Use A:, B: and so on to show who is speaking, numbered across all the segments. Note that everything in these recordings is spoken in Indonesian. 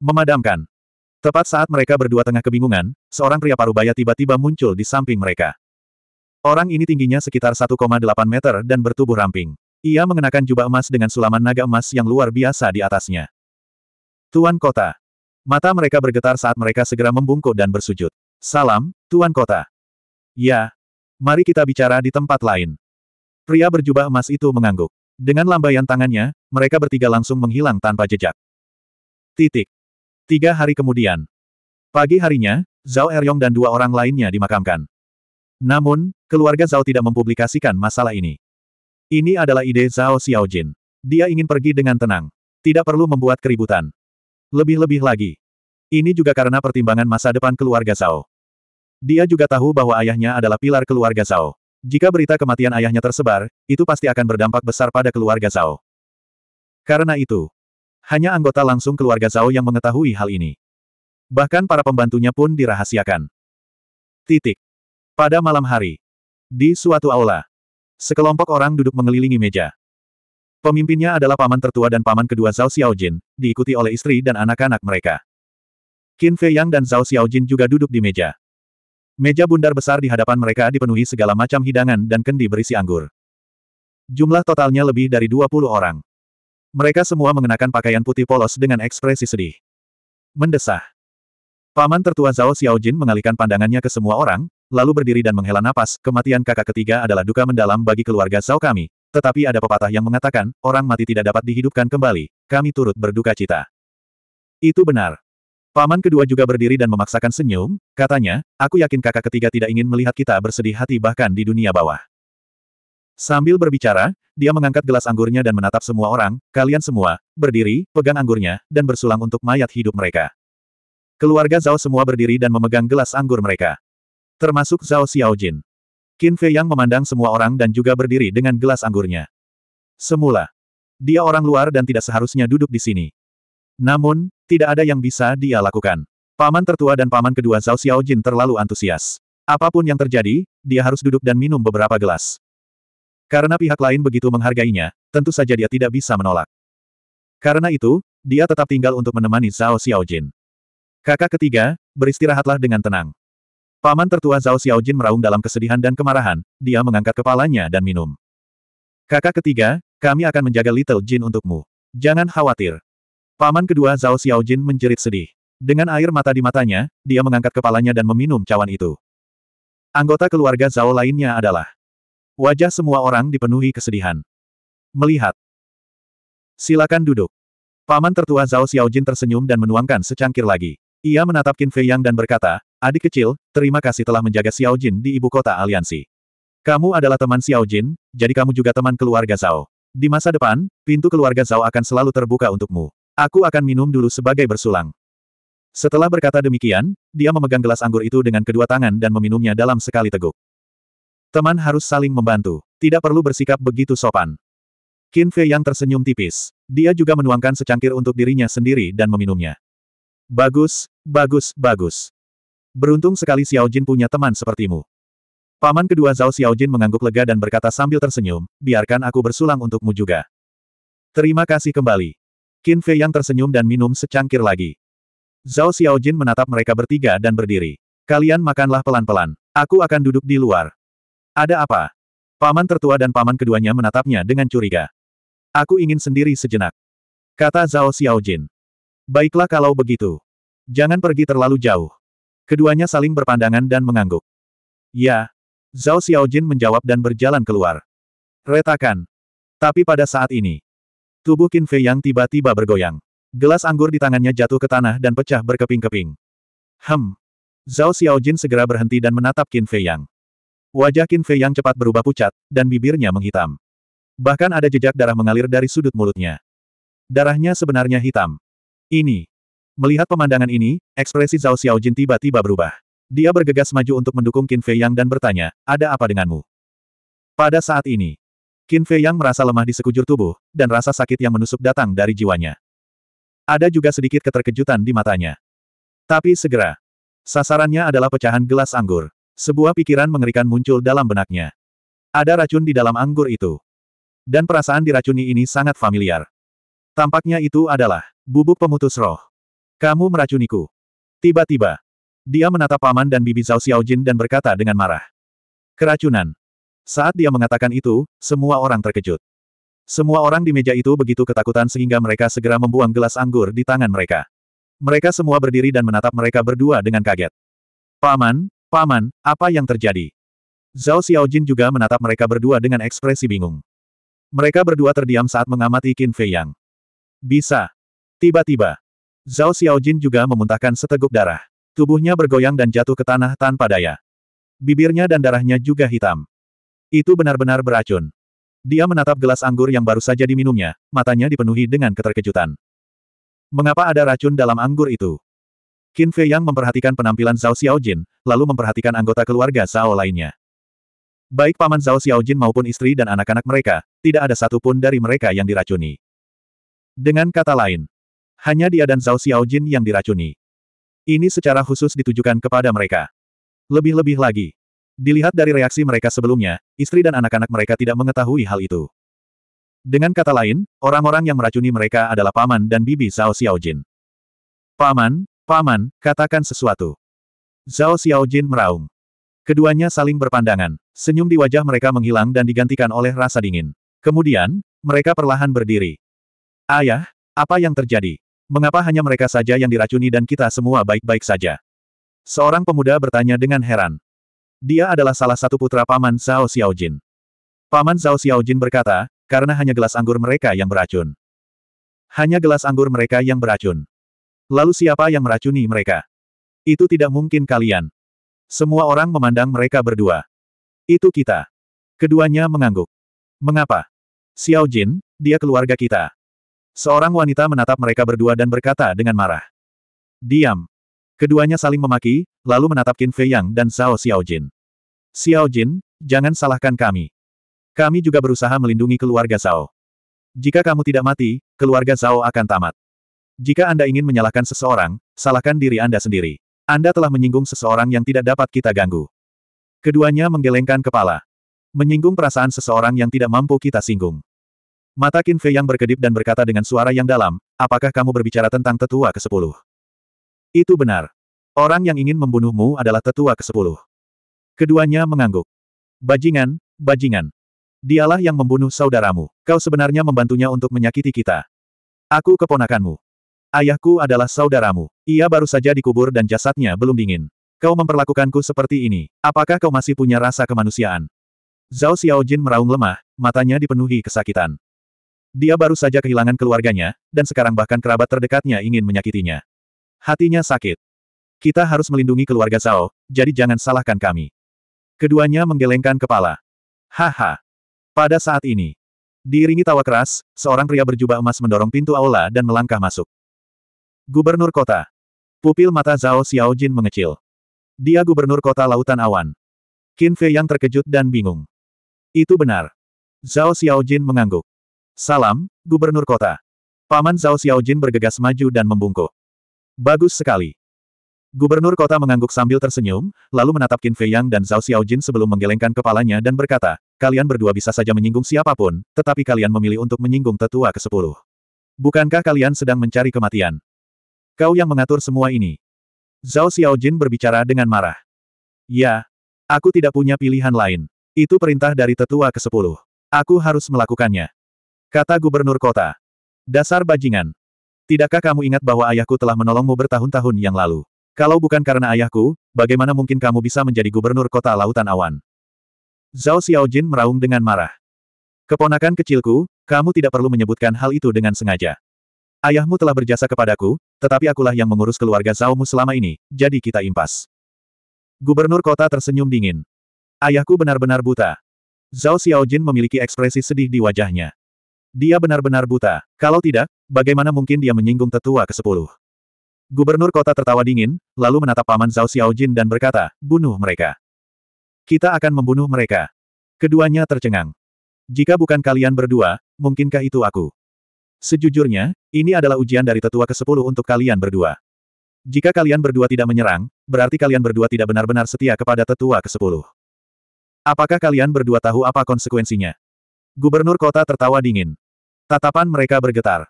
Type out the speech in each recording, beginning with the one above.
A: Memadamkan. Tepat saat mereka berdua tengah kebingungan, seorang pria parubaya tiba-tiba muncul di samping mereka. Orang ini tingginya sekitar 1,8 meter dan bertubuh ramping. Ia mengenakan jubah emas dengan sulaman naga emas yang luar biasa di atasnya. Tuan Kota. Mata mereka bergetar saat mereka segera membungkuk dan bersujud. Salam, Tuan Kota. Ya. Mari kita bicara di tempat lain. Pria berjubah emas itu mengangguk. Dengan lambaian tangannya, mereka bertiga langsung menghilang tanpa jejak. Titik. Tiga hari kemudian. Pagi harinya, Zhao Eryong dan dua orang lainnya dimakamkan. Namun, keluarga Zhao tidak mempublikasikan masalah ini. Ini adalah ide Zhao Xiaojin. Dia ingin pergi dengan tenang. Tidak perlu membuat keributan. Lebih-lebih lagi. Ini juga karena pertimbangan masa depan keluarga Zhao. Dia juga tahu bahwa ayahnya adalah pilar keluarga Zhao. Jika berita kematian ayahnya tersebar, itu pasti akan berdampak besar pada keluarga Zhao. Karena itu, hanya anggota langsung keluarga Zhao yang mengetahui hal ini. Bahkan para pembantunya pun dirahasiakan. Titik. Pada malam hari. Di suatu aula. Sekelompok orang duduk mengelilingi meja. Pemimpinnya adalah paman tertua dan paman kedua Zhao Xiaojin, diikuti oleh istri dan anak-anak mereka. Qin Fei dan Zhao Xiaojin juga duduk di meja. Meja bundar besar di hadapan mereka dipenuhi segala macam hidangan dan kendi berisi anggur. Jumlah totalnya lebih dari 20 orang. Mereka semua mengenakan pakaian putih polos dengan ekspresi sedih. Mendesah. Paman tertua Zhao Xiaojin mengalihkan pandangannya ke semua orang, lalu berdiri dan menghela napas, kematian kakak ketiga adalah duka mendalam bagi keluarga Zhao kami. Tetapi ada pepatah yang mengatakan, orang mati tidak dapat dihidupkan kembali, kami turut berduka cita. Itu benar. Paman kedua juga berdiri dan memaksakan senyum, katanya, aku yakin kakak ketiga tidak ingin melihat kita bersedih hati bahkan di dunia bawah. Sambil berbicara, dia mengangkat gelas anggurnya dan menatap semua orang, kalian semua, berdiri, pegang anggurnya, dan bersulang untuk mayat hidup mereka. Keluarga Zhao semua berdiri dan memegang gelas anggur mereka. Termasuk Zhao Xiaojin. Qin Fei Yang memandang semua orang dan juga berdiri dengan gelas anggurnya. Semula. Dia orang luar dan tidak seharusnya duduk di sini. Namun, tidak ada yang bisa dia lakukan. Paman tertua dan paman kedua Zhao Xiaojin terlalu antusias. Apapun yang terjadi, dia harus duduk dan minum beberapa gelas. Karena pihak lain begitu menghargainya, tentu saja dia tidak bisa menolak. Karena itu, dia tetap tinggal untuk menemani Zhao Xiaojin. Kakak ketiga, beristirahatlah dengan tenang. Paman tertua Zhao Xiaojin meraung dalam kesedihan dan kemarahan, dia mengangkat kepalanya dan minum. Kakak ketiga, kami akan menjaga Little Jin untukmu. Jangan khawatir. Paman kedua Zhao Xiaojin menjerit sedih. Dengan air mata di matanya, dia mengangkat kepalanya dan meminum cawan itu. Anggota keluarga Zhao lainnya adalah Wajah semua orang dipenuhi kesedihan. Melihat. Silakan duduk. Paman tertua Zhao Xiaojin tersenyum dan menuangkan secangkir lagi. Ia menatap Qin Fei Yang dan berkata, Adik kecil, terima kasih telah menjaga Xiaojin di ibu kota aliansi. Kamu adalah teman Xiaojin, jadi kamu juga teman keluarga Zhao. Di masa depan, pintu keluarga Zhao akan selalu terbuka untukmu. Aku akan minum dulu sebagai bersulang. Setelah berkata demikian, dia memegang gelas anggur itu dengan kedua tangan dan meminumnya dalam sekali teguk. Teman harus saling membantu. Tidak perlu bersikap begitu sopan. Qin Fei yang tersenyum tipis. Dia juga menuangkan secangkir untuk dirinya sendiri dan meminumnya. Bagus, bagus, bagus. Beruntung sekali Xiao Jin punya teman sepertimu. Paman kedua Zhao Xiao Jin mengangguk lega dan berkata sambil tersenyum, biarkan aku bersulang untukmu juga. Terima kasih kembali. Qin Fei yang tersenyum dan minum secangkir lagi. Zhao Xiao Jin menatap mereka bertiga dan berdiri. Kalian makanlah pelan-pelan. Aku akan duduk di luar. Ada apa? Paman tertua dan paman keduanya menatapnya dengan curiga. Aku ingin sendiri sejenak. Kata Zhao Xiaojin. Baiklah kalau begitu. Jangan pergi terlalu jauh. Keduanya saling berpandangan dan mengangguk. Ya. Zhao Xiaojin menjawab dan berjalan keluar. Retakan. Tapi pada saat ini. Tubuh Qin Fei yang tiba-tiba bergoyang. Gelas anggur di tangannya jatuh ke tanah dan pecah berkeping-keping. Hem. Zhao Xiaojin segera berhenti dan menatap Qin Fei Yang. Wajah Qin Fei yang cepat berubah pucat, dan bibirnya menghitam. Bahkan ada jejak darah mengalir dari sudut mulutnya. Darahnya sebenarnya hitam. Ini. Melihat pemandangan ini, ekspresi Zhao Xiaojin tiba-tiba berubah. Dia bergegas maju untuk mendukung Qin Fei Yang dan bertanya, ada apa denganmu? Pada saat ini, Qin Fei Yang merasa lemah di sekujur tubuh, dan rasa sakit yang menusuk datang dari jiwanya. Ada juga sedikit keterkejutan di matanya. Tapi segera, sasarannya adalah pecahan gelas anggur. Sebuah pikiran mengerikan muncul dalam benaknya. Ada racun di dalam anggur itu. Dan perasaan diracuni ini sangat familiar. Tampaknya itu adalah bubuk pemutus roh. Kamu meracuniku. Tiba-tiba, dia menatap paman dan bibi Zhao Xiaojin dan berkata dengan marah. Keracunan. Saat dia mengatakan itu, semua orang terkejut. Semua orang di meja itu begitu ketakutan sehingga mereka segera membuang gelas anggur di tangan mereka. Mereka semua berdiri dan menatap mereka berdua dengan kaget. Paman, Paman, apa yang terjadi? Zhao Xiaojin juga menatap mereka berdua dengan ekspresi bingung. Mereka berdua terdiam saat mengamati Qin Fei Yang. Bisa. Tiba-tiba. Zhao Xiaojin juga memuntahkan seteguk darah. Tubuhnya bergoyang dan jatuh ke tanah tanpa daya. Bibirnya dan darahnya juga hitam. Itu benar-benar beracun. Dia menatap gelas anggur yang baru saja diminumnya, matanya dipenuhi dengan keterkejutan. Mengapa ada racun dalam anggur itu? Qin Fei Yang memperhatikan penampilan Zhao Xiaojin, lalu memperhatikan anggota keluarga Zhao lainnya. Baik paman Zhao Xiaojin maupun istri dan anak-anak mereka, tidak ada satupun dari mereka yang diracuni. Dengan kata lain, hanya dia dan Zhao Xiaojin yang diracuni. Ini secara khusus ditujukan kepada mereka. Lebih-lebih lagi, dilihat dari reaksi mereka sebelumnya, istri dan anak-anak mereka tidak mengetahui hal itu. Dengan kata lain, orang-orang yang meracuni mereka adalah paman dan bibi Zhao Xiaojin. Paman, Paman, katakan sesuatu. Zhao Xiaojin meraung. Keduanya saling berpandangan. Senyum di wajah mereka menghilang dan digantikan oleh rasa dingin. Kemudian, mereka perlahan berdiri. Ayah, apa yang terjadi? Mengapa hanya mereka saja yang diracuni dan kita semua baik-baik saja? Seorang pemuda bertanya dengan heran. Dia adalah salah satu putra Paman Zhao Xiaojin. Paman Zhao Xiaojin berkata, karena hanya gelas anggur mereka yang beracun. Hanya gelas anggur mereka yang beracun. Lalu siapa yang meracuni mereka? Itu tidak mungkin kalian. Semua orang memandang mereka berdua. Itu kita. Keduanya mengangguk. Mengapa? Xiao Jin, dia keluarga kita. Seorang wanita menatap mereka berdua dan berkata dengan marah. Diam. Keduanya saling memaki, lalu menatap Qin Fei Yang dan Zhao Xiao Jin. Xiao Jin, jangan salahkan kami. Kami juga berusaha melindungi keluarga Zhao. Jika kamu tidak mati, keluarga Zhao akan tamat. Jika Anda ingin menyalahkan seseorang, salahkan diri Anda sendiri. Anda telah menyinggung seseorang yang tidak dapat kita ganggu. Keduanya menggelengkan kepala. Menyinggung perasaan seseorang yang tidak mampu kita singgung. Mata Kinfe yang berkedip dan berkata dengan suara yang dalam, apakah kamu berbicara tentang tetua ke-10? Itu benar. Orang yang ingin membunuhmu adalah tetua ke-10. Keduanya mengangguk. Bajingan, bajingan. Dialah yang membunuh saudaramu. Kau sebenarnya membantunya untuk menyakiti kita. Aku keponakanmu. Ayahku adalah saudaramu. Ia baru saja dikubur dan jasadnya belum dingin. Kau memperlakukanku seperti ini. Apakah kau masih punya rasa kemanusiaan? Zhao Xiaojin meraung lemah, matanya dipenuhi kesakitan. Dia baru saja kehilangan keluarganya, dan sekarang bahkan kerabat terdekatnya ingin menyakitinya. Hatinya sakit. Kita harus melindungi keluarga Zhao, jadi jangan salahkan kami. Keduanya menggelengkan kepala. Haha. Pada saat ini, diiringi tawa keras, seorang pria berjubah emas mendorong pintu aula dan melangkah masuk. Gubernur kota. Pupil mata Zhao Xiaojin mengecil. Dia gubernur kota Lautan Awan. Qin Fei yang terkejut dan bingung. Itu benar. Zhao Xiaojin mengangguk. Salam, gubernur kota. Paman Zhao Xiaojin bergegas maju dan membungkuk. Bagus sekali. Gubernur kota mengangguk sambil tersenyum, lalu menatap Qin Fei Yang dan Zhao Xiaojin sebelum menggelengkan kepalanya dan berkata, kalian berdua bisa saja menyinggung siapapun, tetapi kalian memilih untuk menyinggung tetua ke-10. Bukankah kalian sedang mencari kematian? Kau yang mengatur semua ini. Zhao Xiaojin berbicara dengan marah. Ya, aku tidak punya pilihan lain. Itu perintah dari tetua ke-10. Aku harus melakukannya. Kata gubernur kota. Dasar bajingan. Tidakkah kamu ingat bahwa ayahku telah menolongmu bertahun-tahun yang lalu? Kalau bukan karena ayahku, bagaimana mungkin kamu bisa menjadi gubernur kota Lautan Awan? Zhao Xiaojin meraung dengan marah. Keponakan kecilku, kamu tidak perlu menyebutkan hal itu dengan sengaja. Ayahmu telah berjasa kepadaku, tetapi akulah yang mengurus keluarga Zhaomu selama ini, jadi kita impas. Gubernur kota tersenyum dingin. Ayahku benar-benar buta. Zhao Xiaojin memiliki ekspresi sedih di wajahnya. Dia benar-benar buta. Kalau tidak, bagaimana mungkin dia menyinggung tetua ke-10? Gubernur kota tertawa dingin, lalu menatap paman Zhao Xiaojin dan berkata, bunuh mereka. Kita akan membunuh mereka. Keduanya tercengang. Jika bukan kalian berdua, mungkinkah itu aku? Sejujurnya, ini adalah ujian dari tetua ke-10 untuk kalian berdua. Jika kalian berdua tidak menyerang, berarti kalian berdua tidak benar-benar setia kepada tetua ke-10. Apakah kalian berdua tahu apa konsekuensinya? Gubernur kota tertawa dingin. Tatapan mereka bergetar.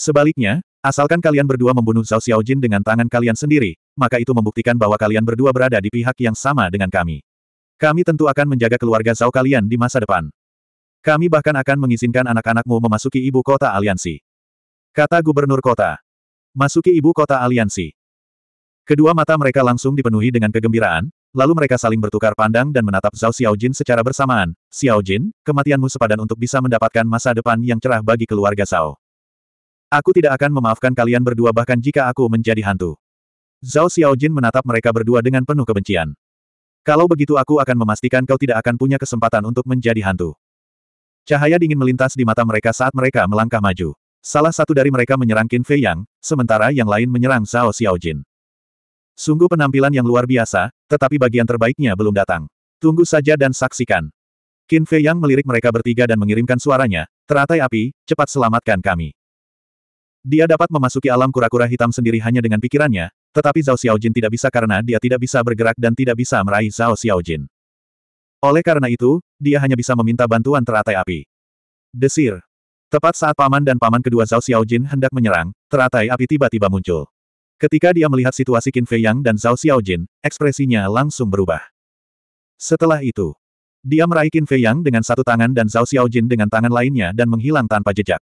A: Sebaliknya, asalkan kalian berdua membunuh Zhao Xiaojin dengan tangan kalian sendiri, maka itu membuktikan bahwa kalian berdua berada di pihak yang sama dengan kami. Kami tentu akan menjaga keluarga Zhao kalian di masa depan. Kami bahkan akan mengizinkan anak-anakmu memasuki ibu kota aliansi. Kata gubernur kota. Masuki ibu kota aliansi. Kedua mata mereka langsung dipenuhi dengan kegembiraan, lalu mereka saling bertukar pandang dan menatap Zhao Xiaojin secara bersamaan. Xiaojin, kematianmu sepadan untuk bisa mendapatkan masa depan yang cerah bagi keluarga Zhao. Aku tidak akan memaafkan kalian berdua bahkan jika aku menjadi hantu. Zhao Xiaojin menatap mereka berdua dengan penuh kebencian. Kalau begitu aku akan memastikan kau tidak akan punya kesempatan untuk menjadi hantu. Cahaya dingin melintas di mata mereka saat mereka melangkah maju. Salah satu dari mereka menyerang Qin Fei Yang, sementara yang lain menyerang Zhao Xiaojin. Sungguh penampilan yang luar biasa, tetapi bagian terbaiknya belum datang. Tunggu saja dan saksikan. Qin Fei Yang melirik mereka bertiga dan mengirimkan suaranya, teratai api, cepat selamatkan kami. Dia dapat memasuki alam kura-kura hitam sendiri hanya dengan pikirannya, tetapi Zhao Xiaojin tidak bisa karena dia tidak bisa bergerak dan tidak bisa meraih Zhao Xiaojin. Oleh karena itu, dia hanya bisa meminta bantuan teratai api. Desir. Tepat saat paman dan paman kedua Zhao Xiaojin hendak menyerang, teratai api tiba-tiba muncul. Ketika dia melihat situasi Qin Fei Yang dan Zhao Xiaojin, ekspresinya langsung berubah. Setelah itu, dia meraih Qin Fei Yang dengan satu tangan dan Zhao Xiaojin dengan tangan lainnya dan menghilang tanpa jejak.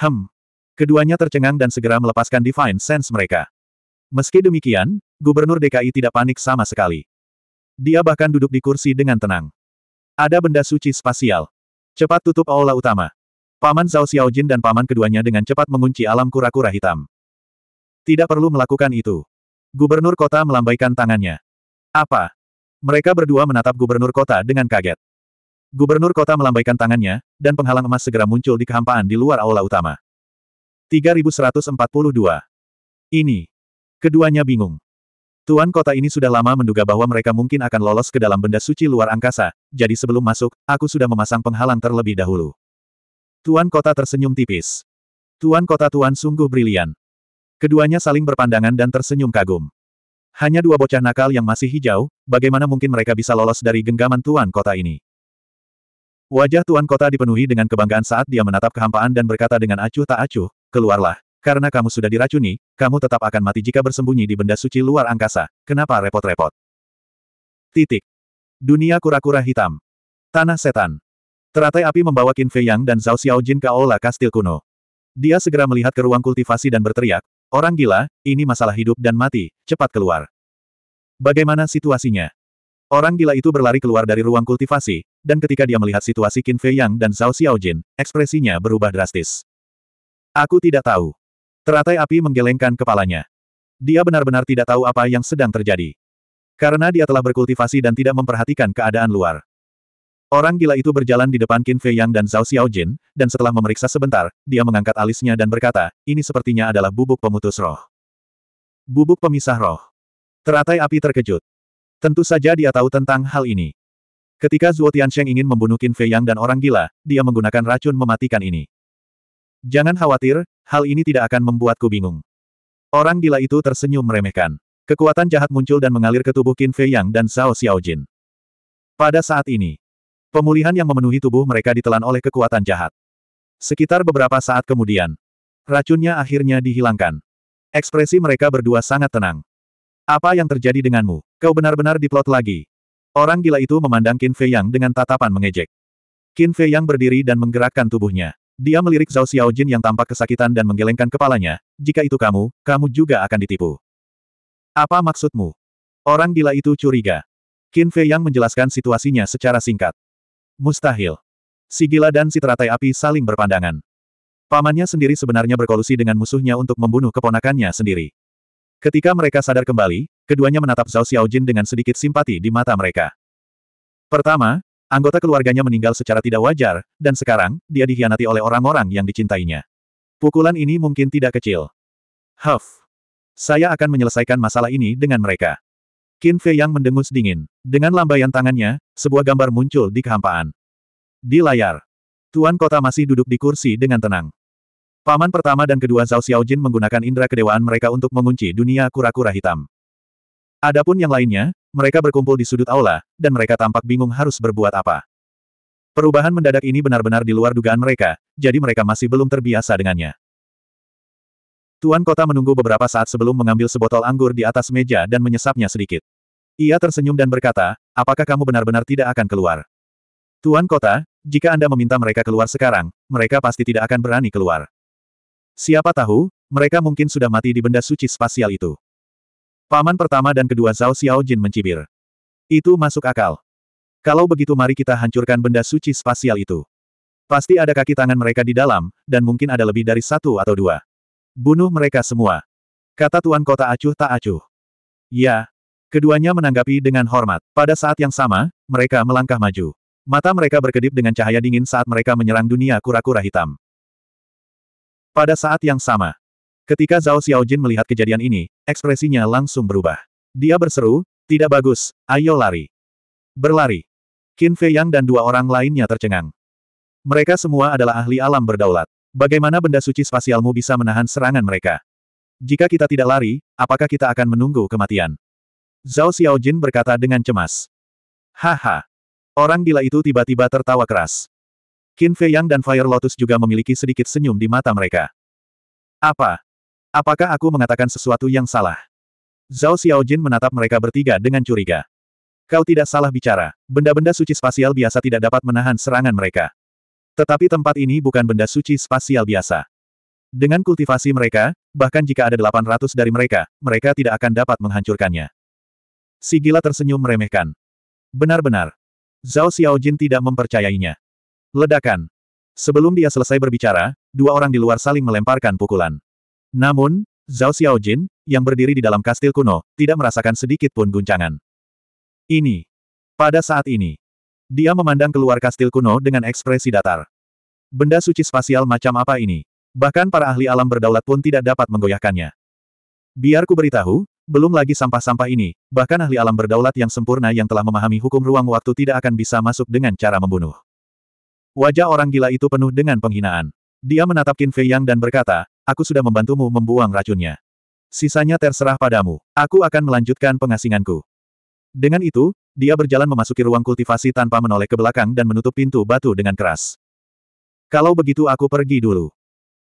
A: Hem. Keduanya tercengang dan segera melepaskan Divine Sense mereka. Meski demikian, Gubernur DKI tidak panik sama sekali. Dia bahkan duduk di kursi dengan tenang. Ada benda suci spasial. Cepat tutup aula utama. Paman Zhao Xiaojin dan paman keduanya dengan cepat mengunci alam kura-kura hitam. Tidak perlu melakukan itu. Gubernur kota melambaikan tangannya. Apa? Mereka berdua menatap gubernur kota dengan kaget. Gubernur kota melambaikan tangannya, dan penghalang emas segera muncul di kehampaan di luar aula utama. 3142. Ini. Keduanya bingung. Tuan kota ini sudah lama menduga bahwa mereka mungkin akan lolos ke dalam benda suci luar angkasa, jadi sebelum masuk, aku sudah memasang penghalang terlebih dahulu. Tuan kota tersenyum tipis. Tuan kota tuan sungguh brilian. Keduanya saling berpandangan dan tersenyum kagum. Hanya dua bocah nakal yang masih hijau, bagaimana mungkin mereka bisa lolos dari genggaman tuan kota ini? Wajah tuan kota dipenuhi dengan kebanggaan saat dia menatap kehampaan dan berkata dengan acuh tak acuh, keluarlah, karena kamu sudah diracuni, kamu tetap akan mati jika bersembunyi di benda suci luar angkasa. Kenapa repot-repot? Titik. Dunia kura-kura hitam. Tanah setan. Teratai api membawa Qin Fei Yang dan Zhao Xiaojin ke aula kastil kuno. Dia segera melihat ke ruang kultivasi dan berteriak, Orang gila, ini masalah hidup dan mati, cepat keluar. Bagaimana situasinya? Orang gila itu berlari keluar dari ruang kultivasi, dan ketika dia melihat situasi Qin Fei Yang dan Zhao Xiaojin, ekspresinya berubah drastis. Aku tidak tahu. Teratai api menggelengkan kepalanya. Dia benar-benar tidak tahu apa yang sedang terjadi. Karena dia telah berkultivasi dan tidak memperhatikan keadaan luar. Orang gila itu berjalan di depan Qin Fei Yang dan Zhao Jin, dan setelah memeriksa sebentar, dia mengangkat alisnya dan berkata, ini sepertinya adalah bubuk pemutus roh. Bubuk pemisah roh. Teratai api terkejut. Tentu saja dia tahu tentang hal ini. Ketika Zuo Tiansheng ingin membunuh Qin Fei Yang dan orang gila, dia menggunakan racun mematikan ini. Jangan khawatir, hal ini tidak akan membuatku bingung. Orang gila itu tersenyum meremehkan. Kekuatan jahat muncul dan mengalir ke tubuh Qin Fei Yang dan Zhao Jin. Pada saat ini, pemulihan yang memenuhi tubuh mereka ditelan oleh kekuatan jahat. Sekitar beberapa saat kemudian, racunnya akhirnya dihilangkan. Ekspresi mereka berdua sangat tenang. Apa yang terjadi denganmu? Kau benar-benar diplot lagi. Orang gila itu memandang Qin Fei Yang dengan tatapan mengejek. Qin Fei Yang berdiri dan menggerakkan tubuhnya. Dia melirik Zhao Xiaojin yang tampak kesakitan dan menggelengkan kepalanya, jika itu kamu, kamu juga akan ditipu. Apa maksudmu? Orang gila itu curiga. Qin Fei yang menjelaskan situasinya secara singkat. Mustahil. Si gila dan si teratai api saling berpandangan. Pamannya sendiri sebenarnya berkolusi dengan musuhnya untuk membunuh keponakannya sendiri. Ketika mereka sadar kembali, keduanya menatap Zhao Xiaojin dengan sedikit simpati di mata mereka. Pertama, Anggota keluarganya meninggal secara tidak wajar, dan sekarang, dia dihianati oleh orang-orang yang dicintainya. Pukulan ini mungkin tidak kecil. Huff. Saya akan menyelesaikan masalah ini dengan mereka. Qin Fei yang mendengus dingin. Dengan lambaian tangannya, sebuah gambar muncul di kehampaan. Di layar. Tuan kota masih duduk di kursi dengan tenang. Paman pertama dan kedua Zhao Xiaojin menggunakan indera kedewaan mereka untuk mengunci dunia kura-kura hitam. Adapun yang lainnya, mereka berkumpul di sudut aula, dan mereka tampak bingung harus berbuat apa. Perubahan mendadak ini benar-benar di luar dugaan mereka, jadi mereka masih belum terbiasa dengannya. Tuan kota menunggu beberapa saat sebelum mengambil sebotol anggur di atas meja dan menyesapnya sedikit. Ia tersenyum dan berkata, apakah kamu benar-benar tidak akan keluar? Tuan kota, jika Anda meminta mereka keluar sekarang, mereka pasti tidak akan berani keluar. Siapa tahu, mereka mungkin sudah mati di benda suci spasial itu. Paman pertama dan kedua Zhao Xiaojin mencibir. Itu masuk akal. Kalau begitu mari kita hancurkan benda suci spasial itu. Pasti ada kaki tangan mereka di dalam, dan mungkin ada lebih dari satu atau dua. Bunuh mereka semua. Kata Tuan Kota Acuh tak acuh. Ya. Keduanya menanggapi dengan hormat. Pada saat yang sama, mereka melangkah maju. Mata mereka berkedip dengan cahaya dingin saat mereka menyerang dunia kura-kura hitam. Pada saat yang sama, Ketika Zhao Xiaojin melihat kejadian ini, ekspresinya langsung berubah. Dia berseru, tidak bagus, ayo lari. Berlari. Qin Fei Yang dan dua orang lainnya tercengang. Mereka semua adalah ahli alam berdaulat. Bagaimana benda suci spasialmu bisa menahan serangan mereka? Jika kita tidak lari, apakah kita akan menunggu kematian? Zhao Xiaojin berkata dengan cemas. Haha. Orang gila itu tiba-tiba tertawa keras. Qin Fei Yang dan Fire Lotus juga memiliki sedikit senyum di mata mereka. Apa? Apakah aku mengatakan sesuatu yang salah? Zhao Xiaojin menatap mereka bertiga dengan curiga. Kau tidak salah bicara. Benda-benda suci spasial biasa tidak dapat menahan serangan mereka. Tetapi tempat ini bukan benda suci spasial biasa. Dengan kultivasi mereka, bahkan jika ada 800 dari mereka, mereka tidak akan dapat menghancurkannya. Sigila tersenyum meremehkan. Benar-benar. Zhao Xiaojin tidak mempercayainya. Ledakan. Sebelum dia selesai berbicara, dua orang di luar saling melemparkan pukulan. Namun, Zhao Xiaojin, yang berdiri di dalam kastil kuno, tidak merasakan sedikit pun guncangan. Ini. Pada saat ini, dia memandang keluar kastil kuno dengan ekspresi datar. Benda suci spasial macam apa ini? Bahkan para ahli alam berdaulat pun tidak dapat menggoyahkannya. Biar ku beritahu, belum lagi sampah-sampah ini, bahkan ahli alam berdaulat yang sempurna yang telah memahami hukum ruang waktu tidak akan bisa masuk dengan cara membunuh. Wajah orang gila itu penuh dengan penghinaan. Dia menatap Qin Fei Yang dan berkata, Aku sudah membantumu membuang racunnya. Sisanya terserah padamu. Aku akan melanjutkan pengasinganku. Dengan itu, dia berjalan memasuki ruang kultivasi tanpa menoleh ke belakang dan menutup pintu batu dengan keras. Kalau begitu aku pergi dulu.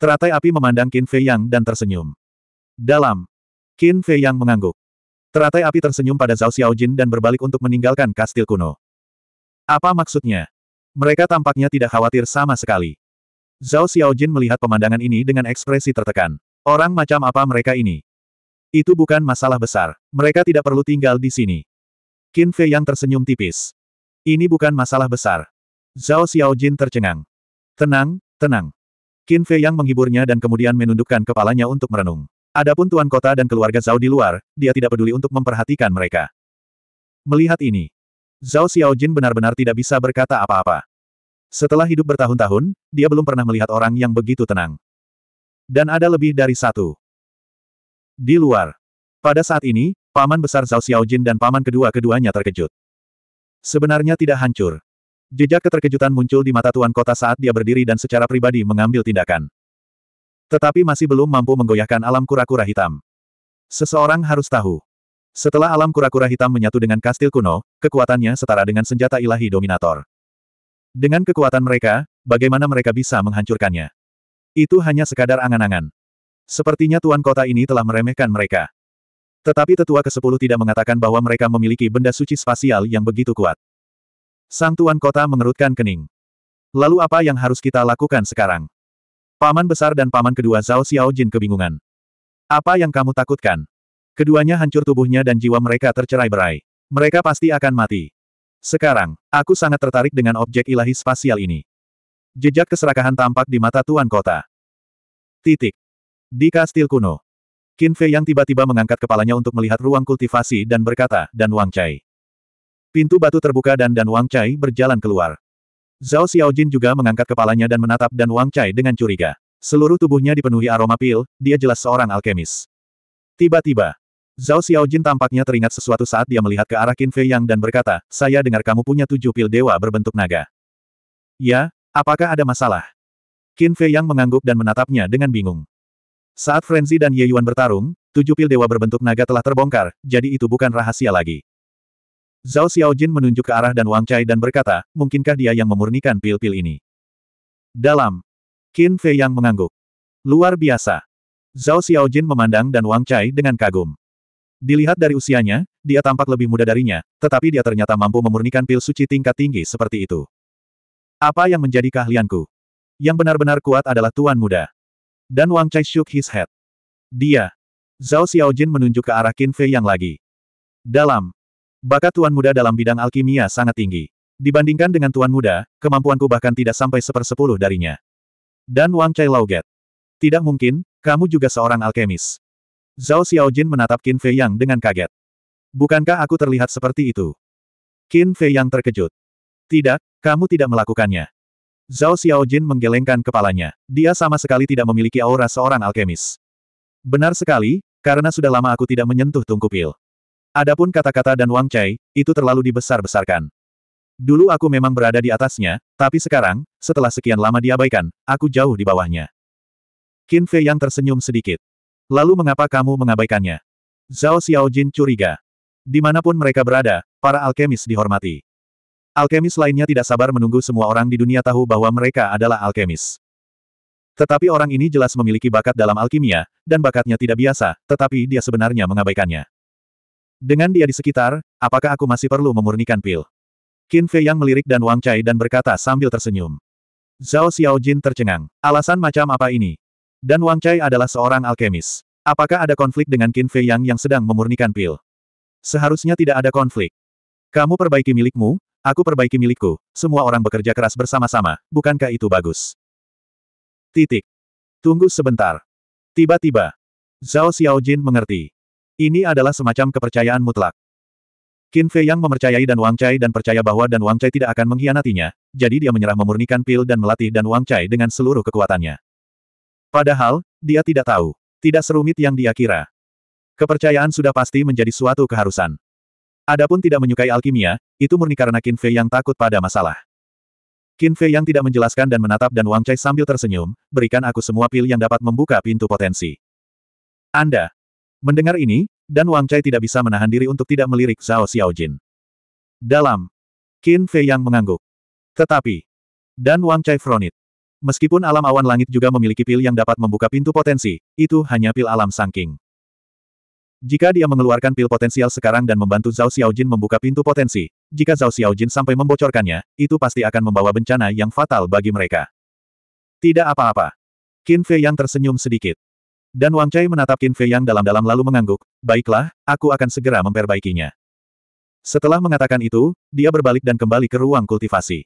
A: Teratai api memandang Qin Fei Yang dan tersenyum. Dalam. Qin Fei Yang mengangguk. Teratai api tersenyum pada Zhao Xiaojin dan berbalik untuk meninggalkan kastil kuno. Apa maksudnya? Mereka tampaknya tidak khawatir sama sekali. Zhao Xiaojin melihat pemandangan ini dengan ekspresi tertekan. Orang macam apa mereka ini? Itu bukan masalah besar. Mereka tidak perlu tinggal di sini. Qin Fei yang tersenyum tipis. Ini bukan masalah besar. Zhao Xiaojin tercengang. Tenang, tenang. Qin Fei yang menghiburnya dan kemudian menundukkan kepalanya untuk merenung. Adapun tuan kota dan keluarga Zhao di luar, dia tidak peduli untuk memperhatikan mereka. Melihat ini, Zhao Xiaojin benar-benar tidak bisa berkata apa-apa. Setelah hidup bertahun-tahun, dia belum pernah melihat orang yang begitu tenang. Dan ada lebih dari satu. Di luar. Pada saat ini, paman besar Zhao Xiaojin dan paman kedua-keduanya terkejut. Sebenarnya tidak hancur. Jejak keterkejutan muncul di mata tuan kota saat dia berdiri dan secara pribadi mengambil tindakan. Tetapi masih belum mampu menggoyahkan alam kura-kura hitam. Seseorang harus tahu. Setelah alam kura-kura hitam menyatu dengan kastil kuno, kekuatannya setara dengan senjata ilahi dominator. Dengan kekuatan mereka, bagaimana mereka bisa menghancurkannya? Itu hanya sekadar angan-angan. Sepertinya tuan kota ini telah meremehkan mereka. Tetapi tetua ke-10 tidak mengatakan bahwa mereka memiliki benda suci spasial yang begitu kuat. Sang tuan kota mengerutkan kening. Lalu apa yang harus kita lakukan sekarang? Paman besar dan paman kedua Zhao Xiaojin kebingungan. Apa yang kamu takutkan? Keduanya hancur tubuhnya dan jiwa mereka tercerai-berai. Mereka pasti akan mati. Sekarang, aku sangat tertarik dengan objek ilahi spasial ini. Jejak keserakahan tampak di mata Tuan Kota. Titik. Di kastil kuno. Qin Fei yang tiba-tiba mengangkat kepalanya untuk melihat ruang kultivasi dan berkata, dan Wang Chai. Pintu batu terbuka dan dan Wang Chai berjalan keluar. Zhao Xiaojin juga mengangkat kepalanya dan menatap dan Wang Chai dengan curiga. Seluruh tubuhnya dipenuhi aroma pil, dia jelas seorang alkemis. Tiba-tiba, Zhao Xiaojin tampaknya teringat sesuatu saat dia melihat ke arah Qin Fei Yang dan berkata, saya dengar kamu punya tujuh pil dewa berbentuk naga. Ya, apakah ada masalah? Qin Fei Yang mengangguk dan menatapnya dengan bingung. Saat Frenzy dan Ye Yuan bertarung, tujuh pil dewa berbentuk naga telah terbongkar, jadi itu bukan rahasia lagi. Zhao Xiaojin menunjuk ke arah dan Wang Chai dan berkata, mungkinkah dia yang memurnikan pil-pil ini? Dalam. Qin Fei Yang mengangguk. Luar biasa. Zhao Xiaojin memandang dan Wang Chai dengan kagum. Dilihat dari usianya, dia tampak lebih muda darinya, tetapi dia ternyata mampu memurnikan pil suci tingkat tinggi seperti itu. Apa yang menjadi keahlianku? Yang benar-benar kuat adalah tuan muda. Dan Wang Chai shook his head. Dia. Zhao Xiaojin menunjuk ke arah Qin Fei yang lagi. Dalam. Bakat tuan muda dalam bidang alkimia sangat tinggi. Dibandingkan dengan tuan muda, kemampuanku bahkan tidak sampai sepersepuluh darinya. Dan Wang Chai Lauget. Tidak mungkin, kamu juga seorang alkemis. Zhao Xiaojin menatap Qin Fei Yang dengan kaget. Bukankah aku terlihat seperti itu? Qin Fei Yang terkejut. Tidak, kamu tidak melakukannya. Zhao Xiaojin menggelengkan kepalanya. Dia sama sekali tidak memiliki aura seorang alkemis. Benar sekali, karena sudah lama aku tidak menyentuh tungku pil. Adapun kata-kata dan Wang Chai, itu terlalu dibesar-besarkan. Dulu aku memang berada di atasnya, tapi sekarang, setelah sekian lama diabaikan, aku jauh di bawahnya. Qin Fei yang tersenyum sedikit. Lalu mengapa kamu mengabaikannya? Zhao Xiaojin curiga. Dimanapun mereka berada, para alkemis dihormati. Alkemis lainnya tidak sabar menunggu semua orang di dunia tahu bahwa mereka adalah alkemis. Tetapi orang ini jelas memiliki bakat dalam alkimia, dan bakatnya tidak biasa, tetapi dia sebenarnya mengabaikannya. Dengan dia di sekitar, apakah aku masih perlu memurnikan pil? Qin Fei yang melirik dan Wang Chai dan berkata sambil tersenyum. Zhao Xiaojin tercengang. Alasan macam apa ini? Dan Wang Chai adalah seorang alkemis. Apakah ada konflik dengan Qin Fei Yang yang sedang memurnikan pil? Seharusnya tidak ada konflik. Kamu perbaiki milikmu, aku perbaiki milikku, semua orang bekerja keras bersama-sama, bukankah itu bagus? Titik. Tunggu sebentar. Tiba-tiba, Zhao Xiaojin mengerti. Ini adalah semacam kepercayaan mutlak. Qin Fei Yang memercayai Dan Wang Chai dan percaya bahwa Dan Wang Chai tidak akan mengkhianatinya, jadi dia menyerah memurnikan pil dan melatih Dan Wang Chai dengan seluruh kekuatannya. Padahal, dia tidak tahu. Tidak serumit yang dia kira. Kepercayaan sudah pasti menjadi suatu keharusan. Adapun tidak menyukai alkimia, itu murni karena Qin Fei yang takut pada masalah. Qin Fei yang tidak menjelaskan dan menatap dan Wang Chai sambil tersenyum, berikan aku semua pil yang dapat membuka pintu potensi. Anda. Mendengar ini, dan Wang Chai tidak bisa menahan diri untuk tidak melirik Zhao Xiaojin. Dalam. Qin Fei yang mengangguk. Tetapi. Dan Wang Chai fronit. Meskipun alam awan langit juga memiliki pil yang dapat membuka pintu potensi, itu hanya pil alam sangking. Jika dia mengeluarkan pil potensial sekarang dan membantu Zhao Xiaojin membuka pintu potensi, jika Zhao Xiaojin sampai membocorkannya, itu pasti akan membawa bencana yang fatal bagi mereka. Tidak apa-apa. Qin Fei Yang tersenyum sedikit. Dan Wang Chai menatap Qin Fei Yang dalam-dalam lalu mengangguk, baiklah, aku akan segera memperbaikinya. Setelah mengatakan itu, dia berbalik dan kembali ke ruang kultivasi.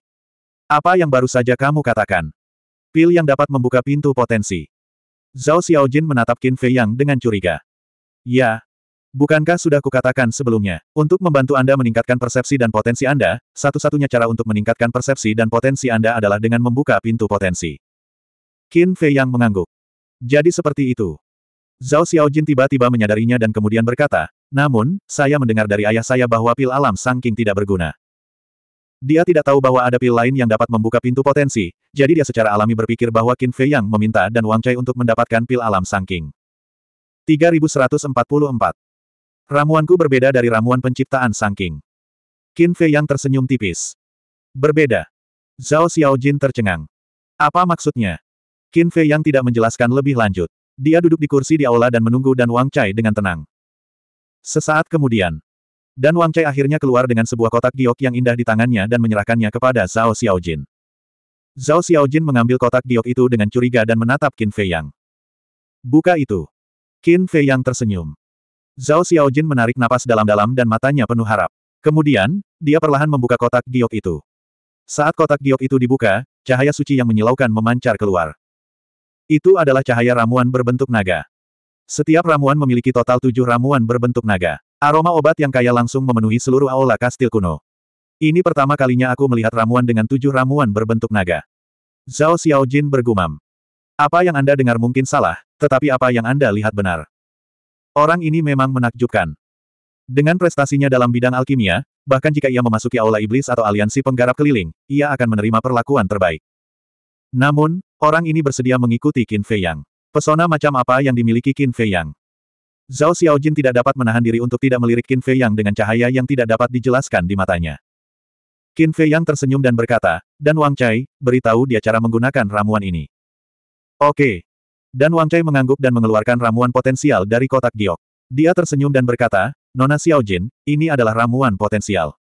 A: Apa yang baru saja kamu katakan? Pil yang dapat membuka pintu potensi. Zhao Xiaojin menatap Qin Fei Yang dengan curiga. Ya. Bukankah sudah kukatakan sebelumnya, untuk membantu Anda meningkatkan persepsi dan potensi Anda, satu-satunya cara untuk meningkatkan persepsi dan potensi Anda adalah dengan membuka pintu potensi. Qin Fei Yang mengangguk. Jadi seperti itu. Zhao Xiaojin tiba-tiba menyadarinya dan kemudian berkata, namun, saya mendengar dari ayah saya bahwa pil alam sangking tidak berguna. Dia tidak tahu bahwa ada pil lain yang dapat membuka pintu potensi, jadi dia secara alami berpikir bahwa Qin Fei Yang meminta dan Wang Chai untuk mendapatkan pil alam sangking. 3144. Ramuanku berbeda dari ramuan penciptaan sangking. Qin Fei Yang tersenyum tipis. Berbeda. Zhao Xiaojin tercengang. Apa maksudnya? Qin Fei Yang tidak menjelaskan lebih lanjut. Dia duduk di kursi di aula dan menunggu dan Wang Chai dengan tenang. Sesaat kemudian, dan Wang Cai akhirnya keluar dengan sebuah kotak giok yang indah di tangannya dan menyerahkannya kepada Zhao Xiaojin. Zhao Xiaojin mengambil kotak giok itu dengan curiga dan menatap Qin Fei Yang. Buka itu. Qin Fei Yang tersenyum. Zhao Xiaojin menarik napas dalam-dalam dan matanya penuh harap. Kemudian, dia perlahan membuka kotak giok itu. Saat kotak giok itu dibuka, cahaya suci yang menyilaukan memancar keluar. Itu adalah cahaya ramuan berbentuk naga. Setiap ramuan memiliki total tujuh ramuan berbentuk naga. Aroma obat yang kaya langsung memenuhi seluruh aula kastil kuno. Ini pertama kalinya aku melihat ramuan dengan tujuh ramuan berbentuk naga. Zhao Xiaojin bergumam. Apa yang Anda dengar mungkin salah, tetapi apa yang Anda lihat benar. Orang ini memang menakjubkan. Dengan prestasinya dalam bidang alkimia, bahkan jika ia memasuki aula iblis atau aliansi penggarap keliling, ia akan menerima perlakuan terbaik. Namun, orang ini bersedia mengikuti Qin Fei Yang. Pesona macam apa yang dimiliki Qin Fei Yang? Zhao Xiaojin tidak dapat menahan diri untuk tidak melirik Qin Fei Yang dengan cahaya yang tidak dapat dijelaskan di matanya. Qin Fei Yang tersenyum dan berkata, Dan Wang Chai, beritahu dia cara menggunakan ramuan ini. Oke. Dan Wang Chai mengangguk dan mengeluarkan ramuan potensial dari kotak giok. Dia tersenyum dan berkata, Nona Xiaojin, ini adalah ramuan potensial.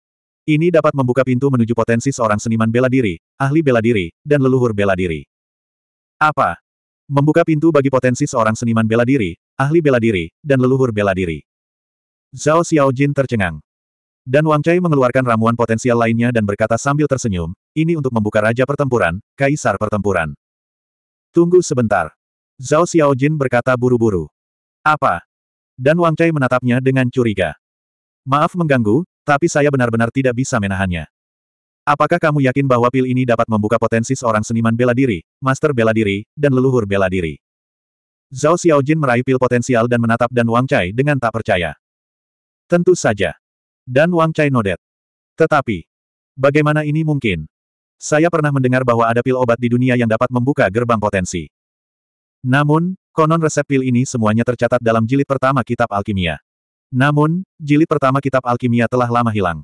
A: Ini dapat membuka pintu menuju potensi seorang seniman bela diri, ahli bela diri, dan leluhur bela diri. Apa? Membuka pintu bagi potensi seorang seniman bela diri, ahli bela diri, dan leluhur bela diri. Zhao Xiaojin tercengang. Dan Wang Chai mengeluarkan ramuan potensial lainnya dan berkata sambil tersenyum, ini untuk membuka raja pertempuran, kaisar pertempuran. Tunggu sebentar. Zhao Xiaojin berkata buru-buru. Apa? Dan Wang Chai menatapnya dengan curiga. Maaf mengganggu, tapi saya benar-benar tidak bisa menahannya. Apakah kamu yakin bahwa pil ini dapat membuka potensi seorang seniman bela diri, master bela diri, dan leluhur bela diri? Zhao Xiaojin meraih pil potensial dan menatap Dan Wang Chai dengan tak percaya. Tentu saja. Dan Wang Chai nodet. Tetapi, bagaimana ini mungkin? Saya pernah mendengar bahwa ada pil obat di dunia yang dapat membuka gerbang potensi. Namun, konon resep pil ini semuanya tercatat dalam jilid pertama kitab alkimia. Namun, jilid pertama kitab alkimia telah lama hilang.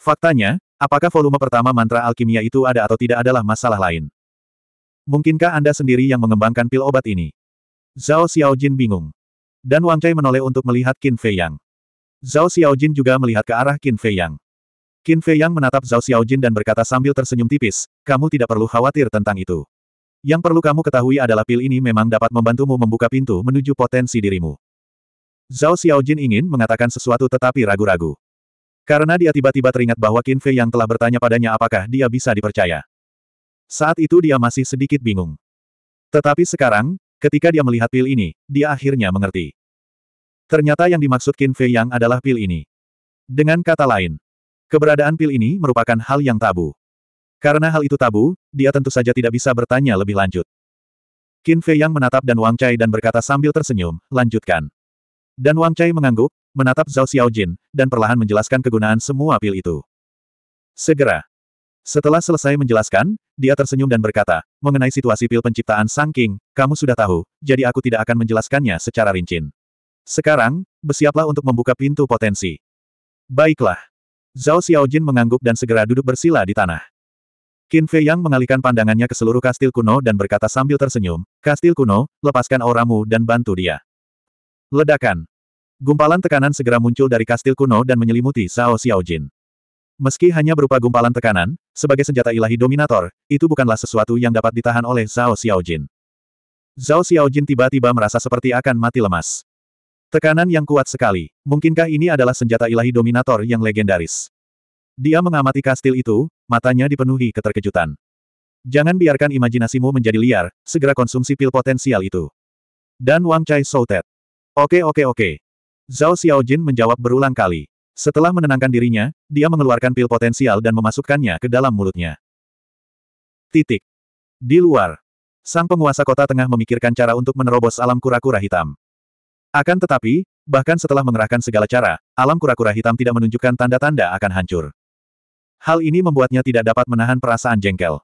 A: Faktanya, Apakah volume pertama mantra alkimia itu ada atau tidak adalah masalah lain? Mungkinkah Anda sendiri yang mengembangkan pil obat ini? Zhao Xiaojin bingung. Dan Wang Chai menoleh untuk melihat Qin Fei Yang. Zhao Xiaojin juga melihat ke arah Qin Fei Yang. Qin Fei Yang menatap Zhao Xiaojin dan berkata sambil tersenyum tipis, kamu tidak perlu khawatir tentang itu. Yang perlu kamu ketahui adalah pil ini memang dapat membantumu membuka pintu menuju potensi dirimu. Zhao Xiaojin ingin mengatakan sesuatu tetapi ragu-ragu. Karena dia tiba-tiba teringat bahwa Qin Fei yang telah bertanya padanya apakah dia bisa dipercaya. Saat itu dia masih sedikit bingung. Tetapi sekarang, ketika dia melihat pil ini, dia akhirnya mengerti. Ternyata yang dimaksud Qin Fei Yang adalah pil ini. Dengan kata lain, keberadaan pil ini merupakan hal yang tabu. Karena hal itu tabu, dia tentu saja tidak bisa bertanya lebih lanjut. Qin Fei Yang menatap Dan Wang Chai dan berkata sambil tersenyum, lanjutkan. Dan Wang Chai mengangguk, menatap Zhao Xiaojin, dan perlahan menjelaskan kegunaan semua pil itu. Segera. Setelah selesai menjelaskan, dia tersenyum dan berkata, mengenai situasi pil penciptaan Sang King, kamu sudah tahu, jadi aku tidak akan menjelaskannya secara rinci. Sekarang, bersiaplah untuk membuka pintu potensi. Baiklah. Zhao Xiaojin mengangguk dan segera duduk bersila di tanah. Qin Fei Yang mengalihkan pandangannya ke seluruh kastil kuno dan berkata sambil tersenyum, Kastil kuno, lepaskan auramu dan bantu dia. Ledakan. Gumpalan tekanan segera muncul dari kastil kuno dan menyelimuti Zhao Xiaojin. Meski hanya berupa gumpalan tekanan, sebagai senjata ilahi dominator, itu bukanlah sesuatu yang dapat ditahan oleh Zhao Xiaojin. Zhao Xiaojin tiba-tiba merasa seperti akan mati lemas. Tekanan yang kuat sekali. Mungkinkah ini adalah senjata ilahi dominator yang legendaris? Dia mengamati kastil itu, matanya dipenuhi keterkejutan. Jangan biarkan imajinasimu menjadi liar, segera konsumsi pil potensial itu. Dan Wang Chai Soutet. Oke oke oke, Zhao Xiaojin menjawab berulang kali. Setelah menenangkan dirinya, dia mengeluarkan pil potensial dan memasukkannya ke dalam mulutnya. Titik. Di luar. Sang penguasa kota tengah memikirkan cara untuk menerobos alam kura-kura hitam. Akan tetapi, bahkan setelah mengerahkan segala cara, alam kura-kura hitam tidak menunjukkan tanda-tanda akan hancur. Hal ini membuatnya tidak dapat menahan perasaan jengkel.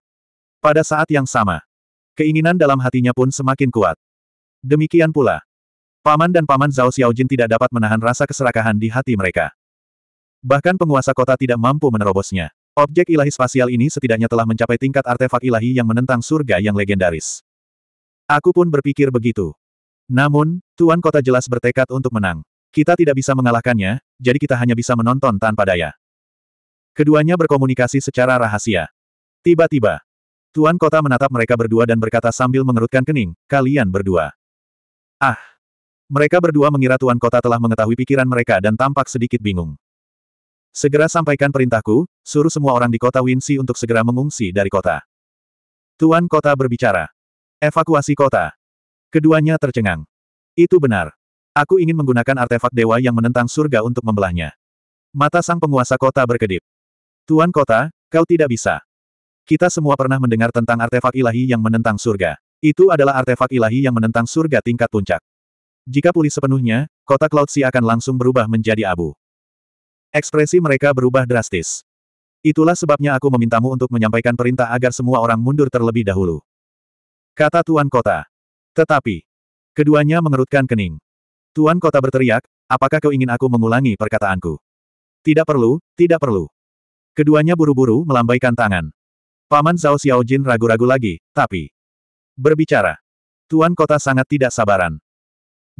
A: Pada saat yang sama, keinginan dalam hatinya pun semakin kuat. Demikian pula, Paman dan Paman Zhao Xiaojin tidak dapat menahan rasa keserakahan di hati mereka. Bahkan penguasa kota tidak mampu menerobosnya. Objek ilahi spasial ini setidaknya telah mencapai tingkat artefak ilahi yang menentang surga yang legendaris. Aku pun berpikir begitu. Namun, Tuan Kota jelas bertekad untuk menang. Kita tidak bisa mengalahkannya, jadi kita hanya bisa menonton tanpa daya. Keduanya berkomunikasi secara rahasia. Tiba-tiba, Tuan Kota menatap mereka berdua dan berkata sambil mengerutkan kening, kalian berdua. Ah, mereka berdua mengira Tuan Kota telah mengetahui pikiran mereka dan tampak sedikit bingung. Segera sampaikan perintahku, suruh semua orang di kota Winsi untuk segera mengungsi dari kota. Tuan Kota berbicara. Evakuasi kota. Keduanya tercengang. Itu benar. Aku ingin menggunakan artefak dewa yang menentang surga untuk membelahnya. Mata sang penguasa kota berkedip. Tuan Kota, kau tidak bisa. Kita semua pernah mendengar tentang artefak ilahi yang menentang surga. Itu adalah artefak ilahi yang menentang surga tingkat puncak. Jika pulih sepenuhnya, kota Cloud Sea akan langsung berubah menjadi abu. Ekspresi mereka berubah drastis. Itulah sebabnya aku memintamu untuk menyampaikan perintah agar semua orang mundur terlebih dahulu. Kata Tuan Kota. Tetapi, keduanya mengerutkan kening. Tuan Kota berteriak, apakah kau ingin aku mengulangi perkataanku? Tidak perlu, tidak perlu. Keduanya buru-buru melambaikan tangan. Paman Zhao Xiaojin ragu-ragu lagi, tapi berbicara. Tuan Kota sangat tidak sabaran.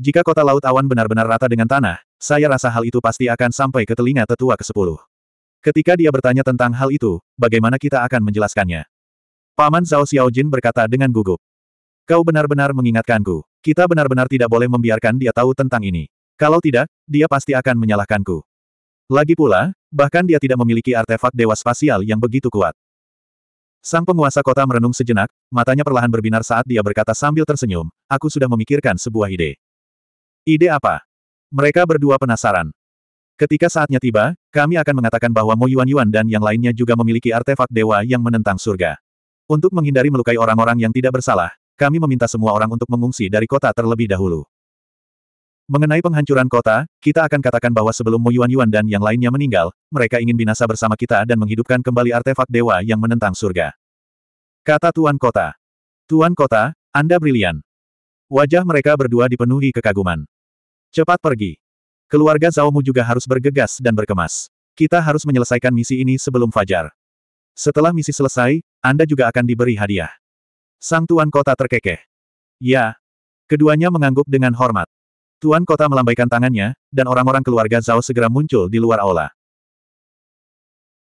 A: Jika kota laut awan benar-benar rata dengan tanah, saya rasa hal itu pasti akan sampai ke telinga tetua ke-10. Ketika dia bertanya tentang hal itu, bagaimana kita akan menjelaskannya? Paman Zhao Xiaojin berkata dengan gugup. Kau benar-benar mengingatkanku. Kita benar-benar tidak boleh membiarkan dia tahu tentang ini. Kalau tidak, dia pasti akan menyalahkanku. Lagi pula, bahkan dia tidak memiliki artefak dewa spasial yang begitu kuat. Sang penguasa kota merenung sejenak, matanya perlahan berbinar saat dia berkata sambil tersenyum, aku sudah memikirkan sebuah ide. Ide apa? Mereka berdua penasaran. Ketika saatnya tiba, kami akan mengatakan bahwa Mo Yuan Yuan dan yang lainnya juga memiliki artefak dewa yang menentang surga. Untuk menghindari melukai orang-orang yang tidak bersalah, kami meminta semua orang untuk mengungsi dari kota terlebih dahulu. Mengenai penghancuran kota, kita akan katakan bahwa sebelum Mo Yuan Yuan dan yang lainnya meninggal, mereka ingin binasa bersama kita dan menghidupkan kembali artefak dewa yang menentang surga. Kata Tuan Kota. Tuan Kota, Anda brilian. Wajah mereka berdua dipenuhi kekaguman. Cepat pergi. Keluarga mu juga harus bergegas dan berkemas. Kita harus menyelesaikan misi ini sebelum fajar. Setelah misi selesai, Anda juga akan diberi hadiah. Sang Tuan Kota terkekeh. Ya. Keduanya mengangguk dengan hormat. Tuan Kota melambaikan tangannya, dan orang-orang keluarga Zao segera muncul di luar aula.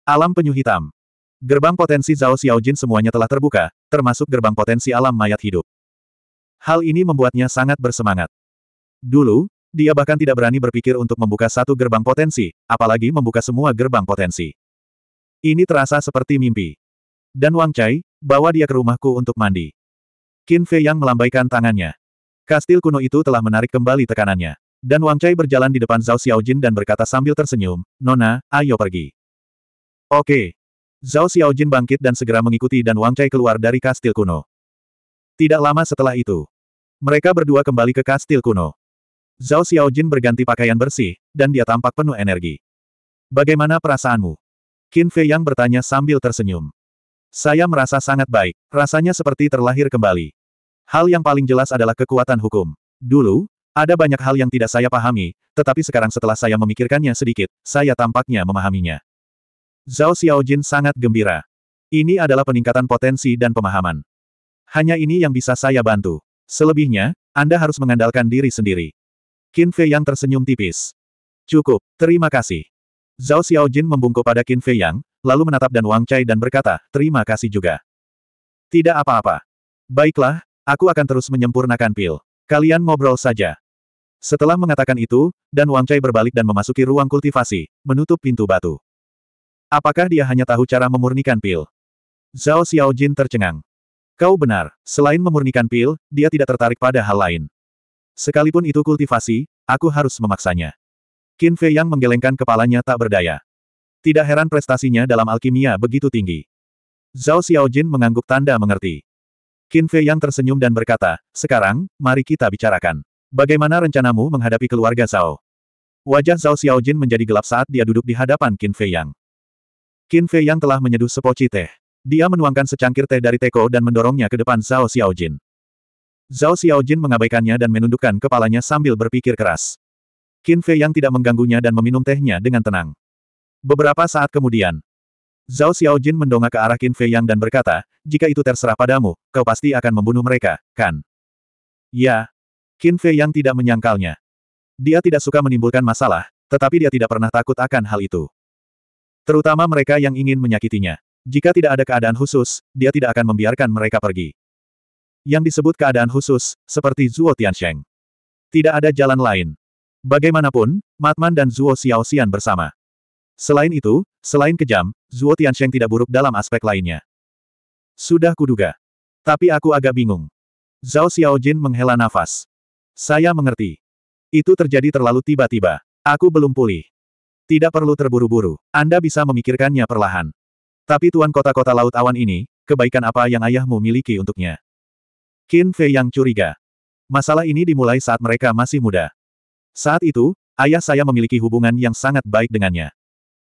A: Alam penyu hitam. Gerbang potensi Zhao Xiaojin semuanya telah terbuka, termasuk gerbang potensi alam mayat hidup. Hal ini membuatnya sangat bersemangat. Dulu, dia bahkan tidak berani berpikir untuk membuka satu gerbang potensi, apalagi membuka semua gerbang potensi. Ini terasa seperti mimpi. Dan Wang Chai, bawa dia ke rumahku untuk mandi. Qin Fei yang melambaikan tangannya. Kastil kuno itu telah menarik kembali tekanannya. Dan Wang Chai berjalan di depan Zhao Xiaojin dan berkata sambil tersenyum, Nona, ayo pergi. Oke. Zhao Xiaojin bangkit dan segera mengikuti dan Wang Chai keluar dari kastil kuno. Tidak lama setelah itu, mereka berdua kembali ke kastil kuno. Zhao Xiaojin berganti pakaian bersih, dan dia tampak penuh energi. Bagaimana perasaanmu? Qin Fei Yang bertanya sambil tersenyum. Saya merasa sangat baik, rasanya seperti terlahir kembali. Hal yang paling jelas adalah kekuatan hukum. Dulu, ada banyak hal yang tidak saya pahami, tetapi sekarang setelah saya memikirkannya sedikit, saya tampaknya memahaminya. Zhao Xiaojin sangat gembira. Ini adalah peningkatan potensi dan pemahaman. Hanya ini yang bisa saya bantu. Selebihnya, Anda harus mengandalkan diri sendiri. Qin Fei Yang tersenyum tipis. Cukup, terima kasih. Zhao Xiaojin membungkuk pada Qin Fei Yang, lalu menatap Dan Wang Chai dan berkata, terima kasih juga. Tidak apa-apa. Baiklah, aku akan terus menyempurnakan pil. Kalian ngobrol saja. Setelah mengatakan itu, Dan Wang Chai berbalik dan memasuki ruang kultivasi, menutup pintu batu. Apakah dia hanya tahu cara memurnikan pil? Zhao Xiaojin tercengang. Kau benar, selain memurnikan pil, dia tidak tertarik pada hal lain. Sekalipun itu kultivasi, aku harus memaksanya. Qin Fei yang menggelengkan kepalanya tak berdaya. Tidak heran prestasinya dalam alkimia begitu tinggi. Zhao Xiaojin mengangguk tanda mengerti. Qin Fei yang tersenyum dan berkata, sekarang, mari kita bicarakan. Bagaimana rencanamu menghadapi keluarga Zhao? Wajah Zhao Xiaojin menjadi gelap saat dia duduk di hadapan Qin Fei Yang. Qin Fei Yang telah menyeduh sepoci teh. Dia menuangkan secangkir teh dari teko dan mendorongnya ke depan Zhao Xiaojin. Zhao Xiaojin mengabaikannya dan menundukkan kepalanya sambil berpikir keras. Qin Fei yang tidak mengganggunya dan meminum tehnya dengan tenang. Beberapa saat kemudian, Zhao Xiaojin mendongak ke arah Qin Fei Yang dan berkata, jika itu terserah padamu, kau pasti akan membunuh mereka, kan? Ya. Qin Fei Yang tidak menyangkalnya. Dia tidak suka menimbulkan masalah, tetapi dia tidak pernah takut akan hal itu. Terutama mereka yang ingin menyakitinya. Jika tidak ada keadaan khusus, dia tidak akan membiarkan mereka pergi. Yang disebut keadaan khusus, seperti Zuo Tiansheng. Tidak ada jalan lain. Bagaimanapun, Matman dan Zuo Xiaoxian bersama. Selain itu, selain kejam, Zuo Tiansheng tidak buruk dalam aspek lainnya. Sudah kuduga. Tapi aku agak bingung. Zhao Xiaojin menghela nafas. Saya mengerti. Itu terjadi terlalu tiba-tiba. Aku belum pulih. Tidak perlu terburu-buru. Anda bisa memikirkannya perlahan. Tapi tuan kota-kota laut awan ini, kebaikan apa yang ayahmu miliki untuknya? Qin Fei yang curiga. Masalah ini dimulai saat mereka masih muda. Saat itu, ayah saya memiliki hubungan yang sangat baik dengannya.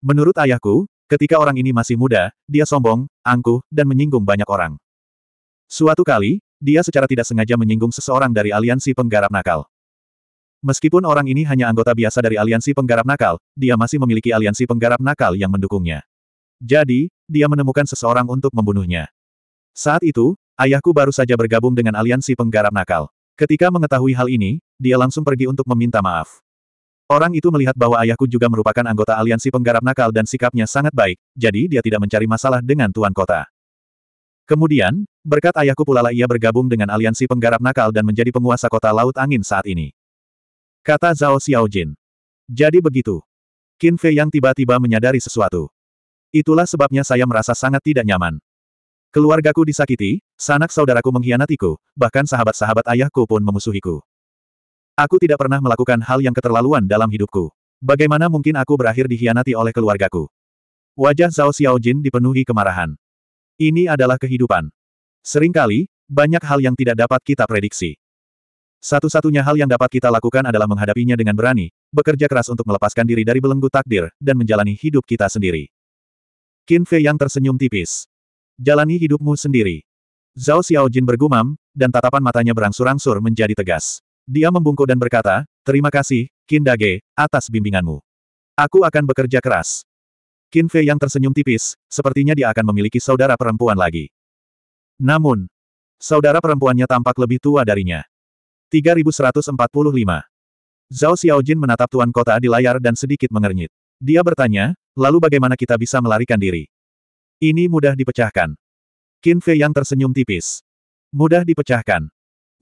A: Menurut ayahku, ketika orang ini masih muda, dia sombong, angkuh, dan menyinggung banyak orang. Suatu kali, dia secara tidak sengaja menyinggung seseorang dari aliansi penggarap nakal. Meskipun orang ini hanya anggota biasa dari aliansi penggarap nakal, dia masih memiliki aliansi penggarap nakal yang mendukungnya. Jadi, dia menemukan seseorang untuk membunuhnya. Saat itu, ayahku baru saja bergabung dengan aliansi penggarap nakal. Ketika mengetahui hal ini, dia langsung pergi untuk meminta maaf. Orang itu melihat bahwa ayahku juga merupakan anggota aliansi penggarap nakal dan sikapnya sangat baik, jadi dia tidak mencari masalah dengan tuan kota. Kemudian, berkat ayahku pula lah ia bergabung dengan aliansi penggarap nakal dan menjadi penguasa kota Laut Angin saat ini. Kata Zhao Xiaojin. Jadi begitu. Qin Fei yang tiba-tiba menyadari sesuatu. Itulah sebabnya saya merasa sangat tidak nyaman. Keluargaku disakiti, sanak saudaraku mengkhianatiku, bahkan sahabat-sahabat ayahku pun memusuhiku. Aku tidak pernah melakukan hal yang keterlaluan dalam hidupku. Bagaimana mungkin aku berakhir dikhianati oleh keluargaku? Wajah Zhao Xiaojin dipenuhi kemarahan. Ini adalah kehidupan. Seringkali, banyak hal yang tidak dapat kita prediksi. Satu-satunya hal yang dapat kita lakukan adalah menghadapinya dengan berani, bekerja keras untuk melepaskan diri dari belenggu takdir, dan menjalani hidup kita sendiri. Qin Fei yang tersenyum tipis. Jalani hidupmu sendiri. Zhao Xiaojin bergumam, dan tatapan matanya berangsur-angsur menjadi tegas. Dia membungkuk dan berkata, Terima kasih, Qin Dage, atas bimbinganmu. Aku akan bekerja keras. Qin Fei yang tersenyum tipis, sepertinya dia akan memiliki saudara perempuan lagi. Namun, saudara perempuannya tampak lebih tua darinya. 3145 Zhao Xiaojin menatap tuan kota di layar dan sedikit mengernyit. Dia bertanya, lalu bagaimana kita bisa melarikan diri? Ini mudah dipecahkan. Qin Fei yang tersenyum tipis. Mudah dipecahkan.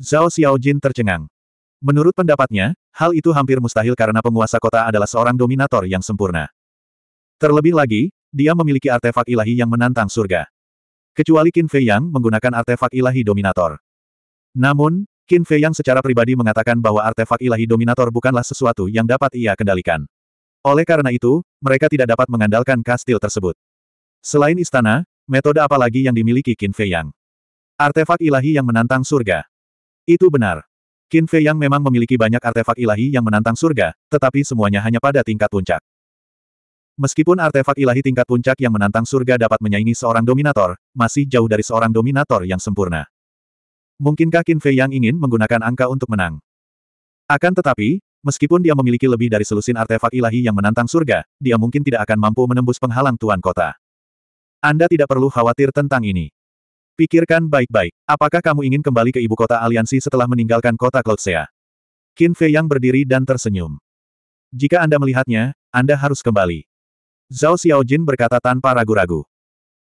A: Zhao Xiaojin tercengang. Menurut pendapatnya, hal itu hampir mustahil karena penguasa kota adalah seorang dominator yang sempurna. Terlebih lagi, dia memiliki artefak ilahi yang menantang surga. Kecuali Qin Fei Yang menggunakan artefak ilahi dominator. Namun, Qin Fei Yang secara pribadi mengatakan bahwa artefak ilahi dominator bukanlah sesuatu yang dapat ia kendalikan. Oleh karena itu, mereka tidak dapat mengandalkan kastil tersebut. Selain istana, metode apa lagi yang dimiliki Qin Fei Yang? Artefak ilahi yang menantang surga. Itu benar. Qin Fei Yang memang memiliki banyak artefak ilahi yang menantang surga, tetapi semuanya hanya pada tingkat puncak. Meskipun artefak ilahi tingkat puncak yang menantang surga dapat menyaingi seorang dominator, masih jauh dari seorang dominator yang sempurna. Mungkinkah Qin Fei Yang ingin menggunakan angka untuk menang? Akan tetapi, Meskipun dia memiliki lebih dari selusin artefak ilahi yang menantang surga, dia mungkin tidak akan mampu menembus penghalang Tuan Kota. Anda tidak perlu khawatir tentang ini. Pikirkan baik-baik, apakah kamu ingin kembali ke ibu kota aliansi setelah meninggalkan kota Cloudsea? Qin Fei yang berdiri dan tersenyum. Jika Anda melihatnya, Anda harus kembali. Zhao Xiaojin berkata tanpa ragu-ragu.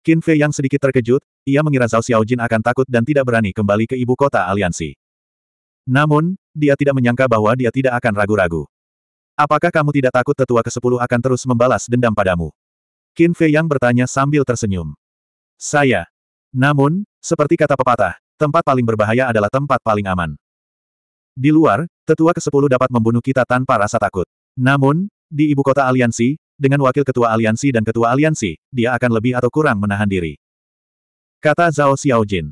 A: Qin Fei yang sedikit terkejut, ia mengira Zhao Xiaojin akan takut dan tidak berani kembali ke ibu kota aliansi. Namun, dia tidak menyangka bahwa dia tidak akan ragu-ragu. Apakah kamu tidak takut tetua ke-10 akan terus membalas dendam padamu? Qin Fei yang bertanya sambil tersenyum. Saya. Namun, seperti kata pepatah, tempat paling berbahaya adalah tempat paling aman. Di luar, tetua ke-10 dapat membunuh kita tanpa rasa takut. Namun, di ibu kota aliansi, dengan wakil ketua aliansi dan ketua aliansi, dia akan lebih atau kurang menahan diri. Kata Zhao Xiaojin.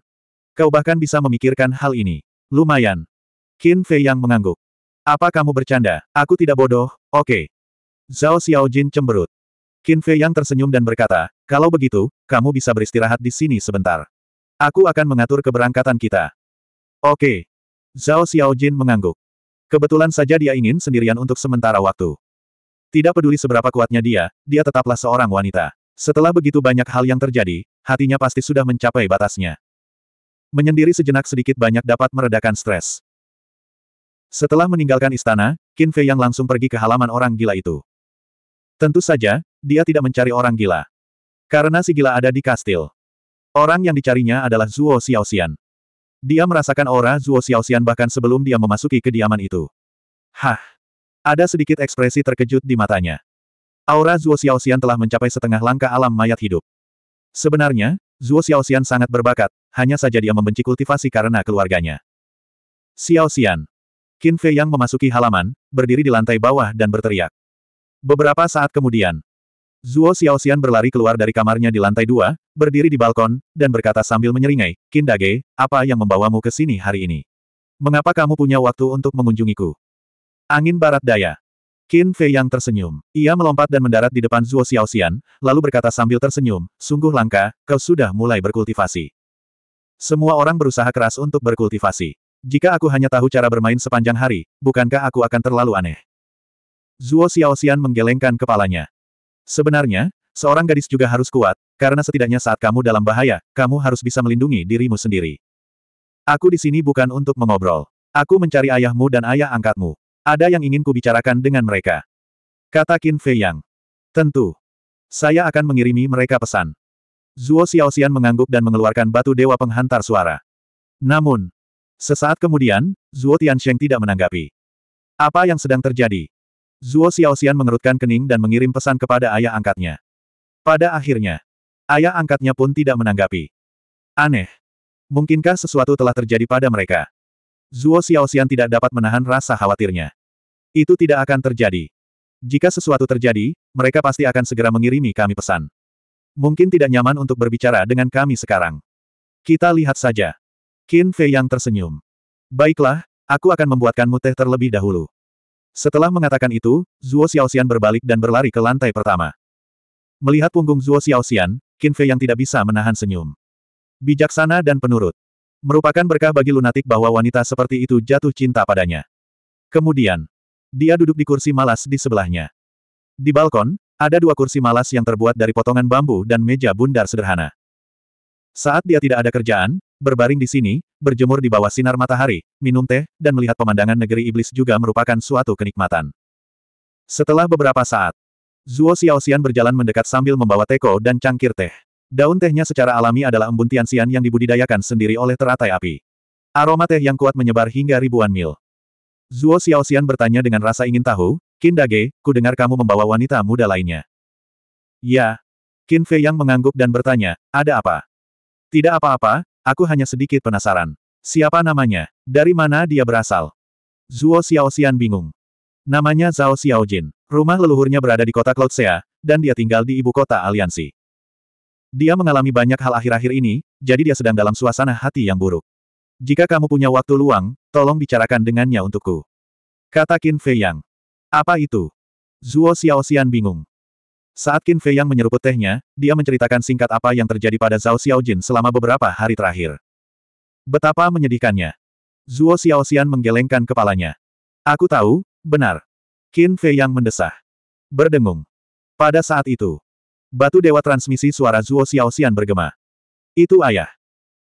A: Kau bahkan bisa memikirkan hal ini. Lumayan. Qin Fei yang mengangguk. Apa kamu bercanda? Aku tidak bodoh, oke. Okay. Zhao Xiaojin cemberut. Qin Fei yang tersenyum dan berkata, kalau begitu, kamu bisa beristirahat di sini sebentar. Aku akan mengatur keberangkatan kita. Oke. Okay. Zhao Xiaojin mengangguk. Kebetulan saja dia ingin sendirian untuk sementara waktu. Tidak peduli seberapa kuatnya dia, dia tetaplah seorang wanita. Setelah begitu banyak hal yang terjadi, hatinya pasti sudah mencapai batasnya. Menyendiri sejenak sedikit banyak dapat meredakan stres. Setelah meninggalkan istana, Qin Fei yang langsung pergi ke halaman orang gila itu. Tentu saja, dia tidak mencari orang gila. Karena si gila ada di kastil. Orang yang dicarinya adalah Zuo Xiaoxian. Dia merasakan aura Zuo Xiaoxian bahkan sebelum dia memasuki kediaman itu. Hah! Ada sedikit ekspresi terkejut di matanya. Aura Zuo Xiaoxian telah mencapai setengah langkah alam mayat hidup. Sebenarnya, Zuo Xiaoxian sangat berbakat, hanya saja dia membenci kultivasi karena keluarganya. Xiaoxian, Qin Fei yang memasuki halaman, berdiri di lantai bawah dan berteriak. Beberapa saat kemudian, Zuo Xiaoxian berlari keluar dari kamarnya di lantai dua, berdiri di balkon, dan berkata sambil menyeringai, Dage, apa yang membawamu ke sini hari ini? Mengapa kamu punya waktu untuk mengunjungiku? Angin Barat Daya. Qin Fei yang tersenyum. Ia melompat dan mendarat di depan Zuo Xiaoxian, lalu berkata sambil tersenyum, sungguh langka, kau sudah mulai berkultivasi. Semua orang berusaha keras untuk berkultivasi. Jika aku hanya tahu cara bermain sepanjang hari, bukankah aku akan terlalu aneh? Zuo Xiaoxian menggelengkan kepalanya. Sebenarnya, seorang gadis juga harus kuat, karena setidaknya saat kamu dalam bahaya, kamu harus bisa melindungi dirimu sendiri. Aku di sini bukan untuk mengobrol. Aku mencari ayahmu dan ayah angkatmu. Ada yang ingin kubicarakan dengan mereka. Kata Qin Fei Yang. Tentu. Saya akan mengirimi mereka pesan. Zuo Xiaoxian mengangguk dan mengeluarkan batu dewa penghantar suara. Namun, Sesaat kemudian, Zuo Tiansheng tidak menanggapi. Apa yang sedang terjadi? Zuo Xiaoxian mengerutkan kening dan mengirim pesan kepada ayah angkatnya. Pada akhirnya, ayah angkatnya pun tidak menanggapi. Aneh. Mungkinkah sesuatu telah terjadi pada mereka? Zuo Xiaoxian tidak dapat menahan rasa khawatirnya. Itu tidak akan terjadi. Jika sesuatu terjadi, mereka pasti akan segera mengirimi kami pesan. Mungkin tidak nyaman untuk berbicara dengan kami sekarang. Kita lihat saja. Qin Fei yang tersenyum. Baiklah, aku akan membuatkanmu teh terlebih dahulu. Setelah mengatakan itu, Zuo Xiaoxian berbalik dan berlari ke lantai pertama. Melihat punggung Zuo Xiaoxian, Qin Fei yang tidak bisa menahan senyum. Bijaksana dan penurut. Merupakan berkah bagi lunatik bahwa wanita seperti itu jatuh cinta padanya. Kemudian, dia duduk di kursi malas di sebelahnya. Di balkon, ada dua kursi malas yang terbuat dari potongan bambu dan meja bundar sederhana. Saat dia tidak ada kerjaan, Berbaring di sini, berjemur di bawah sinar matahari, minum teh, dan melihat pemandangan negeri iblis juga merupakan suatu kenikmatan. Setelah beberapa saat, Zuo Xiaoxian berjalan mendekat sambil membawa teko dan cangkir teh. Daun tehnya secara alami adalah embun tianxian yang dibudidayakan sendiri oleh teratai api. Aroma teh yang kuat menyebar hingga ribuan mil. Zuo Xiaoxian bertanya dengan rasa ingin tahu, Qin Dage, ku dengar kamu membawa wanita muda lainnya. Ya. Qin Fei yang mengangguk dan bertanya, ada apa? Tidak apa-apa, Aku hanya sedikit penasaran. Siapa namanya? Dari mana dia berasal? Zuo Xiaoxian bingung. Namanya Zhao Xiaojin. Rumah leluhurnya berada di kota Klotsea, dan dia tinggal di ibu kota aliansi. Dia mengalami banyak hal akhir-akhir ini, jadi dia sedang dalam suasana hati yang buruk. Jika kamu punya waktu luang, tolong bicarakan dengannya untukku. Kata Qin Fei Yang. Apa itu? Zuo Xiaoxian bingung. Saat Qin Fei yang menyeruput tehnya, dia menceritakan singkat apa yang terjadi pada Zhao Xiaojin selama beberapa hari terakhir. Betapa menyedihkannya. Zhuo Xiaoxian menggelengkan kepalanya. Aku tahu, benar. Qin Fei yang mendesah. Berdengung. Pada saat itu, batu dewa transmisi suara Zhuo Xiaoxian bergema. Itu ayah.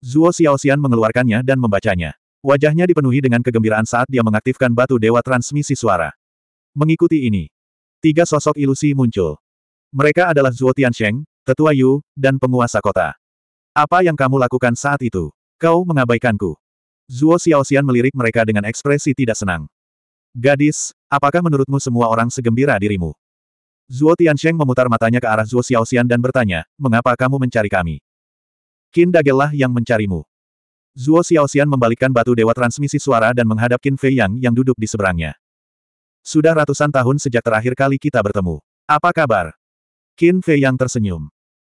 A: Zhuo Xiaoxian mengeluarkannya dan membacanya. Wajahnya dipenuhi dengan kegembiraan saat dia mengaktifkan batu dewa transmisi suara. Mengikuti ini, tiga sosok ilusi muncul. Mereka adalah Zuo Tiansheng, Tetua Yu, dan penguasa kota. Apa yang kamu lakukan saat itu? Kau mengabaikanku. Zuo Xiaoxian melirik mereka dengan ekspresi tidak senang. Gadis, apakah menurutmu semua orang segembira dirimu? Zuo Tiansheng memutar matanya ke arah Zuo Xiaoxian dan bertanya, mengapa kamu mencari kami? Qin Dagelah yang mencarimu. Zuo Xiaoxian membalikkan batu dewa transmisi suara dan menghadap Qin Fei Yang yang duduk di seberangnya. Sudah ratusan tahun sejak terakhir kali kita bertemu. Apa kabar? Qin Fei yang tersenyum.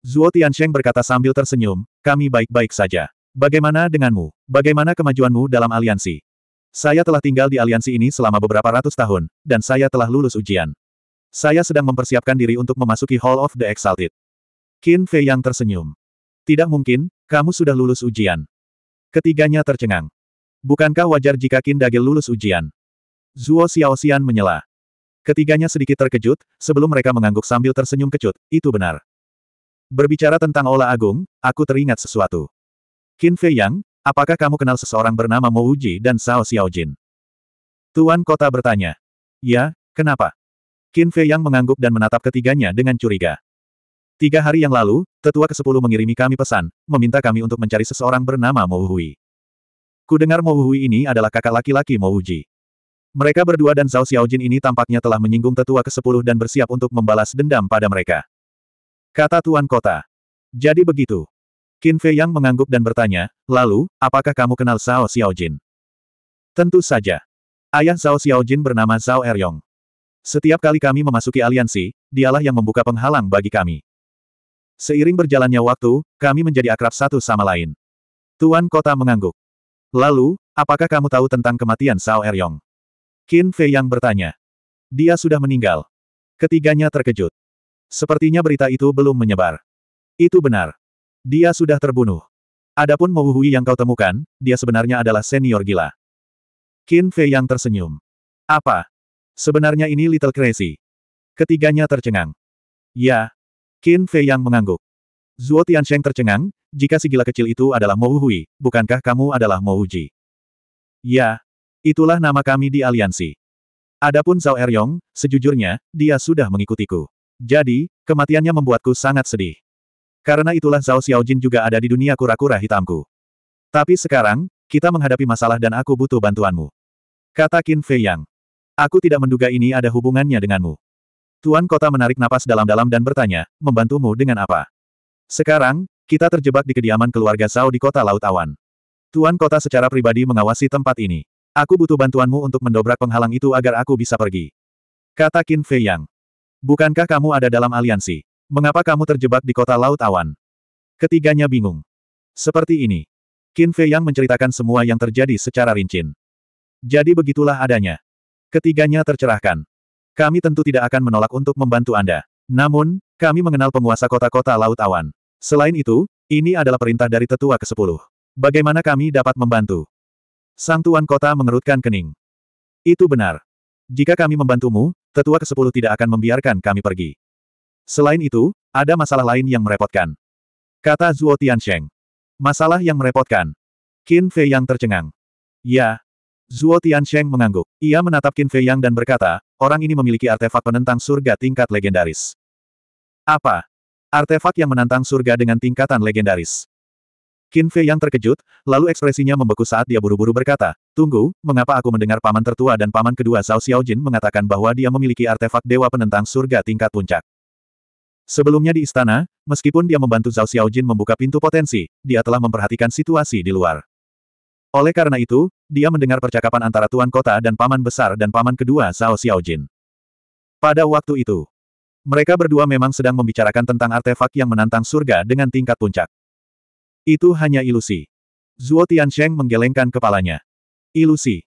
A: Zuo Tiansheng berkata sambil tersenyum, kami baik-baik saja. Bagaimana denganmu? Bagaimana kemajuanmu dalam aliansi? Saya telah tinggal di aliansi ini selama beberapa ratus tahun, dan saya telah lulus ujian. Saya sedang mempersiapkan diri untuk memasuki Hall of the Exalted. Qin Fei yang tersenyum. Tidak mungkin, kamu sudah lulus ujian. Ketiganya tercengang. Bukankah wajar jika Qin Dagil lulus ujian? Zuo Xiaoxian menyela. Ketiganya sedikit terkejut, sebelum mereka mengangguk sambil tersenyum kecut, itu benar. Berbicara tentang Ola Agung, aku teringat sesuatu. Qin Fei Yang, apakah kamu kenal seseorang bernama Mo Uji dan Cao Jin? Tuan kota bertanya. Ya, kenapa? Qin Fei Yang mengangguk dan menatap ketiganya dengan curiga. Tiga hari yang lalu, tetua ke-10 mengirimi kami pesan, meminta kami untuk mencari seseorang bernama Mo Hui. Kudengar Mo Hui ini adalah kakak laki-laki Mo Uji. Mereka berdua dan Zhao Xiaojin ini tampaknya telah menyinggung tetua ke-10 dan bersiap untuk membalas dendam pada mereka. Kata Tuan Kota. Jadi begitu. Qin Fei Yang mengangguk dan bertanya, lalu, apakah kamu kenal Zhao Xiaojin? Tentu saja. Ayah Zhao Xiaojin bernama Zhao Eryong. Setiap kali kami memasuki aliansi, dialah yang membuka penghalang bagi kami. Seiring berjalannya waktu, kami menjadi akrab satu sama lain. Tuan Kota mengangguk. Lalu, apakah kamu tahu tentang kematian Zhao Eryong? Qin Fei yang bertanya. Dia sudah meninggal. Ketiganya terkejut. Sepertinya berita itu belum menyebar. Itu benar. Dia sudah terbunuh. Adapun Mo Wuhui yang kau temukan, dia sebenarnya adalah senior gila. Qin Fei yang tersenyum. Apa? Sebenarnya ini Little Crazy. Ketiganya tercengang. Ya. Qin Fei yang mengangguk. Zuo Tiansheng tercengang, jika si gila kecil itu adalah Mo Wuhui, bukankah kamu adalah Mo Wuji? Ya, Itulah nama kami di aliansi. Adapun Zhao Eryong, sejujurnya, dia sudah mengikutiku. Jadi, kematiannya membuatku sangat sedih. Karena itulah Zhao Xiaojin juga ada di dunia kura-kura hitamku. Tapi sekarang, kita menghadapi masalah dan aku butuh bantuanmu. Kata Qin Fei Yang. Aku tidak menduga ini ada hubungannya denganmu. Tuan kota menarik napas dalam-dalam dan bertanya, membantumu dengan apa? Sekarang, kita terjebak di kediaman keluarga Zhao di kota Laut Awan. Tuan kota secara pribadi mengawasi tempat ini. Aku butuh bantuanmu untuk mendobrak penghalang itu agar aku bisa pergi. Kata Qin Fei Yang. Bukankah kamu ada dalam aliansi? Mengapa kamu terjebak di kota Laut Awan? Ketiganya bingung. Seperti ini. Qin Fei Yang menceritakan semua yang terjadi secara rinci. Jadi begitulah adanya. Ketiganya tercerahkan. Kami tentu tidak akan menolak untuk membantu Anda. Namun, kami mengenal penguasa kota-kota Laut Awan. Selain itu, ini adalah perintah dari tetua ke-10. Bagaimana kami dapat membantu? Sang Tuan Kota mengerutkan kening. Itu benar. Jika kami membantumu, tetua ke-10 tidak akan membiarkan kami pergi. Selain itu, ada masalah lain yang merepotkan. Kata Zuo Tiansheng. Masalah yang merepotkan. Qin Fei yang tercengang. Ya. Zuo Tiansheng mengangguk. Ia menatap Qin Fei yang dan berkata, orang ini memiliki artefak penentang surga tingkat legendaris. Apa? Artefak yang menantang surga dengan tingkatan legendaris. Qin Fei yang terkejut, lalu ekspresinya membeku saat dia buru-buru berkata, Tunggu, mengapa aku mendengar paman tertua dan paman kedua Zhao Xiaojin mengatakan bahwa dia memiliki artefak dewa penentang surga tingkat puncak. Sebelumnya di istana, meskipun dia membantu Zhao Xiaojin membuka pintu potensi, dia telah memperhatikan situasi di luar. Oleh karena itu, dia mendengar percakapan antara Tuan Kota dan Paman Besar dan Paman Kedua Zhao Xiaojin. Pada waktu itu, mereka berdua memang sedang membicarakan tentang artefak yang menantang surga dengan tingkat puncak. Itu hanya ilusi. Zuo Tiansheng menggelengkan kepalanya. Ilusi.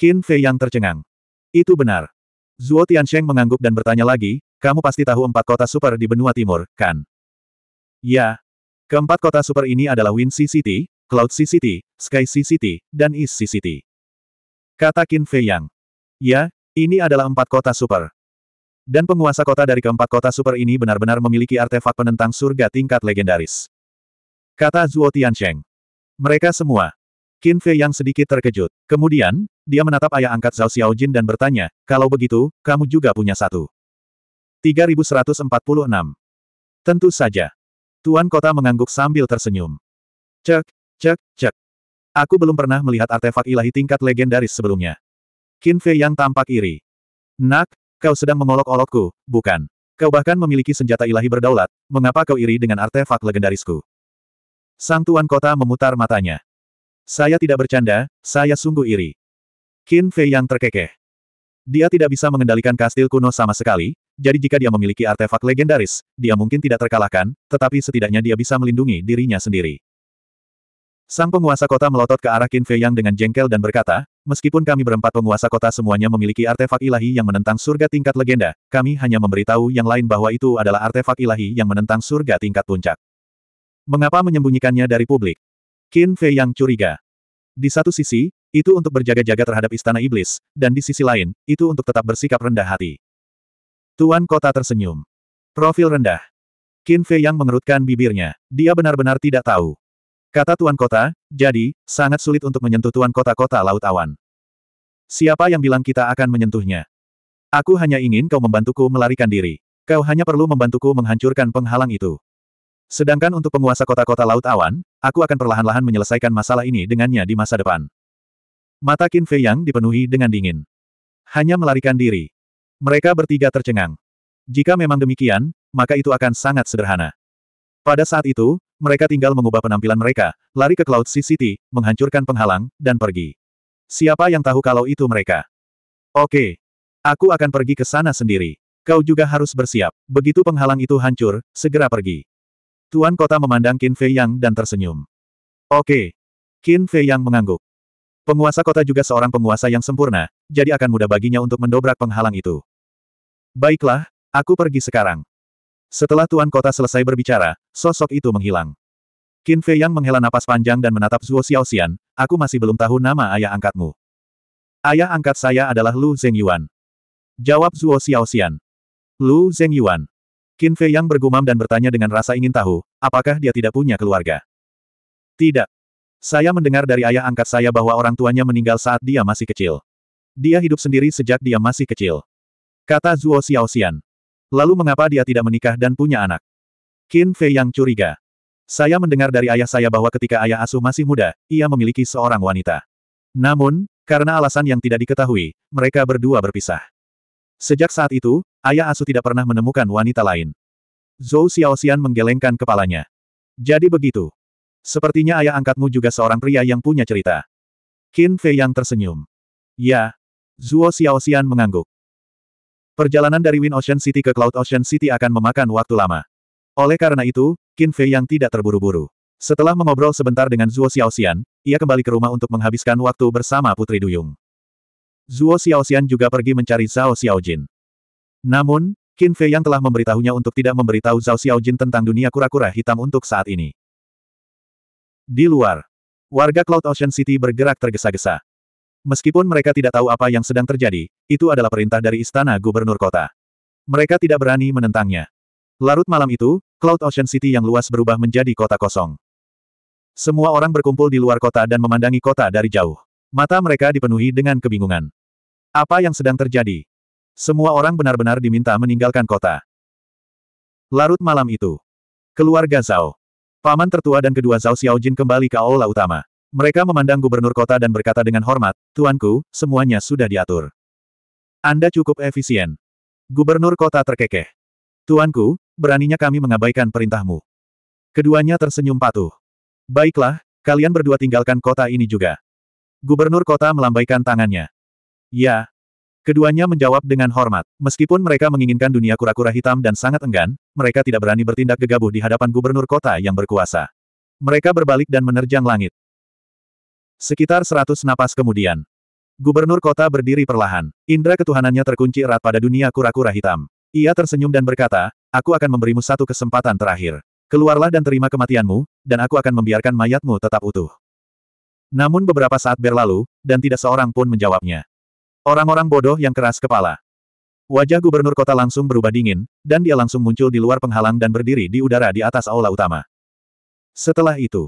A: Qin Fei yang tercengang. Itu benar. Zuo Tiansheng mengangguk dan bertanya lagi, kamu pasti tahu empat kota super di benua timur, kan? Ya. Keempat kota super ini adalah Wind City, Cloud City, Sky City, dan East City. Kata Qin Fei Yang. Ya, ini adalah empat kota super. Dan penguasa kota dari keempat kota super ini benar-benar memiliki artefak penentang surga tingkat legendaris. Kata Zuo Tiancheng. Mereka semua. Qin Fei yang sedikit terkejut. Kemudian, dia menatap ayah angkat Zhao Xiaojin dan bertanya, kalau begitu, kamu juga punya satu. 3146. Tentu saja. Tuan kota mengangguk sambil tersenyum. Cek, cek, cek. Aku belum pernah melihat artefak ilahi tingkat legendaris sebelumnya. Qin Fei yang tampak iri. Nak, kau sedang mengolok-olokku, bukan? Kau bahkan memiliki senjata ilahi berdaulat, mengapa kau iri dengan artefak legendarisku? Sang Tuan Kota memutar matanya. Saya tidak bercanda, saya sungguh iri. Qin Fei yang terkekeh. Dia tidak bisa mengendalikan kastil kuno sama sekali, jadi jika dia memiliki artefak legendaris, dia mungkin tidak terkalahkan, tetapi setidaknya dia bisa melindungi dirinya sendiri. Sang penguasa kota melotot ke arah Qin Fei Yang dengan jengkel dan berkata, meskipun kami berempat penguasa kota semuanya memiliki artefak ilahi yang menentang surga tingkat legenda, kami hanya memberitahu yang lain bahwa itu adalah artefak ilahi yang menentang surga tingkat puncak. Mengapa menyembunyikannya dari publik? Qin Fei yang curiga. Di satu sisi, itu untuk berjaga-jaga terhadap istana iblis, dan di sisi lain, itu untuk tetap bersikap rendah hati. Tuan kota tersenyum. Profil rendah. Qin Fei yang mengerutkan bibirnya. Dia benar-benar tidak tahu. Kata tuan kota, jadi, sangat sulit untuk menyentuh tuan kota-kota laut awan. Siapa yang bilang kita akan menyentuhnya? Aku hanya ingin kau membantuku melarikan diri. Kau hanya perlu membantuku menghancurkan penghalang itu. Sedangkan untuk penguasa kota-kota Laut Awan, aku akan perlahan-lahan menyelesaikan masalah ini dengannya di masa depan. Mata Qin Fei Yang dipenuhi dengan dingin. Hanya melarikan diri. Mereka bertiga tercengang. Jika memang demikian, maka itu akan sangat sederhana. Pada saat itu, mereka tinggal mengubah penampilan mereka, lari ke Cloud City, menghancurkan penghalang, dan pergi. Siapa yang tahu kalau itu mereka? Oke. Aku akan pergi ke sana sendiri. Kau juga harus bersiap. Begitu penghalang itu hancur, segera pergi. Tuan kota memandang Qin Fei Yang dan tersenyum. Oke. Qin Fei Yang mengangguk. Penguasa kota juga seorang penguasa yang sempurna, jadi akan mudah baginya untuk mendobrak penghalang itu. Baiklah, aku pergi sekarang. Setelah Tuan Kota selesai berbicara, sosok itu menghilang. Qin Fei Yang menghela napas panjang dan menatap Zhuo Xiaoxian, aku masih belum tahu nama ayah angkatmu. Ayah angkat saya adalah Lu Zeng Yuan. Jawab Zhuo Xiaoxian. Lu Zeng Yuan. Qin Fei Yang bergumam dan bertanya dengan rasa ingin tahu, apakah dia tidak punya keluarga? Tidak. Saya mendengar dari ayah angkat saya bahwa orang tuanya meninggal saat dia masih kecil. Dia hidup sendiri sejak dia masih kecil. Kata Zuo Xiaoxian. Lalu mengapa dia tidak menikah dan punya anak? Qin Fei Yang curiga. Saya mendengar dari ayah saya bahwa ketika ayah asuh masih muda, ia memiliki seorang wanita. Namun, karena alasan yang tidak diketahui, mereka berdua berpisah. Sejak saat itu, ayah Asu tidak pernah menemukan wanita lain. Zhou Xiaoxian menggelengkan kepalanya. Jadi begitu. Sepertinya ayah angkatmu juga seorang pria yang punya cerita. Qin Fei yang tersenyum. Ya. Zhuo Xiaoxian mengangguk. Perjalanan dari Wind Ocean City ke Cloud Ocean City akan memakan waktu lama. Oleh karena itu, Qin Fei yang tidak terburu-buru. Setelah mengobrol sebentar dengan Zhuo Xiaoxian, ia kembali ke rumah untuk menghabiskan waktu bersama Putri Duyung. Zuo Xiaoxian juga pergi mencari Zhao Xiaojin. Namun, Qin Fei yang telah memberitahunya untuk tidak memberitahu Zhao Xiaojin tentang dunia kura-kura hitam untuk saat ini. Di luar, warga Cloud Ocean City bergerak tergesa-gesa. Meskipun mereka tidak tahu apa yang sedang terjadi, itu adalah perintah dari istana gubernur kota. Mereka tidak berani menentangnya. Larut malam itu, Cloud Ocean City yang luas berubah menjadi kota kosong. Semua orang berkumpul di luar kota dan memandangi kota dari jauh. Mata mereka dipenuhi dengan kebingungan. Apa yang sedang terjadi? Semua orang benar-benar diminta meninggalkan kota. Larut malam itu. Keluarga Zhao. Paman tertua dan kedua Zhao Xiaojin kembali ke aula utama. Mereka memandang gubernur kota dan berkata dengan hormat, Tuanku, semuanya sudah diatur. Anda cukup efisien. Gubernur kota terkekeh. Tuanku, beraninya kami mengabaikan perintahmu. Keduanya tersenyum patuh. Baiklah, kalian berdua tinggalkan kota ini juga. Gubernur kota melambaikan tangannya. Ya. Keduanya menjawab dengan hormat. Meskipun mereka menginginkan dunia kura-kura hitam dan sangat enggan, mereka tidak berani bertindak gegabah di hadapan gubernur kota yang berkuasa. Mereka berbalik dan menerjang langit. Sekitar seratus napas kemudian. Gubernur kota berdiri perlahan. Indra ketuhanannya terkunci erat pada dunia kura-kura hitam. Ia tersenyum dan berkata, aku akan memberimu satu kesempatan terakhir. Keluarlah dan terima kematianmu, dan aku akan membiarkan mayatmu tetap utuh. Namun beberapa saat berlalu, dan tidak seorang pun menjawabnya. Orang-orang bodoh yang keras kepala. Wajah gubernur kota langsung berubah dingin, dan dia langsung muncul di luar penghalang dan berdiri di udara di atas aula utama. Setelah itu,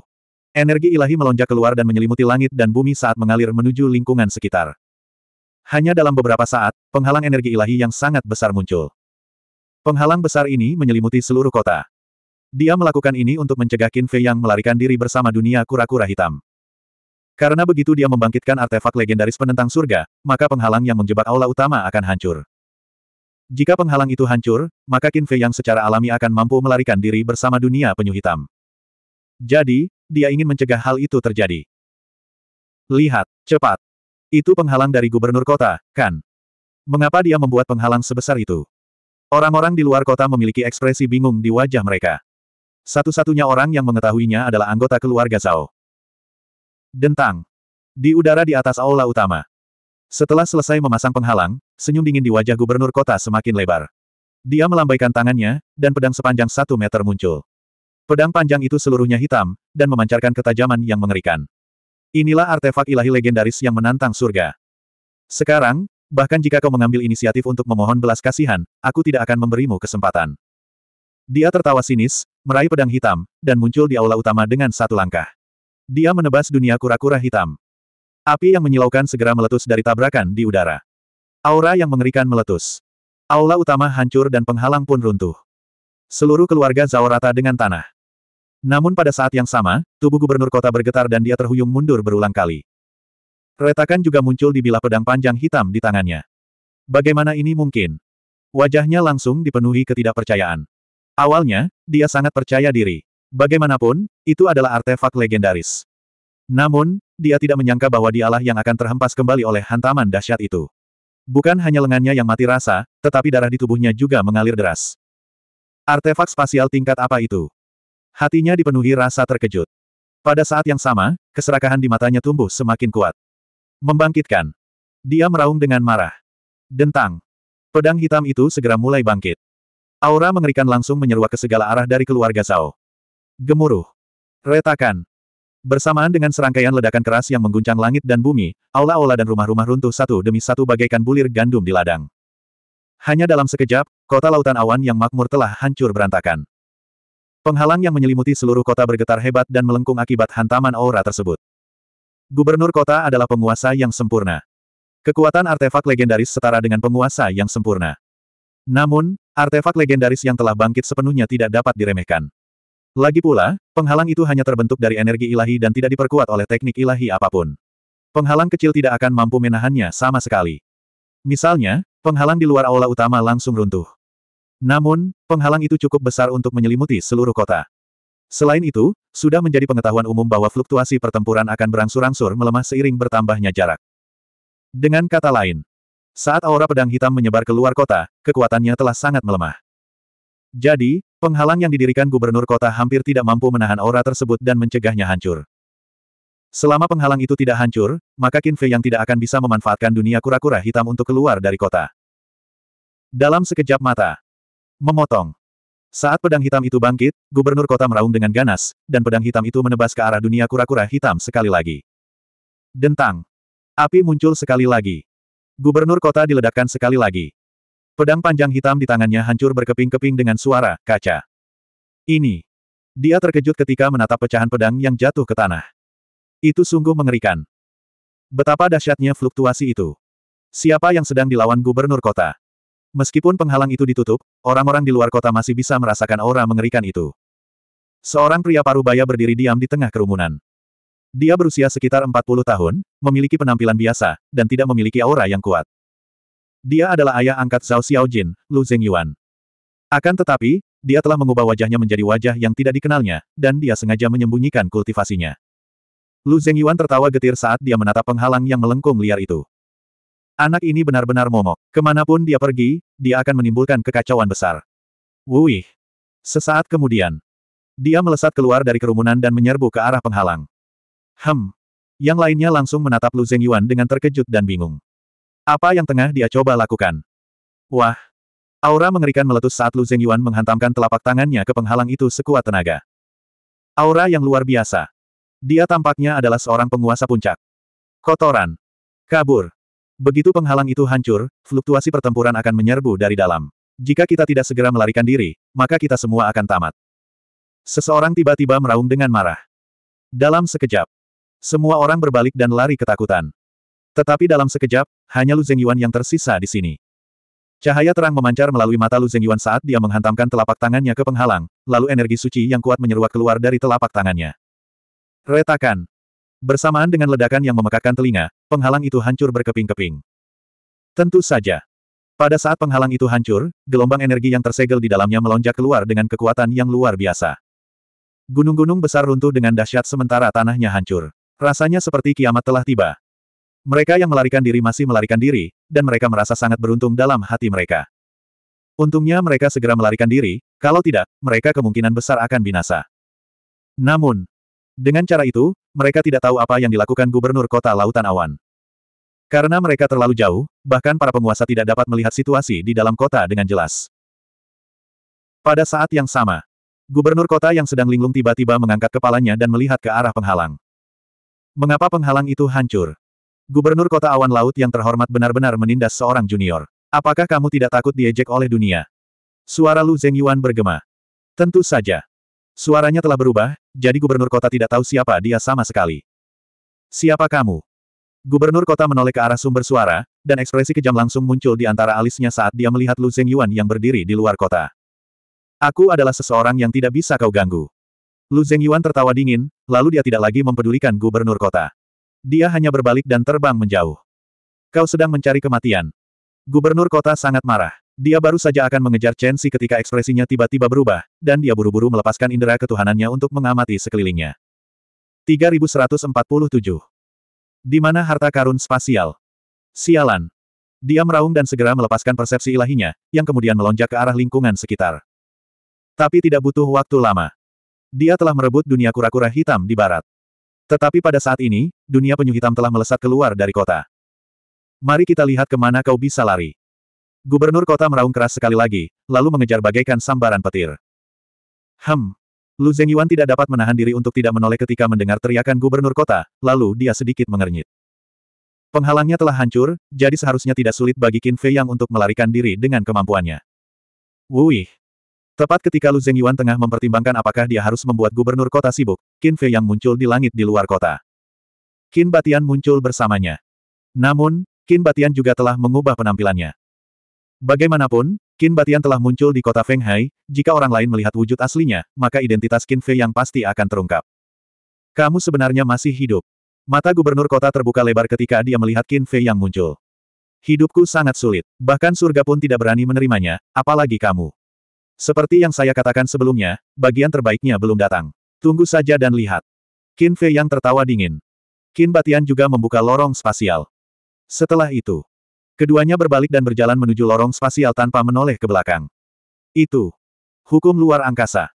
A: energi ilahi melonjak keluar dan menyelimuti langit dan bumi saat mengalir menuju lingkungan sekitar. Hanya dalam beberapa saat, penghalang energi ilahi yang sangat besar muncul. Penghalang besar ini menyelimuti seluruh kota. Dia melakukan ini untuk mencegah Qin Fei yang melarikan diri bersama dunia kura-kura hitam. Karena begitu dia membangkitkan artefak legendaris penentang surga, maka penghalang yang menjebak aula utama akan hancur. Jika penghalang itu hancur, maka Qin Fei yang secara alami akan mampu melarikan diri bersama dunia penyu hitam. Jadi, dia ingin mencegah hal itu terjadi. Lihat, cepat. Itu penghalang dari gubernur kota, kan? Mengapa dia membuat penghalang sebesar itu? Orang-orang di luar kota memiliki ekspresi bingung di wajah mereka. Satu-satunya orang yang mengetahuinya adalah anggota keluarga Zhao. Dentang. Di udara di atas aula utama. Setelah selesai memasang penghalang, senyum dingin di wajah gubernur kota semakin lebar. Dia melambaikan tangannya, dan pedang sepanjang satu meter muncul. Pedang panjang itu seluruhnya hitam, dan memancarkan ketajaman yang mengerikan. Inilah artefak ilahi legendaris yang menantang surga. Sekarang, bahkan jika kau mengambil inisiatif untuk memohon belas kasihan, aku tidak akan memberimu kesempatan. Dia tertawa sinis, meraih pedang hitam, dan muncul di aula utama dengan satu langkah. Dia menebas dunia kura-kura hitam. Api yang menyilaukan segera meletus dari tabrakan di udara. Aura yang mengerikan meletus. Aula utama hancur dan penghalang pun runtuh. Seluruh keluarga Zao rata dengan tanah. Namun pada saat yang sama, tubuh gubernur kota bergetar dan dia terhuyung mundur berulang kali. Retakan juga muncul di bilah pedang panjang hitam di tangannya. Bagaimana ini mungkin? Wajahnya langsung dipenuhi ketidakpercayaan. Awalnya, dia sangat percaya diri. Bagaimanapun, itu adalah artefak legendaris. Namun, dia tidak menyangka bahwa dialah yang akan terhempas kembali oleh hantaman dahsyat itu. Bukan hanya lengannya yang mati rasa, tetapi darah di tubuhnya juga mengalir deras. Artefak spasial tingkat apa itu? Hatinya dipenuhi rasa terkejut. Pada saat yang sama, keserakahan di matanya tumbuh semakin kuat. Membangkitkan. Dia meraung dengan marah. Dentang. Pedang hitam itu segera mulai bangkit. Aura mengerikan langsung menyeruak ke segala arah dari keluarga Zhao. Gemuruh. Retakan. Bersamaan dengan serangkaian ledakan keras yang mengguncang langit dan bumi, aula-aula dan rumah-rumah runtuh satu demi satu bagaikan bulir gandum di ladang. Hanya dalam sekejap, kota lautan awan yang makmur telah hancur berantakan. Penghalang yang menyelimuti seluruh kota bergetar hebat dan melengkung akibat hantaman aura tersebut. Gubernur kota adalah penguasa yang sempurna. Kekuatan artefak legendaris setara dengan penguasa yang sempurna. Namun, artefak legendaris yang telah bangkit sepenuhnya tidak dapat diremehkan. Lagi pula, penghalang itu hanya terbentuk dari energi ilahi dan tidak diperkuat oleh teknik ilahi apapun. Penghalang kecil tidak akan mampu menahannya sama sekali. Misalnya, penghalang di luar aula utama langsung runtuh. Namun, penghalang itu cukup besar untuk menyelimuti seluruh kota. Selain itu, sudah menjadi pengetahuan umum bahwa fluktuasi pertempuran akan berangsur-angsur melemah seiring bertambahnya jarak. Dengan kata lain, saat aura pedang hitam menyebar keluar kota, kekuatannya telah sangat melemah. Jadi, Penghalang yang didirikan gubernur kota hampir tidak mampu menahan aura tersebut dan mencegahnya hancur. Selama penghalang itu tidak hancur, maka Qin Fei yang tidak akan bisa memanfaatkan dunia kura-kura hitam untuk keluar dari kota. Dalam sekejap mata. Memotong. Saat pedang hitam itu bangkit, gubernur kota meraung dengan ganas, dan pedang hitam itu menebas ke arah dunia kura-kura hitam sekali lagi. Dentang. Api muncul sekali lagi. Gubernur kota diledakkan sekali lagi. Pedang panjang hitam di tangannya hancur berkeping-keping dengan suara kaca. Ini. Dia terkejut ketika menatap pecahan pedang yang jatuh ke tanah. Itu sungguh mengerikan. Betapa dahsyatnya fluktuasi itu. Siapa yang sedang dilawan gubernur kota? Meskipun penghalang itu ditutup, orang-orang di luar kota masih bisa merasakan aura mengerikan itu. Seorang pria parubaya berdiri diam di tengah kerumunan. Dia berusia sekitar 40 tahun, memiliki penampilan biasa, dan tidak memiliki aura yang kuat. Dia adalah ayah angkat Zhao Xiaojin, Lu Zhengyuan. Akan tetapi, dia telah mengubah wajahnya menjadi wajah yang tidak dikenalnya, dan dia sengaja menyembunyikan kultivasinya. Lu Zhengyuan tertawa getir saat dia menatap penghalang yang melengkung liar itu. Anak ini benar-benar momok. Kemanapun dia pergi, dia akan menimbulkan kekacauan besar. Wuih. Sesaat kemudian, dia melesat keluar dari kerumunan dan menyerbu ke arah penghalang. Hem. Yang lainnya langsung menatap Lu Zhengyuan dengan terkejut dan bingung. Apa yang tengah dia coba lakukan? Wah! Aura mengerikan meletus saat Lu Zeng Yuan menghantamkan telapak tangannya ke penghalang itu sekuat tenaga. Aura yang luar biasa. Dia tampaknya adalah seorang penguasa puncak. Kotoran. Kabur. Begitu penghalang itu hancur, fluktuasi pertempuran akan menyerbu dari dalam. Jika kita tidak segera melarikan diri, maka kita semua akan tamat. Seseorang tiba-tiba meraung dengan marah. Dalam sekejap, semua orang berbalik dan lari ketakutan. Tetapi dalam sekejap, hanya Lu Zhengyuan yang tersisa di sini. Cahaya terang memancar melalui mata Lu Zhengyuan saat dia menghantamkan telapak tangannya ke penghalang, lalu energi suci yang kuat menyeruak keluar dari telapak tangannya. Retakan. Bersamaan dengan ledakan yang memekakkan telinga, penghalang itu hancur berkeping-keping. Tentu saja. Pada saat penghalang itu hancur, gelombang energi yang tersegel di dalamnya melonjak keluar dengan kekuatan yang luar biasa. Gunung-gunung besar runtuh dengan dahsyat sementara tanahnya hancur. Rasanya seperti kiamat telah tiba. Mereka yang melarikan diri masih melarikan diri, dan mereka merasa sangat beruntung dalam hati mereka. Untungnya mereka segera melarikan diri, kalau tidak, mereka kemungkinan besar akan binasa. Namun, dengan cara itu, mereka tidak tahu apa yang dilakukan gubernur kota Lautan Awan. Karena mereka terlalu jauh, bahkan para penguasa tidak dapat melihat situasi di dalam kota dengan jelas. Pada saat yang sama, gubernur kota yang sedang linglung tiba-tiba mengangkat kepalanya dan melihat ke arah penghalang. Mengapa penghalang itu hancur? Gubernur kota awan laut yang terhormat benar-benar menindas seorang junior. Apakah kamu tidak takut diejek oleh dunia? Suara Lu Zeng Yuan bergema. Tentu saja. Suaranya telah berubah, jadi gubernur kota tidak tahu siapa dia sama sekali. Siapa kamu? Gubernur kota menoleh ke arah sumber suara, dan ekspresi kejam langsung muncul di antara alisnya saat dia melihat Lu Zeng Yuan yang berdiri di luar kota. Aku adalah seseorang yang tidak bisa kau ganggu. Lu Zeng Yuan tertawa dingin, lalu dia tidak lagi mempedulikan gubernur kota. Dia hanya berbalik dan terbang menjauh. Kau sedang mencari kematian. Gubernur kota sangat marah. Dia baru saja akan mengejar Chen Xi ketika ekspresinya tiba-tiba berubah, dan dia buru-buru melepaskan indera ketuhanannya untuk mengamati sekelilingnya. 3147. Di mana harta karun spasial? Sialan. Dia meraung dan segera melepaskan persepsi ilahinya, yang kemudian melonjak ke arah lingkungan sekitar. Tapi tidak butuh waktu lama. Dia telah merebut dunia kura-kura hitam di barat. Tetapi pada saat ini, dunia penyu hitam telah melesat keluar dari kota. Mari kita lihat kemana kau bisa lari. Gubernur kota meraung keras sekali lagi, lalu mengejar bagaikan sambaran petir. Hem. Lu Zhengyuan tidak dapat menahan diri untuk tidak menoleh ketika mendengar teriakan gubernur kota, lalu dia sedikit mengernyit. Penghalangnya telah hancur, jadi seharusnya tidak sulit bagi Qin Fei Yang untuk melarikan diri dengan kemampuannya. Wuih! Tepat ketika Lu Zeng Yuan tengah mempertimbangkan apakah dia harus membuat gubernur kota sibuk, Qin Fei yang muncul di langit di luar kota. Qin Batian muncul bersamanya. Namun, Qin Batian juga telah mengubah penampilannya. Bagaimanapun, Qin Batian telah muncul di kota Fenghai, jika orang lain melihat wujud aslinya, maka identitas Qin Fei yang pasti akan terungkap. Kamu sebenarnya masih hidup. Mata gubernur kota terbuka lebar ketika dia melihat Qin Fei yang muncul. Hidupku sangat sulit, bahkan surga pun tidak berani menerimanya, apalagi kamu. Seperti yang saya katakan sebelumnya, bagian terbaiknya belum datang. Tunggu saja dan lihat. Qin Fei yang tertawa dingin. Qin Batian juga membuka lorong spasial. Setelah itu, keduanya berbalik dan berjalan menuju lorong spasial tanpa menoleh ke belakang. Itu. Hukum luar angkasa.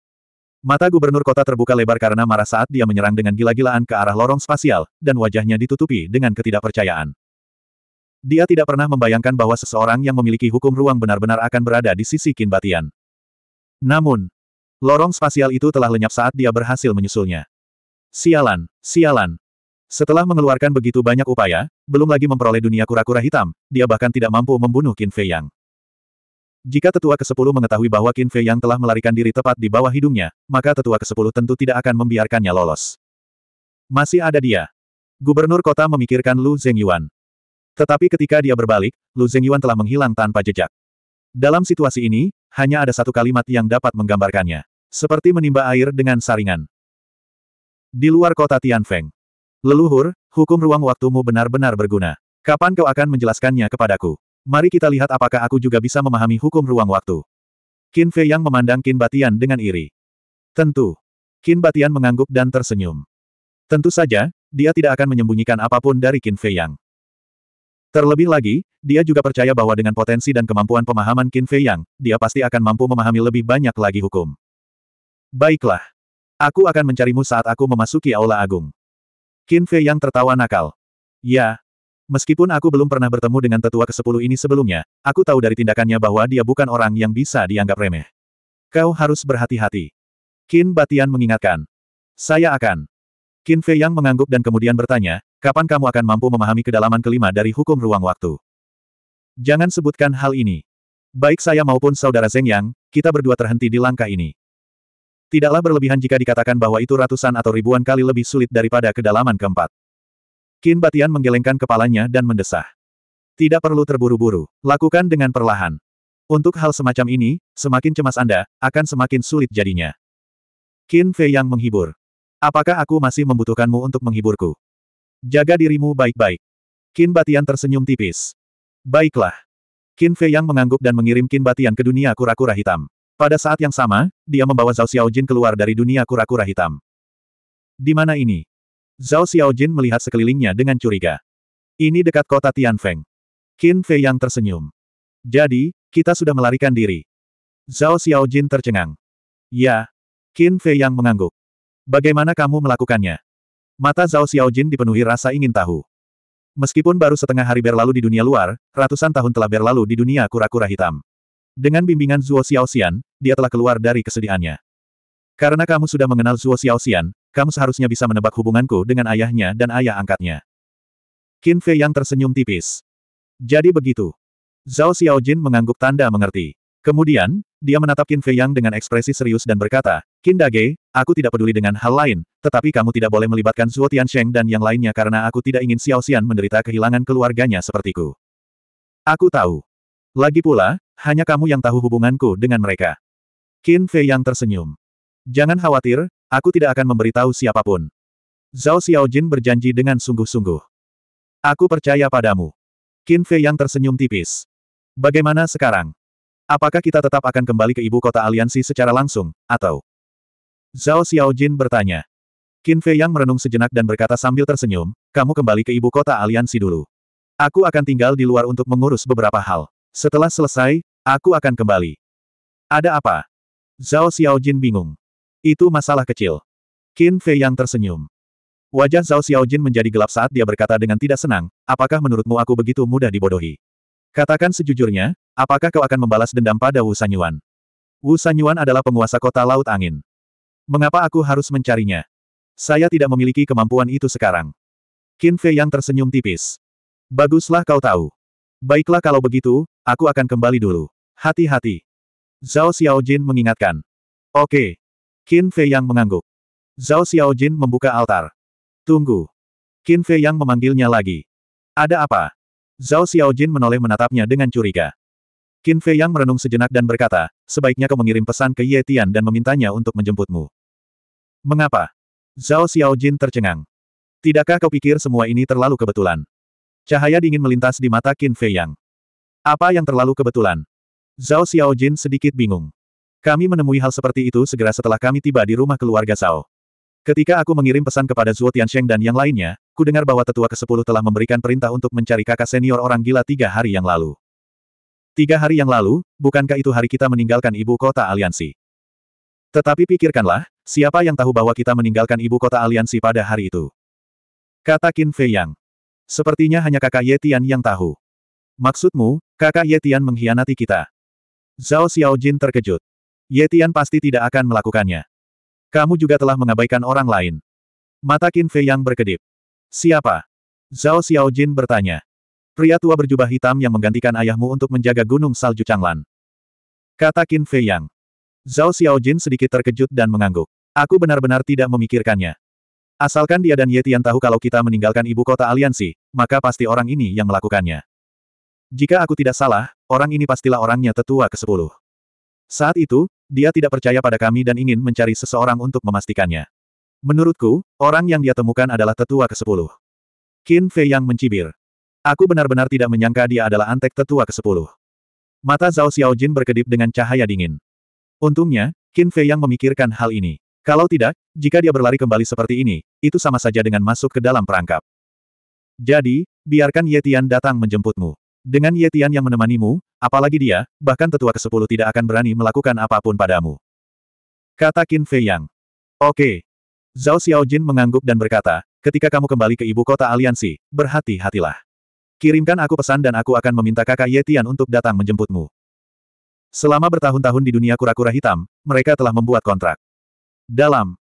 A: Mata gubernur kota terbuka lebar karena marah saat dia menyerang dengan gila-gilaan ke arah lorong spasial, dan wajahnya ditutupi dengan ketidakpercayaan. Dia tidak pernah membayangkan bahwa seseorang yang memiliki hukum ruang benar-benar akan berada di sisi Qin Batian. Namun, lorong spasial itu telah lenyap saat dia berhasil menyusulnya. Sialan, sialan. Setelah mengeluarkan begitu banyak upaya, belum lagi memperoleh dunia kura-kura hitam, dia bahkan tidak mampu membunuh Qin Fei Yang. Jika tetua ke-10 mengetahui bahwa Qin Fei Yang telah melarikan diri tepat di bawah hidungnya, maka tetua ke-10 tentu tidak akan membiarkannya lolos. Masih ada dia. Gubernur kota memikirkan Lu Zhengyuan. Tetapi ketika dia berbalik, Lu Zhengyuan telah menghilang tanpa jejak. Dalam situasi ini, hanya ada satu kalimat yang dapat menggambarkannya. Seperti menimba air dengan saringan. Di luar kota Tianfeng. Leluhur, hukum ruang waktumu benar-benar berguna. Kapan kau akan menjelaskannya kepadaku? Mari kita lihat apakah aku juga bisa memahami hukum ruang waktu. Qin Fei Yang memandang Qin Batian dengan iri. Tentu. Qin Batian mengangguk dan tersenyum. Tentu saja, dia tidak akan menyembunyikan apapun dari Qin Fei Yang. Terlebih lagi, dia juga percaya bahwa dengan potensi dan kemampuan pemahaman Qin Fei Yang, dia pasti akan mampu memahami lebih banyak lagi hukum. Baiklah. Aku akan mencarimu saat aku memasuki Aula Agung. Qin Fei Yang tertawa nakal. Ya. Meskipun aku belum pernah bertemu dengan tetua ke-10 ini sebelumnya, aku tahu dari tindakannya bahwa dia bukan orang yang bisa dianggap remeh. Kau harus berhati-hati. Qin Batian mengingatkan. Saya akan. Qin Fei Yang mengangguk dan kemudian bertanya, kapan kamu akan mampu memahami kedalaman kelima dari hukum ruang waktu? Jangan sebutkan hal ini. Baik saya maupun saudara Zeng Yang, kita berdua terhenti di langkah ini. Tidaklah berlebihan jika dikatakan bahwa itu ratusan atau ribuan kali lebih sulit daripada kedalaman keempat. Qin Batian menggelengkan kepalanya dan mendesah. Tidak perlu terburu-buru, lakukan dengan perlahan. Untuk hal semacam ini, semakin cemas Anda, akan semakin sulit jadinya. Qin Fei Yang menghibur. Apakah aku masih membutuhkanmu untuk menghiburku? Jaga dirimu baik-baik. Qin Batian tersenyum tipis. Baiklah. Qin Fei Yang mengangguk dan mengirim Qin Batian ke dunia kura-kura hitam. Pada saat yang sama, dia membawa Zhao Xiaojin keluar dari dunia kura-kura hitam. Di mana ini? Zhao Xiaojin melihat sekelilingnya dengan curiga. Ini dekat kota Tianfeng. Qin Fei Yang tersenyum. Jadi, kita sudah melarikan diri. Zhao Xiaojin tercengang. Ya. Qin Fei Yang mengangguk. Bagaimana kamu melakukannya? Mata Zhao Xiaojin dipenuhi rasa ingin tahu. Meskipun baru setengah hari berlalu di dunia luar, ratusan tahun telah berlalu di dunia kura-kura hitam. Dengan bimbingan Zuo Xiaoxian, dia telah keluar dari kesedihannya. Karena kamu sudah mengenal Zuo Xiaoxian, kamu seharusnya bisa menebak hubunganku dengan ayahnya dan ayah angkatnya. Qin Fei yang tersenyum tipis. Jadi begitu. Zhao Xiaojin mengangguk tanda mengerti. Kemudian, dia menatap Qin Fei Yang dengan ekspresi serius dan berkata, Qin Dage, aku tidak peduli dengan hal lain, tetapi kamu tidak boleh melibatkan Zuo Tiansheng dan yang lainnya karena aku tidak ingin Xiao Xian menderita kehilangan keluarganya sepertiku. Aku tahu. Lagi pula, hanya kamu yang tahu hubunganku dengan mereka. Qin Fei Yang tersenyum. Jangan khawatir, aku tidak akan memberitahu siapapun. Zhao Xiaojin berjanji dengan sungguh-sungguh. Aku percaya padamu. Qin Fei Yang tersenyum tipis. Bagaimana sekarang? Apakah kita tetap akan kembali ke ibu kota aliansi secara langsung, atau? Zhao Xiaojin bertanya. Qin Fei Yang merenung sejenak dan berkata sambil tersenyum, kamu kembali ke ibu kota aliansi dulu. Aku akan tinggal di luar untuk mengurus beberapa hal. Setelah selesai, aku akan kembali. Ada apa? Zhao Xiaojin bingung. Itu masalah kecil. Qin Fei Yang tersenyum. Wajah Zhao Xiaojin menjadi gelap saat dia berkata dengan tidak senang, apakah menurutmu aku begitu mudah dibodohi? Katakan sejujurnya, apakah kau akan membalas dendam pada Wu Sanyuan? Wu Sanyuan adalah penguasa kota Laut Angin. Mengapa aku harus mencarinya? Saya tidak memiliki kemampuan itu sekarang. Qin Fei yang tersenyum tipis. Baguslah kau tahu. Baiklah kalau begitu, aku akan kembali dulu. Hati-hati. Zhao Xiaojin mengingatkan. Oke. Qin Fei yang mengangguk. Zhao Xiaojin membuka altar. Tunggu. Qin Fei yang memanggilnya lagi. Ada apa? Zhao Xiaojin menoleh menatapnya dengan curiga. Qin Fei Yang merenung sejenak dan berkata, sebaiknya kau mengirim pesan ke Ye Tian dan memintanya untuk menjemputmu. Mengapa? Zhao Xiaojin tercengang. Tidakkah kau pikir semua ini terlalu kebetulan? Cahaya dingin melintas di mata Qin Fei Yang. Apa yang terlalu kebetulan? Zhao Xiaojin sedikit bingung. Kami menemui hal seperti itu segera setelah kami tiba di rumah keluarga Zhao. Ketika aku mengirim pesan kepada Zhuo Tiansheng dan yang lainnya, kudengar bahwa tetua ke-10 telah memberikan perintah untuk mencari kakak senior orang gila tiga hari yang lalu. Tiga hari yang lalu, bukankah itu hari kita meninggalkan ibu kota aliansi? Tetapi pikirkanlah, siapa yang tahu bahwa kita meninggalkan ibu kota aliansi pada hari itu? Kata Qin Fei Yang. Sepertinya hanya kakak Yetian yang tahu. Maksudmu, kakak Yetian mengkhianati kita? Zhao Xiaojin terkejut. Yetian pasti tidak akan melakukannya. Kamu juga telah mengabaikan orang lain. Mata Qin Fei Yang berkedip. Siapa? Zhao Xiaojin bertanya. Pria tua berjubah hitam yang menggantikan ayahmu untuk menjaga gunung salju Changlan. Kata Qin Fei Yang. Zhao Xiaojin sedikit terkejut dan mengangguk. Aku benar-benar tidak memikirkannya. Asalkan dia dan Yetian tahu kalau kita meninggalkan ibu kota aliansi, maka pasti orang ini yang melakukannya. Jika aku tidak salah, orang ini pastilah orangnya tetua ke-10. Saat itu, dia tidak percaya pada kami dan ingin mencari seseorang untuk memastikannya. Menurutku, orang yang dia temukan adalah tetua ke-10. Qin Fei yang mencibir. Aku benar-benar tidak menyangka dia adalah antek tetua ke-10. Mata Zhao Xiaojin berkedip dengan cahaya dingin. Untungnya, Qin Fei yang memikirkan hal ini. Kalau tidak, jika dia berlari kembali seperti ini, itu sama saja dengan masuk ke dalam perangkap. Jadi, biarkan Yetian datang menjemputmu. Dengan Yetian yang menemanimu, apalagi dia, bahkan tetua ke-10 tidak akan berani melakukan apapun padamu. Kata Qin Fei Yang. Oke, Zhao Xiaojin mengangguk dan berkata, ketika kamu kembali ke ibu kota aliansi, berhati-hatilah. Kirimkan aku pesan dan aku akan meminta kakak Yetian untuk datang menjemputmu. Selama bertahun-tahun di dunia kura-kura hitam, mereka telah membuat kontrak. Dalam.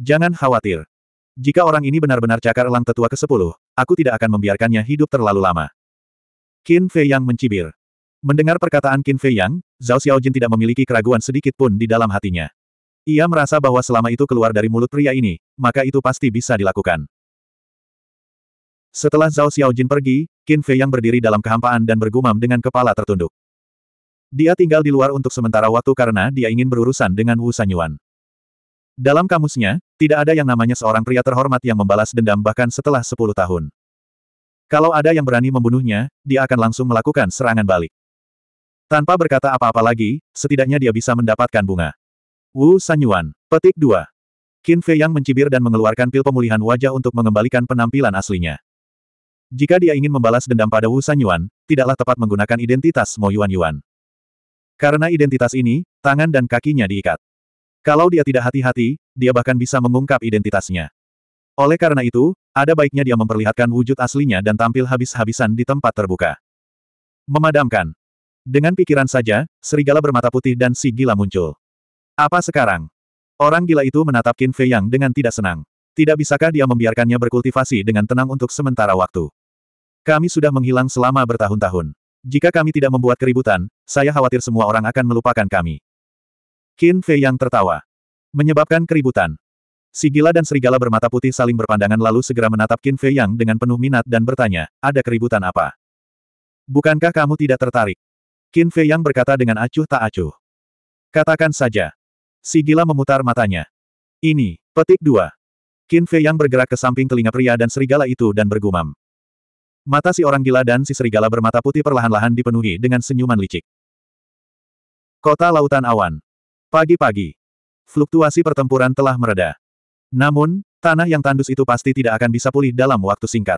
A: Jangan khawatir. Jika orang ini benar-benar cakar elang tetua ke-10, aku tidak akan membiarkannya hidup terlalu lama. Qin Fei Yang mencibir. Mendengar perkataan Qin Fei Yang, Zhao Xiaojin tidak memiliki keraguan sedikit pun di dalam hatinya. Ia merasa bahwa selama itu keluar dari mulut pria ini, maka itu pasti bisa dilakukan. Setelah Zhao Xiaojin pergi, Qin Fei yang berdiri dalam kehampaan dan bergumam dengan kepala tertunduk. Dia tinggal di luar untuk sementara waktu karena dia ingin berurusan dengan Wu Sanyuan. Dalam kamusnya, tidak ada yang namanya seorang pria terhormat yang membalas dendam bahkan setelah 10 tahun. Kalau ada yang berani membunuhnya, dia akan langsung melakukan serangan balik. Tanpa berkata apa-apa lagi, setidaknya dia bisa mendapatkan bunga. Wu Sanyuan. Petik 2. Qin Fei Yang mencibir dan mengeluarkan pil pemulihan wajah untuk mengembalikan penampilan aslinya. Jika dia ingin membalas dendam pada Wu Sanyuan, tidaklah tepat menggunakan identitas Mo Yuan Yuan. Karena identitas ini, tangan dan kakinya diikat. Kalau dia tidak hati-hati, dia bahkan bisa mengungkap identitasnya. Oleh karena itu, ada baiknya dia memperlihatkan wujud aslinya dan tampil habis-habisan di tempat terbuka. Memadamkan. Dengan pikiran saja, serigala bermata putih dan si gila muncul. Apa sekarang? Orang gila itu menatap Qin Fei Yang dengan tidak senang. Tidak bisakah dia membiarkannya berkultivasi dengan tenang untuk sementara waktu? Kami sudah menghilang selama bertahun-tahun. Jika kami tidak membuat keributan, saya khawatir semua orang akan melupakan kami. Qin Fei Yang tertawa. Menyebabkan keributan. Si gila dan serigala bermata putih saling berpandangan lalu segera menatap Qin Fei Yang dengan penuh minat dan bertanya, ada keributan apa? Bukankah kamu tidak tertarik? Qin Fei Yang berkata dengan acuh tak acuh. Katakan saja, Si gila memutar matanya. Ini, petik dua. Qin Fei yang bergerak ke samping telinga pria dan serigala itu dan bergumam. Mata si orang gila dan si serigala bermata putih perlahan-lahan dipenuhi dengan senyuman licik. Kota Lautan Awan. Pagi-pagi. Fluktuasi pertempuran telah mereda. Namun, tanah yang tandus itu pasti tidak akan bisa pulih dalam waktu singkat.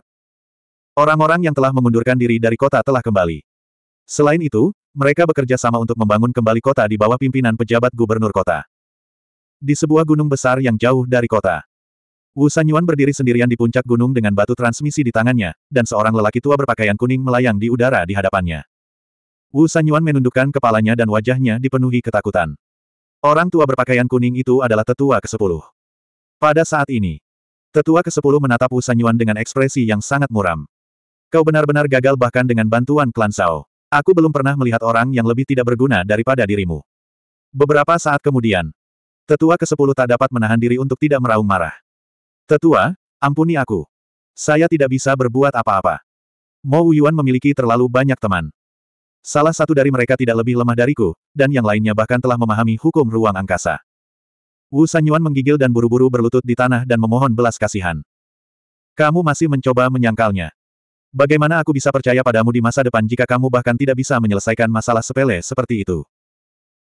A: Orang-orang yang telah mengundurkan diri dari kota telah kembali. Selain itu, mereka bekerja sama untuk membangun kembali kota di bawah pimpinan pejabat gubernur kota. Di sebuah gunung besar yang jauh dari kota. Wu Sanyuan berdiri sendirian di puncak gunung dengan batu transmisi di tangannya, dan seorang lelaki tua berpakaian kuning melayang di udara di hadapannya. Wu Sanyuan menundukkan kepalanya dan wajahnya dipenuhi ketakutan. Orang tua berpakaian kuning itu adalah tetua ke-10. Pada saat ini, tetua ke-10 menatap Wu Sanyuan dengan ekspresi yang sangat muram. Kau benar-benar gagal bahkan dengan bantuan klan Sao. Aku belum pernah melihat orang yang lebih tidak berguna daripada dirimu. Beberapa saat kemudian, Tetua ke-10 tak dapat menahan diri untuk tidak meraung marah. Tetua, ampuni aku. Saya tidak bisa berbuat apa-apa. Mo Yuan memiliki terlalu banyak teman. Salah satu dari mereka tidak lebih lemah dariku, dan yang lainnya bahkan telah memahami hukum ruang angkasa. Wu Sanyuan menggigil dan buru-buru berlutut di tanah dan memohon belas kasihan. Kamu masih mencoba menyangkalnya. Bagaimana aku bisa percaya padamu di masa depan jika kamu bahkan tidak bisa menyelesaikan masalah sepele seperti itu?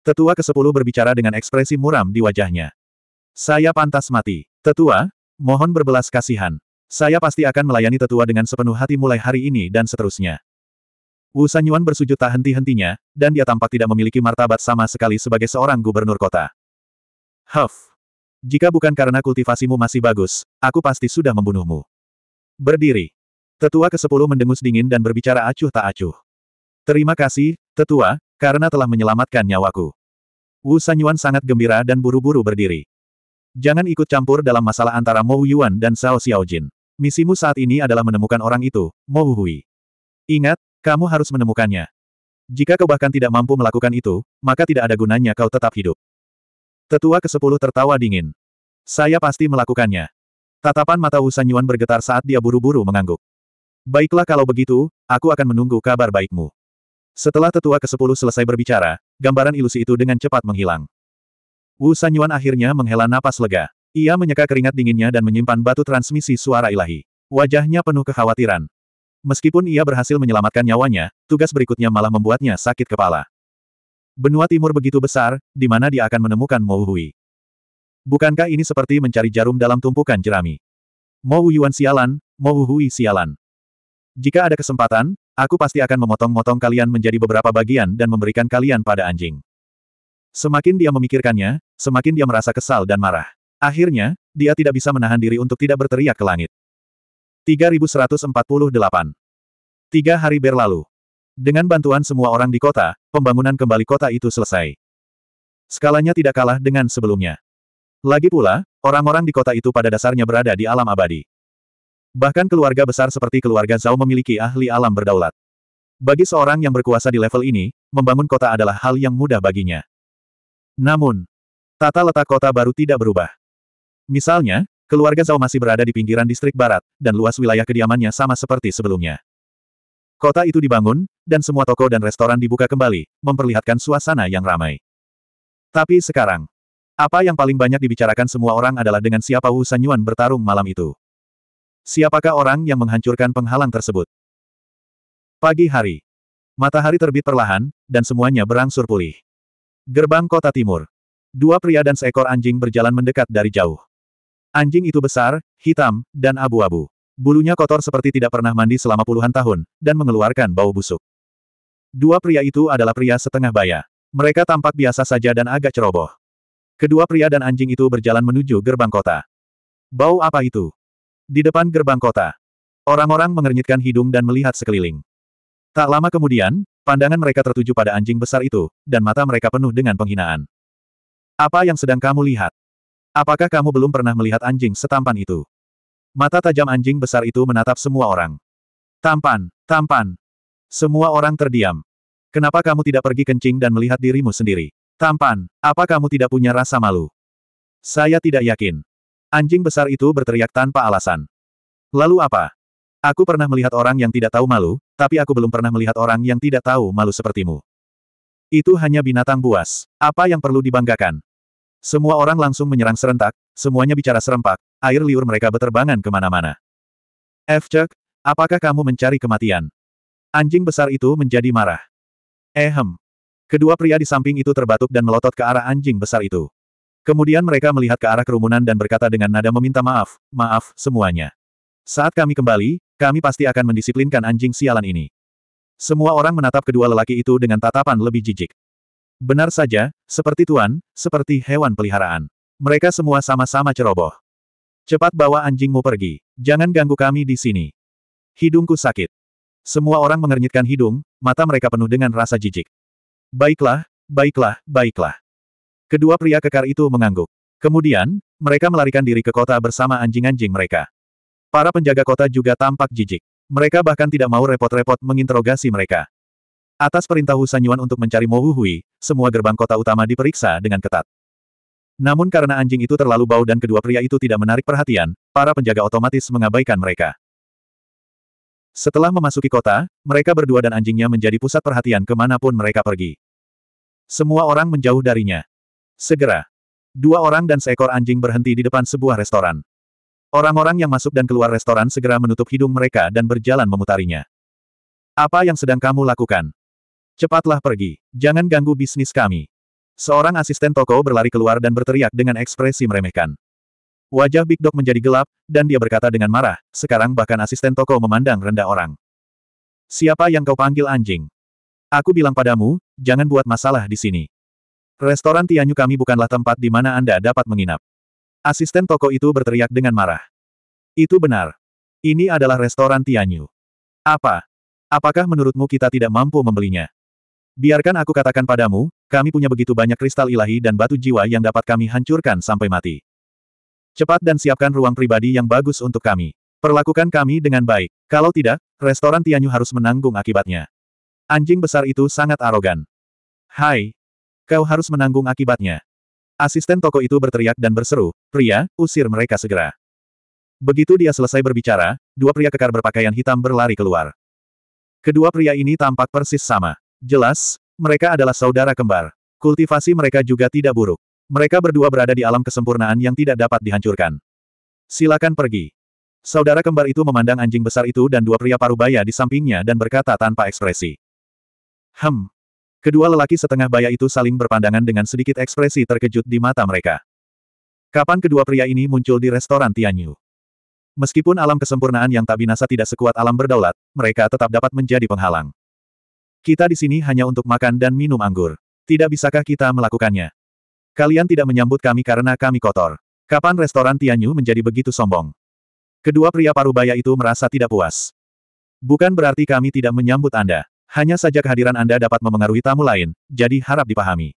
A: Tetua ke-10 berbicara dengan ekspresi muram di wajahnya. Saya pantas mati. Tetua, mohon berbelas kasihan. Saya pasti akan melayani tetua dengan sepenuh hati mulai hari ini dan seterusnya. Wu Sanyuan bersujud tak henti-hentinya, dan dia tampak tidak memiliki martabat sama sekali sebagai seorang gubernur kota. Huff. Jika bukan karena kultivasimu masih bagus, aku pasti sudah membunuhmu. Berdiri. Tetua ke-10 mendengus dingin dan berbicara acuh tak acuh. Terima kasih, Tetua, karena telah menyelamatkan nyawaku. Wu Sanyuan sangat gembira dan buru-buru berdiri. Jangan ikut campur dalam masalah antara Mo Yuan dan Zhao Xiaojin. Misimu saat ini adalah menemukan orang itu, Mo Hui. Ingat, kamu harus menemukannya. Jika kau bahkan tidak mampu melakukan itu, maka tidak ada gunanya kau tetap hidup. Tetua ke-10 tertawa dingin. Saya pasti melakukannya. Tatapan mata Wu Sanyuan bergetar saat dia buru-buru mengangguk. Baiklah kalau begitu, aku akan menunggu kabar baikmu. Setelah tetua ke-10 selesai berbicara, gambaran ilusi itu dengan cepat menghilang. Wu Sanyuan akhirnya menghela napas lega. Ia menyeka keringat dinginnya dan menyimpan batu transmisi suara ilahi. Wajahnya penuh kekhawatiran. Meskipun ia berhasil menyelamatkan nyawanya, tugas berikutnya malah membuatnya sakit kepala. Benua timur begitu besar, di mana dia akan menemukan Mo Hui? Bukankah ini seperti mencari jarum dalam tumpukan jerami? Mo Yuan sialan, Mo Hui sialan. Jika ada kesempatan, Aku pasti akan memotong-motong kalian menjadi beberapa bagian dan memberikan kalian pada anjing. Semakin dia memikirkannya, semakin dia merasa kesal dan marah. Akhirnya, dia tidak bisa menahan diri untuk tidak berteriak ke langit. 3148 Tiga hari berlalu. Dengan bantuan semua orang di kota, pembangunan kembali kota itu selesai. Skalanya tidak kalah dengan sebelumnya. Lagi pula, orang-orang di kota itu pada dasarnya berada di alam abadi. Bahkan keluarga besar seperti keluarga Zhao memiliki ahli alam berdaulat. Bagi seorang yang berkuasa di level ini, membangun kota adalah hal yang mudah baginya. Namun, tata letak kota baru tidak berubah. Misalnya, keluarga Zhao masih berada di pinggiran distrik barat, dan luas wilayah kediamannya sama seperti sebelumnya. Kota itu dibangun, dan semua toko dan restoran dibuka kembali, memperlihatkan suasana yang ramai. Tapi sekarang, apa yang paling banyak dibicarakan semua orang adalah dengan siapa Wu Sanyuan bertarung malam itu. Siapakah orang yang menghancurkan penghalang tersebut? Pagi hari. Matahari terbit perlahan, dan semuanya berangsur pulih. Gerbang kota timur. Dua pria dan seekor anjing berjalan mendekat dari jauh. Anjing itu besar, hitam, dan abu-abu. Bulunya kotor seperti tidak pernah mandi selama puluhan tahun, dan mengeluarkan bau busuk. Dua pria itu adalah pria setengah baya. Mereka tampak biasa saja dan agak ceroboh. Kedua pria dan anjing itu berjalan menuju gerbang kota. Bau apa itu? Di depan gerbang kota. Orang-orang mengernyitkan hidung dan melihat sekeliling. Tak lama kemudian, pandangan mereka tertuju pada anjing besar itu, dan mata mereka penuh dengan penghinaan. Apa yang sedang kamu lihat? Apakah kamu belum pernah melihat anjing setampan itu? Mata tajam anjing besar itu menatap semua orang. Tampan, tampan. Semua orang terdiam. Kenapa kamu tidak pergi kencing dan melihat dirimu sendiri? Tampan, apa kamu tidak punya rasa malu? Saya tidak yakin. Anjing besar itu berteriak tanpa alasan. Lalu apa? Aku pernah melihat orang yang tidak tahu malu, tapi aku belum pernah melihat orang yang tidak tahu malu sepertimu. Itu hanya binatang buas. Apa yang perlu dibanggakan? Semua orang langsung menyerang serentak, semuanya bicara serempak, air liur mereka beterbangan kemana-mana. F. Cek, apakah kamu mencari kematian? Anjing besar itu menjadi marah. Ehem. Kedua pria di samping itu terbatuk dan melotot ke arah anjing besar itu. Kemudian mereka melihat ke arah kerumunan dan berkata dengan nada meminta maaf, maaf, semuanya. Saat kami kembali, kami pasti akan mendisiplinkan anjing sialan ini. Semua orang menatap kedua lelaki itu dengan tatapan lebih jijik. Benar saja, seperti tuan, seperti hewan peliharaan. Mereka semua sama-sama ceroboh. Cepat bawa anjingmu pergi. Jangan ganggu kami di sini. Hidungku sakit. Semua orang mengernyitkan hidung, mata mereka penuh dengan rasa jijik. Baiklah, baiklah, baiklah. Kedua pria kekar itu mengangguk. Kemudian, mereka melarikan diri ke kota bersama anjing-anjing mereka. Para penjaga kota juga tampak jijik. Mereka bahkan tidak mau repot-repot menginterogasi mereka. Atas perintah Husanyuan untuk mencari Mo Hui, semua gerbang kota utama diperiksa dengan ketat. Namun karena anjing itu terlalu bau dan kedua pria itu tidak menarik perhatian, para penjaga otomatis mengabaikan mereka. Setelah memasuki kota, mereka berdua dan anjingnya menjadi pusat perhatian kemanapun mereka pergi. Semua orang menjauh darinya. Segera. Dua orang dan seekor anjing berhenti di depan sebuah restoran. Orang-orang yang masuk dan keluar restoran segera menutup hidung mereka dan berjalan memutarinya. Apa yang sedang kamu lakukan? Cepatlah pergi. Jangan ganggu bisnis kami. Seorang asisten toko berlari keluar dan berteriak dengan ekspresi meremehkan. Wajah Big Dog menjadi gelap, dan dia berkata dengan marah, sekarang bahkan asisten toko memandang rendah orang. Siapa yang kau panggil anjing? Aku bilang padamu, jangan buat masalah di sini. Restoran Tianyu kami bukanlah tempat di mana Anda dapat menginap. Asisten toko itu berteriak dengan marah. Itu benar. Ini adalah restoran Tianyu. Apa? Apakah menurutmu kita tidak mampu membelinya? Biarkan aku katakan padamu, kami punya begitu banyak kristal ilahi dan batu jiwa yang dapat kami hancurkan sampai mati. Cepat dan siapkan ruang pribadi yang bagus untuk kami. Perlakukan kami dengan baik. Kalau tidak, restoran Tianyu harus menanggung akibatnya. Anjing besar itu sangat arogan. Hai, Kau harus menanggung akibatnya. Asisten toko itu berteriak dan berseru, pria, usir mereka segera. Begitu dia selesai berbicara, dua pria kekar berpakaian hitam berlari keluar. Kedua pria ini tampak persis sama. Jelas, mereka adalah saudara kembar. Kultivasi mereka juga tidak buruk. Mereka berdua berada di alam kesempurnaan yang tidak dapat dihancurkan. Silakan pergi. Saudara kembar itu memandang anjing besar itu dan dua pria parubaya di sampingnya dan berkata tanpa ekspresi. Hem, Kedua lelaki setengah baya itu saling berpandangan dengan sedikit ekspresi terkejut di mata mereka. Kapan kedua pria ini muncul di restoran Tianyu? Meskipun alam kesempurnaan yang tak binasa tidak sekuat alam berdaulat, mereka tetap dapat menjadi penghalang. Kita di sini hanya untuk makan dan minum anggur. Tidak bisakah kita melakukannya? Kalian tidak menyambut kami karena kami kotor. Kapan restoran Tianyu menjadi begitu sombong? Kedua pria paruh parubaya itu merasa tidak puas. Bukan berarti kami tidak menyambut Anda. Hanya saja kehadiran Anda dapat memengaruhi tamu lain, jadi harap dipahami.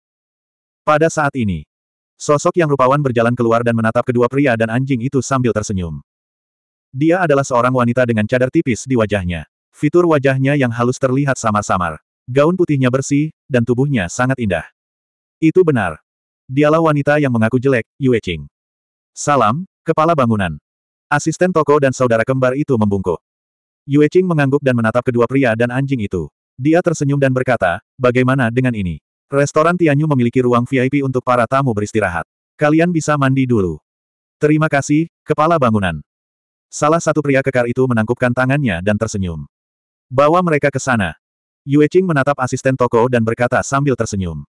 A: Pada saat ini, sosok yang rupawan berjalan keluar dan menatap kedua pria dan anjing itu sambil tersenyum. Dia adalah seorang wanita dengan cadar tipis di wajahnya. Fitur wajahnya yang halus terlihat samar-samar. Gaun putihnya bersih, dan tubuhnya sangat indah. Itu benar. Dialah wanita yang mengaku jelek, Yue Qing. Salam, kepala bangunan. Asisten toko dan saudara kembar itu membungkuk. Yue Qing mengangguk dan menatap kedua pria dan anjing itu. Dia tersenyum dan berkata, bagaimana dengan ini? Restoran Tianyu memiliki ruang VIP untuk para tamu beristirahat. Kalian bisa mandi dulu. Terima kasih, kepala bangunan. Salah satu pria kekar itu menangkupkan tangannya dan tersenyum. Bawa mereka ke sana. Yue Qing menatap asisten toko dan berkata sambil tersenyum.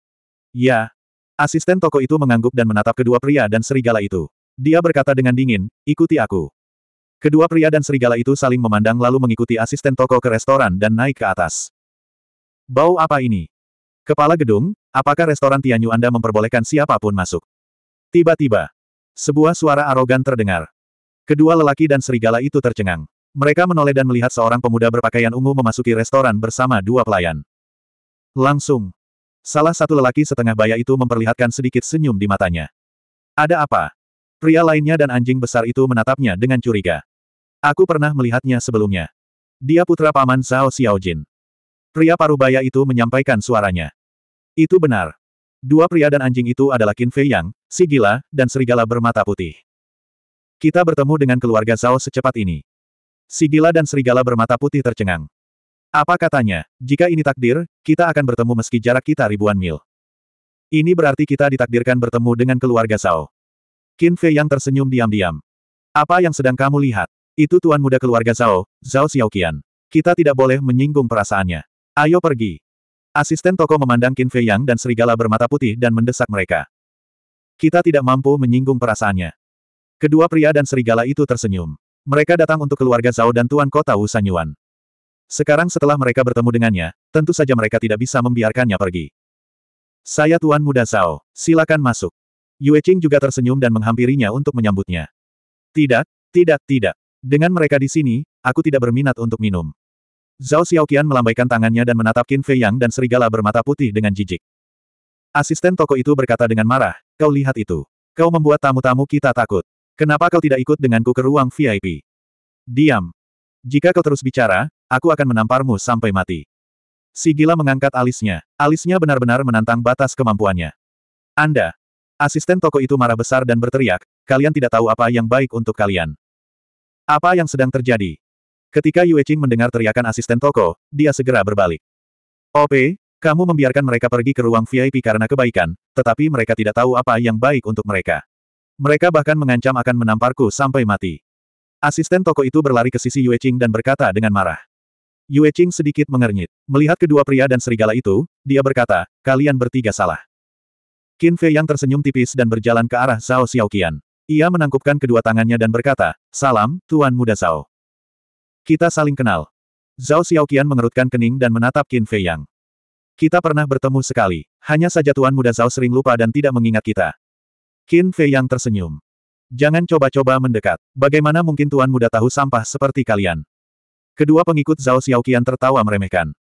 A: Ya. Asisten toko itu mengangguk dan menatap kedua pria dan serigala itu. Dia berkata dengan dingin, ikuti aku. Kedua pria dan serigala itu saling memandang lalu mengikuti asisten toko ke restoran dan naik ke atas. Bau apa ini? Kepala gedung, apakah restoran Tianyu Anda memperbolehkan siapapun masuk? Tiba-tiba, sebuah suara arogan terdengar. Kedua lelaki dan serigala itu tercengang. Mereka menoleh dan melihat seorang pemuda berpakaian ungu memasuki restoran bersama dua pelayan. Langsung. Salah satu lelaki setengah baya itu memperlihatkan sedikit senyum di matanya. Ada apa? Pria lainnya dan anjing besar itu menatapnya dengan curiga. Aku pernah melihatnya sebelumnya. Dia putra paman Zhao Xiaojin. Pria paruh baya itu menyampaikan suaranya. Itu benar. Dua pria dan anjing itu adalah Qin Fei Yang, si gila, dan serigala bermata putih. Kita bertemu dengan keluarga Zhao secepat ini. Si gila dan serigala bermata putih tercengang. Apa katanya, jika ini takdir, kita akan bertemu meski jarak kita ribuan mil. Ini berarti kita ditakdirkan bertemu dengan keluarga Zhao. Qin Fei Yang tersenyum diam-diam. Apa yang sedang kamu lihat? Itu tuan muda keluarga Zhao, Zhao Xiaoqian. Kita tidak boleh menyinggung perasaannya. Ayo pergi. Asisten toko memandang Qin Fei Yang dan serigala bermata putih dan mendesak mereka. Kita tidak mampu menyinggung perasaannya. Kedua pria dan serigala itu tersenyum. Mereka datang untuk keluarga Zhao dan Tuan Kota Wu Sanyuan. Sekarang setelah mereka bertemu dengannya, tentu saja mereka tidak bisa membiarkannya pergi. Saya Tuan Muda Zhao, silakan masuk. Yue Qing juga tersenyum dan menghampirinya untuk menyambutnya. Tidak, tidak, tidak. Dengan mereka di sini, aku tidak berminat untuk minum. Zhao Xiaoqian melambaikan tangannya dan menatap Qin Fei Yang dan serigala bermata putih dengan jijik. Asisten toko itu berkata dengan marah, kau lihat itu. Kau membuat tamu-tamu kita takut. Kenapa kau tidak ikut denganku ke ruang VIP? Diam. Jika kau terus bicara, aku akan menamparmu sampai mati. Si gila mengangkat alisnya. Alisnya benar-benar menantang batas kemampuannya. Anda. Asisten toko itu marah besar dan berteriak, kalian tidak tahu apa yang baik untuk kalian. Apa yang sedang terjadi? Ketika Yue Qing mendengar teriakan asisten toko, dia segera berbalik. OP, oh, kamu membiarkan mereka pergi ke ruang VIP karena kebaikan, tetapi mereka tidak tahu apa yang baik untuk mereka. Mereka bahkan mengancam akan menamparku sampai mati. Asisten toko itu berlari ke sisi Yue Qing dan berkata dengan marah. Yue Qing sedikit mengernyit. Melihat kedua pria dan serigala itu, dia berkata, kalian bertiga salah. Qin Fei yang tersenyum tipis dan berjalan ke arah Zhao Xiaoqian. Ia menangkupkan kedua tangannya dan berkata, salam, Tuan Muda Zhao. Kita saling kenal. Zhao Xiaoqian mengerutkan kening dan menatap Qin Fei Yang. Kita pernah bertemu sekali, hanya saja Tuan Muda Zhao sering lupa dan tidak mengingat kita. Qin Fei Yang tersenyum. Jangan coba-coba mendekat. Bagaimana mungkin Tuan Muda tahu sampah seperti kalian? Kedua pengikut Zhao Xiaoqian tertawa meremehkan.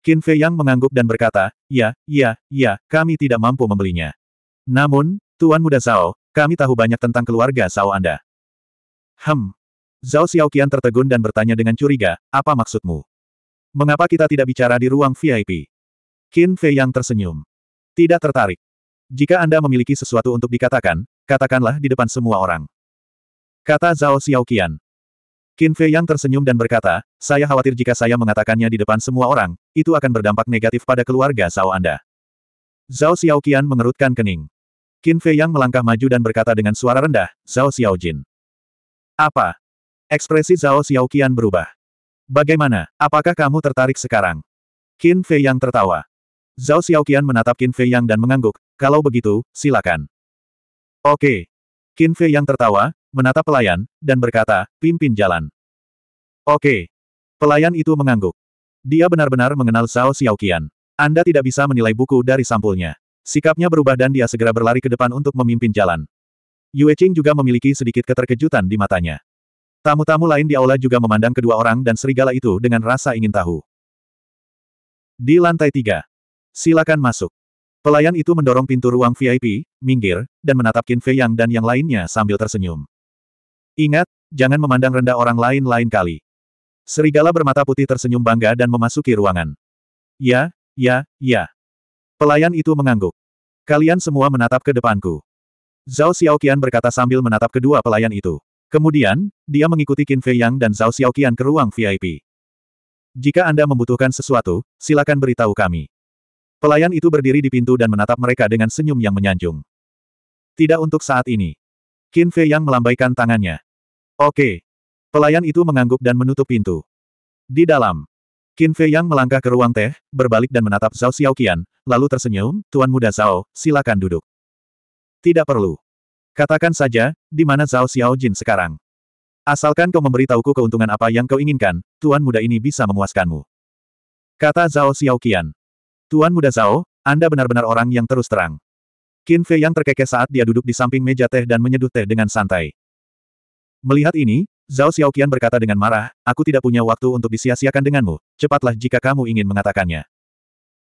A: Qin Fei Yang mengangguk dan berkata, Ya, ya, ya, kami tidak mampu membelinya. Namun, Tuan Muda Zhao, kami tahu banyak tentang keluarga Zhao Anda. Hem, Zhao Xiaoqian tertegun dan bertanya dengan curiga, apa maksudmu? Mengapa kita tidak bicara di ruang VIP? Qin Fei yang tersenyum. Tidak tertarik. Jika Anda memiliki sesuatu untuk dikatakan, katakanlah di depan semua orang. Kata Zhao Xiaoqian. Qin Fei yang tersenyum dan berkata, saya khawatir jika saya mengatakannya di depan semua orang, itu akan berdampak negatif pada keluarga Zhao Anda. Zhao Xiaoqian mengerutkan kening. Qin Fei yang melangkah maju dan berkata dengan suara rendah, Zhao Xiaojin. Apa, Ekspresi Zhao Xiaoqian berubah. Bagaimana, apakah kamu tertarik sekarang? Qin Fei Yang tertawa. Zhao Xiaoqian menatap Qin Fei Yang dan mengangguk, kalau begitu, silakan. Oke. Qin Fei Yang tertawa, menatap pelayan, dan berkata, pimpin jalan. Oke. Pelayan itu mengangguk. Dia benar-benar mengenal Zhao Xiaoqian. Anda tidak bisa menilai buku dari sampulnya. Sikapnya berubah dan dia segera berlari ke depan untuk memimpin jalan. Yue Qing juga memiliki sedikit keterkejutan di matanya. Tamu-tamu lain di aula juga memandang kedua orang dan serigala itu dengan rasa ingin tahu. Di lantai tiga. Silakan masuk. Pelayan itu mendorong pintu ruang VIP, minggir, dan menatap Qin Fei Yang dan yang lainnya sambil tersenyum. Ingat, jangan memandang rendah orang lain lain kali. Serigala bermata putih tersenyum bangga dan memasuki ruangan. Ya, ya, ya. Pelayan itu mengangguk. Kalian semua menatap ke depanku. Zhao Xiaoqian berkata sambil menatap kedua pelayan itu. Kemudian, dia mengikuti Qin Fei Yang dan Zhao Xiaoqian ke ruang VIP. Jika Anda membutuhkan sesuatu, silakan beritahu kami. Pelayan itu berdiri di pintu dan menatap mereka dengan senyum yang menyanjung. Tidak untuk saat ini. Qin Fei Yang melambaikan tangannya. Oke. Pelayan itu mengangguk dan menutup pintu. Di dalam. Qin Fei Yang melangkah ke ruang teh, berbalik dan menatap Zhao Xiaoqian, lalu tersenyum, Tuan Muda Zhao, silakan duduk. Tidak perlu. Katakan saja, di mana Zhao Xiaojin sekarang? Asalkan kau memberitahuku keuntungan apa yang kau inginkan, tuan muda ini bisa memuaskanmu. Kata Zhao Xiaoqian. Tuan muda Zhao, Anda benar-benar orang yang terus terang. Qin Fei yang terkekeh saat dia duduk di samping meja teh dan menyeduh teh dengan santai. Melihat ini, Zhao Xiaoqian berkata dengan marah, aku tidak punya waktu untuk disia-siakan denganmu, cepatlah jika kamu ingin mengatakannya.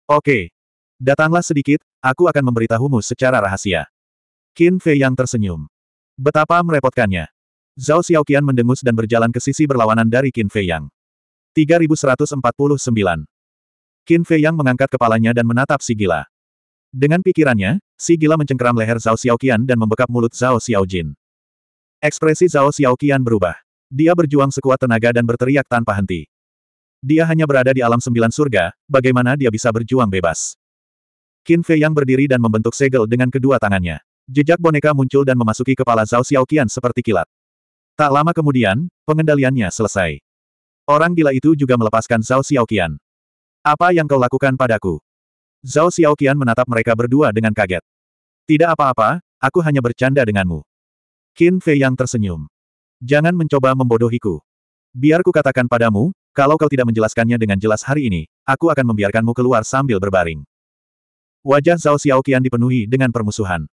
A: Oke. Datanglah sedikit, aku akan memberitahumu secara rahasia. Qin Fei yang tersenyum. Betapa merepotkannya. Zhao Xiaoqian mendengus dan berjalan ke sisi berlawanan dari Qin Fei Yang. 3149. Qin Fei Yang mengangkat kepalanya dan menatap si gila. Dengan pikirannya, si gila mencengkeram leher Zhao Xiaoqian dan membekap mulut Zhao Xiaojin. Ekspresi Zhao Xiaoqian berubah. Dia berjuang sekuat tenaga dan berteriak tanpa henti. Dia hanya berada di alam sembilan surga, bagaimana dia bisa berjuang bebas? Qin Fei Yang berdiri dan membentuk segel dengan kedua tangannya. Jejak boneka muncul dan memasuki kepala Zhao Xiaoqian seperti kilat. Tak lama kemudian, pengendaliannya selesai. Orang gila itu juga melepaskan Zhao Xiaoqian. Apa yang kau lakukan padaku? Zhao Xiaoqian menatap mereka berdua dengan kaget. Tidak apa-apa, aku hanya bercanda denganmu. Qin Fei yang tersenyum. Jangan mencoba membodohiku. Biar ku katakan padamu, kalau kau tidak menjelaskannya dengan jelas hari ini, aku akan membiarkanmu keluar sambil berbaring. Wajah Zhao Xiaoqian dipenuhi dengan permusuhan.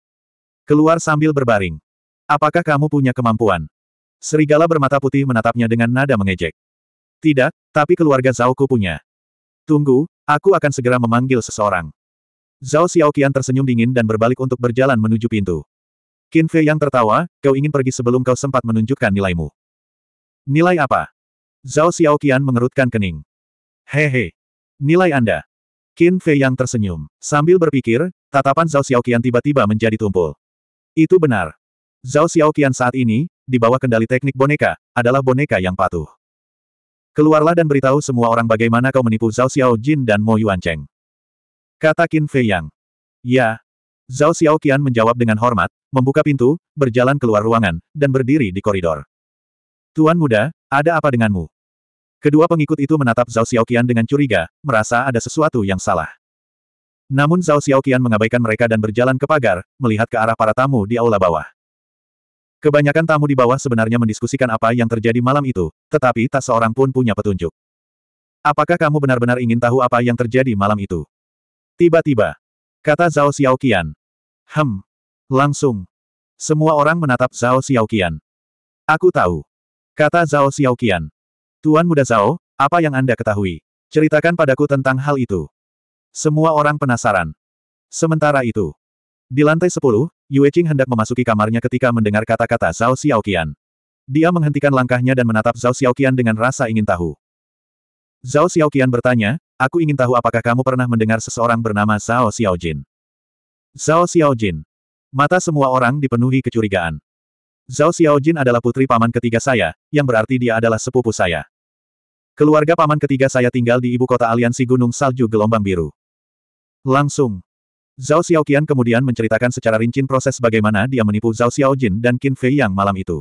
A: Keluar sambil berbaring. Apakah kamu punya kemampuan? Serigala bermata putih menatapnya dengan nada mengejek. Tidak, tapi keluarga Zhao ku punya. Tunggu, aku akan segera memanggil seseorang. Zhao Xiaoqian tersenyum dingin dan berbalik untuk berjalan menuju pintu. Qin Fei yang tertawa, kau ingin pergi sebelum kau sempat menunjukkan nilaimu. Nilai apa? Zhao Xiaoqian mengerutkan kening. Hehe. Nilai Anda. Qin Fei yang tersenyum. Sambil berpikir, tatapan Zhao Xiaoqian tiba-tiba menjadi tumpul. Itu benar. Zhao Xiaoqian saat ini, di bawah kendali teknik boneka, adalah boneka yang patuh. Keluarlah dan beritahu semua orang bagaimana kau menipu Zhao Xiao Jin dan Mo Yuan Cheng. Kata Qin Fei Yang. Ya. Zhao Xiaoqian menjawab dengan hormat, membuka pintu, berjalan keluar ruangan, dan berdiri di koridor. Tuan muda, ada apa denganmu? Kedua pengikut itu menatap Zhao Xiaoqian dengan curiga, merasa ada sesuatu yang salah. Namun Zhao Xiaoqian mengabaikan mereka dan berjalan ke pagar, melihat ke arah para tamu di aula bawah. Kebanyakan tamu di bawah sebenarnya mendiskusikan apa yang terjadi malam itu, tetapi tak seorang pun punya petunjuk. Apakah kamu benar-benar ingin tahu apa yang terjadi malam itu? Tiba-tiba, kata Zhao Xiaoqian. Hem. Langsung. Semua orang menatap Zhao Xiaoqian. Aku tahu. Kata Zhao Xiaoqian. Tuan muda Zhao, apa yang Anda ketahui? Ceritakan padaku tentang hal itu. Semua orang penasaran. Sementara itu, di lantai 10, Yue Qing hendak memasuki kamarnya ketika mendengar kata-kata Zhao Xiaoqian. Dia menghentikan langkahnya dan menatap Zhao Xiaoqian dengan rasa ingin tahu. Zhao Xiaoqian bertanya, aku ingin tahu apakah kamu pernah mendengar seseorang bernama Zhao Xiaojin. Zhao Xiaojin. Mata semua orang dipenuhi kecurigaan. Zhao Xiaojin adalah putri paman ketiga saya, yang berarti dia adalah sepupu saya. Keluarga paman ketiga saya tinggal di ibu kota aliansi Gunung Salju Gelombang Biru. Langsung. Zhao Xiaoqian kemudian menceritakan secara rinci proses bagaimana dia menipu Zhao Xiaojin dan Qin Fei yang malam itu.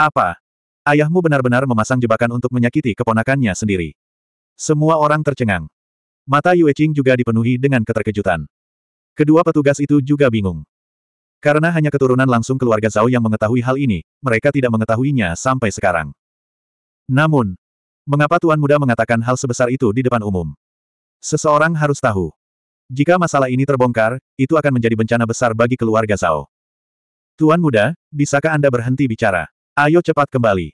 A: Apa? Ayahmu benar-benar memasang jebakan untuk menyakiti keponakannya sendiri. Semua orang tercengang. Mata Yue Qing juga dipenuhi dengan keterkejutan. Kedua petugas itu juga bingung. Karena hanya keturunan langsung keluarga Zhao yang mengetahui hal ini, mereka tidak mengetahuinya sampai sekarang. Namun, mengapa Tuan Muda mengatakan hal sebesar itu di depan umum? Seseorang harus tahu. Jika masalah ini terbongkar, itu akan menjadi bencana besar bagi keluarga Zhao. Tuan muda, bisakah Anda berhenti bicara? Ayo cepat kembali.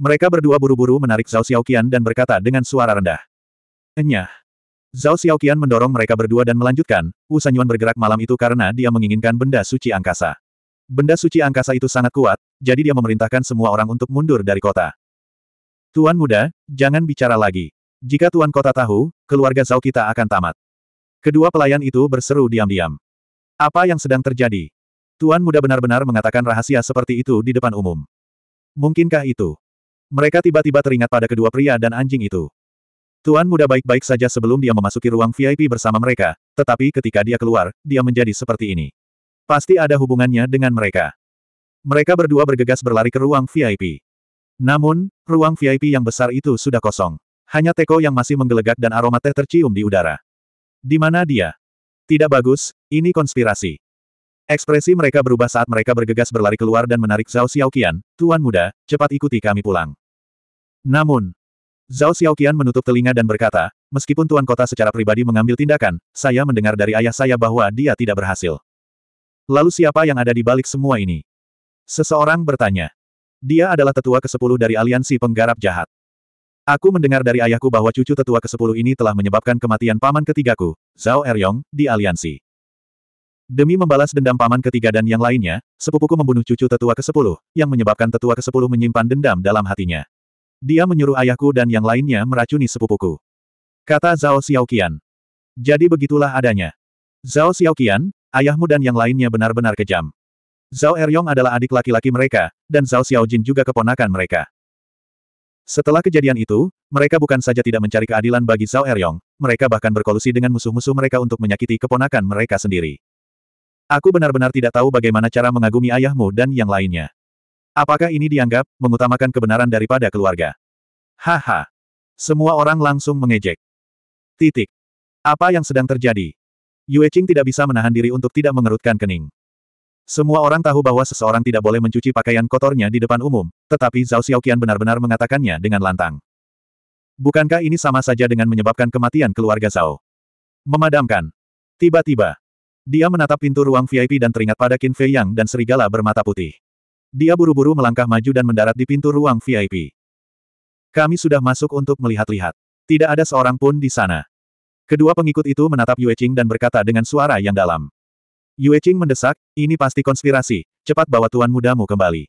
A: Mereka berdua buru-buru menarik Zhao Xiaoqian dan berkata dengan suara rendah. Enyah. Zhao Xiaoqian mendorong mereka berdua dan melanjutkan, Wu Sanyuan bergerak malam itu karena dia menginginkan benda suci angkasa. Benda suci angkasa itu sangat kuat, jadi dia memerintahkan semua orang untuk mundur dari kota. Tuan muda, jangan bicara lagi. Jika Tuan kota tahu, keluarga Zhao kita akan tamat. Kedua pelayan itu berseru diam-diam. Apa yang sedang terjadi? Tuan muda benar-benar mengatakan rahasia seperti itu di depan umum. Mungkinkah itu? Mereka tiba-tiba teringat pada kedua pria dan anjing itu. Tuan muda baik-baik saja sebelum dia memasuki ruang VIP bersama mereka, tetapi ketika dia keluar, dia menjadi seperti ini. Pasti ada hubungannya dengan mereka. Mereka berdua bergegas berlari ke ruang VIP. Namun, ruang VIP yang besar itu sudah kosong. Hanya teko yang masih menggelegak dan aroma teh tercium di udara. Di mana dia? Tidak bagus, ini konspirasi. Ekspresi mereka berubah saat mereka bergegas berlari keluar dan menarik Zhao Xiaoqian, Tuan Muda, cepat ikuti kami pulang. Namun, Zhao Xiaoqian menutup telinga dan berkata, meskipun Tuan Kota secara pribadi mengambil tindakan, saya mendengar dari ayah saya bahwa dia tidak berhasil. Lalu siapa yang ada di balik semua ini? Seseorang bertanya. Dia adalah tetua ke-10 dari aliansi penggarap jahat. Aku mendengar dari ayahku bahwa cucu tetua ke-10 ini telah menyebabkan kematian paman ketigaku, Zhao Eryong, di aliansi. Demi membalas dendam paman ketiga dan yang lainnya, sepupuku membunuh cucu tetua ke-10, yang menyebabkan tetua ke-10 menyimpan dendam dalam hatinya. Dia menyuruh ayahku dan yang lainnya meracuni sepupuku. Kata Zhao Xiaoqian. Jadi begitulah adanya. Zhao Xiaoqian, ayahmu dan yang lainnya benar-benar kejam. Zhao Eryong adalah adik laki-laki mereka, dan Zhao Xiaojin juga keponakan mereka. Setelah kejadian itu, mereka bukan saja tidak mencari keadilan bagi Zhao Eryong, mereka bahkan berkolusi dengan musuh-musuh mereka untuk menyakiti keponakan mereka sendiri. Aku benar-benar tidak tahu bagaimana cara mengagumi ayahmu dan yang lainnya. Apakah ini dianggap mengutamakan kebenaran daripada keluarga? Haha. Semua orang langsung mengejek. Titik. Apa yang sedang terjadi? Yue Qing tidak bisa menahan diri untuk tidak mengerutkan kening. Semua orang tahu bahwa seseorang tidak boleh mencuci pakaian kotornya di depan umum, tetapi Zhao Xiaoqian benar-benar mengatakannya dengan lantang. Bukankah ini sama saja dengan menyebabkan kematian keluarga Zhao? Memadamkan. Tiba-tiba, dia menatap pintu ruang VIP dan teringat pada Qin Fei Yang dan serigala bermata putih. Dia buru-buru melangkah maju dan mendarat di pintu ruang VIP. Kami sudah masuk untuk melihat-lihat. Tidak ada seorang pun di sana. Kedua pengikut itu menatap Yue Qing dan berkata dengan suara yang dalam. Yue Qing mendesak, ini pasti konspirasi, cepat bawa tuan mudamu kembali.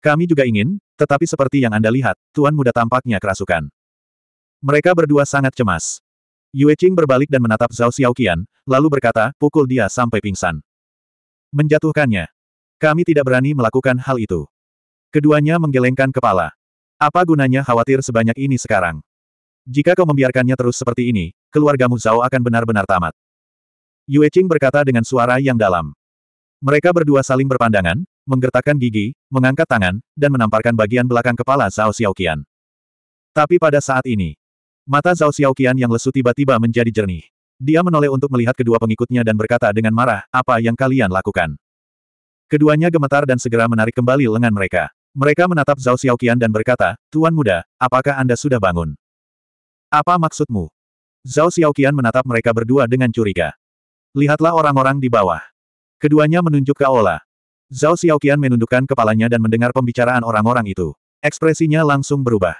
A: Kami juga ingin, tetapi seperti yang Anda lihat, tuan muda tampaknya kerasukan. Mereka berdua sangat cemas. Yue Qing berbalik dan menatap Zhao Xiaoqian, lalu berkata, pukul dia sampai pingsan. Menjatuhkannya. Kami tidak berani melakukan hal itu. Keduanya menggelengkan kepala. Apa gunanya khawatir sebanyak ini sekarang? Jika kau membiarkannya terus seperti ini, keluargamu Zhao akan benar-benar tamat. Yue Qing berkata dengan suara yang dalam. Mereka berdua saling berpandangan, menggertakkan gigi, mengangkat tangan, dan menamparkan bagian belakang kepala Zhao Xiaoqian. Tapi pada saat ini, mata Zhao Xiaoqian yang lesu tiba-tiba menjadi jernih. Dia menoleh untuk melihat kedua pengikutnya dan berkata dengan marah, apa yang kalian lakukan? Keduanya gemetar dan segera menarik kembali lengan mereka. Mereka menatap Zhao Xiaoqian dan berkata, Tuan muda, apakah Anda sudah bangun? Apa maksudmu? Zhao Xiaoqian menatap mereka berdua dengan curiga. Lihatlah orang-orang di bawah. Keduanya menunjuk ke Aula. Zhao Xiaoqian menundukkan kepalanya dan mendengar pembicaraan orang-orang itu. Ekspresinya langsung berubah.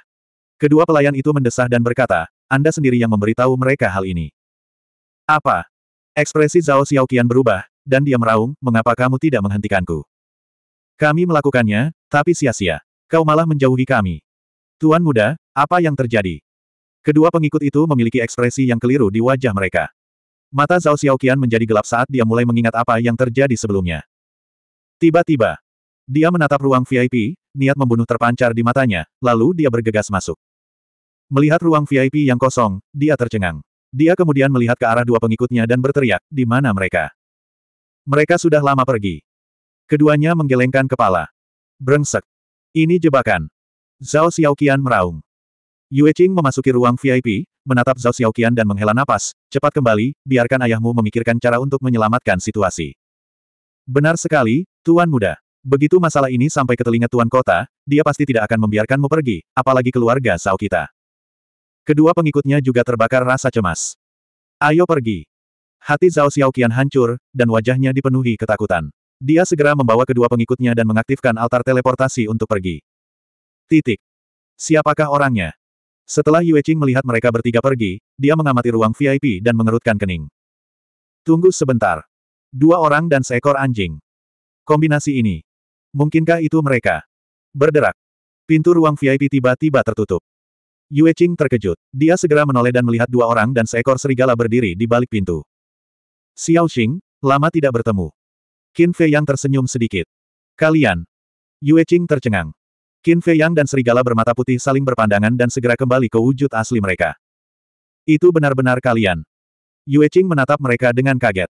A: Kedua pelayan itu mendesah dan berkata, Anda sendiri yang memberitahu mereka hal ini. Apa? Ekspresi Zhao Xiaoqian berubah, dan dia meraung, mengapa kamu tidak menghentikanku? Kami melakukannya, tapi sia-sia. Kau malah menjauhi kami. Tuan muda, apa yang terjadi? Kedua pengikut itu memiliki ekspresi yang keliru di wajah mereka. Mata Zhao Xiaoqian menjadi gelap saat dia mulai mengingat apa yang terjadi sebelumnya. Tiba-tiba, dia menatap ruang VIP, niat membunuh terpancar di matanya, lalu dia bergegas masuk. Melihat ruang VIP yang kosong, dia tercengang. Dia kemudian melihat ke arah dua pengikutnya dan berteriak, di mana mereka? Mereka sudah lama pergi. Keduanya menggelengkan kepala. Brengsek. Ini jebakan. Zhao Xiaoqian meraung. Yue Qing memasuki ruang VIP, menatap Zhao Xiaoqian dan menghela napas, cepat kembali, biarkan ayahmu memikirkan cara untuk menyelamatkan situasi. Benar sekali, Tuan Muda. Begitu masalah ini sampai ke telinga Tuan Kota, dia pasti tidak akan membiarkanmu pergi, apalagi keluarga Zhao kita. Kedua pengikutnya juga terbakar rasa cemas. Ayo pergi. Hati Zhao Xiaoqian hancur, dan wajahnya dipenuhi ketakutan. Dia segera membawa kedua pengikutnya dan mengaktifkan altar teleportasi untuk pergi. Titik. Siapakah orangnya? Setelah Yue Qing melihat mereka bertiga pergi, dia mengamati ruang VIP dan mengerutkan kening. Tunggu sebentar. Dua orang dan seekor anjing. Kombinasi ini. Mungkinkah itu mereka? Berderak. Pintu ruang VIP tiba-tiba tertutup. Yue Qing terkejut. Dia segera menoleh dan melihat dua orang dan seekor serigala berdiri di balik pintu. Xiao Xing, lama tidak bertemu. Qin Fei yang tersenyum sedikit. Kalian. Yue Qing tercengang. Qin Fei Yang dan serigala bermata putih saling berpandangan dan segera kembali ke wujud asli mereka. Itu benar-benar kalian. Yue Qing menatap mereka dengan kaget.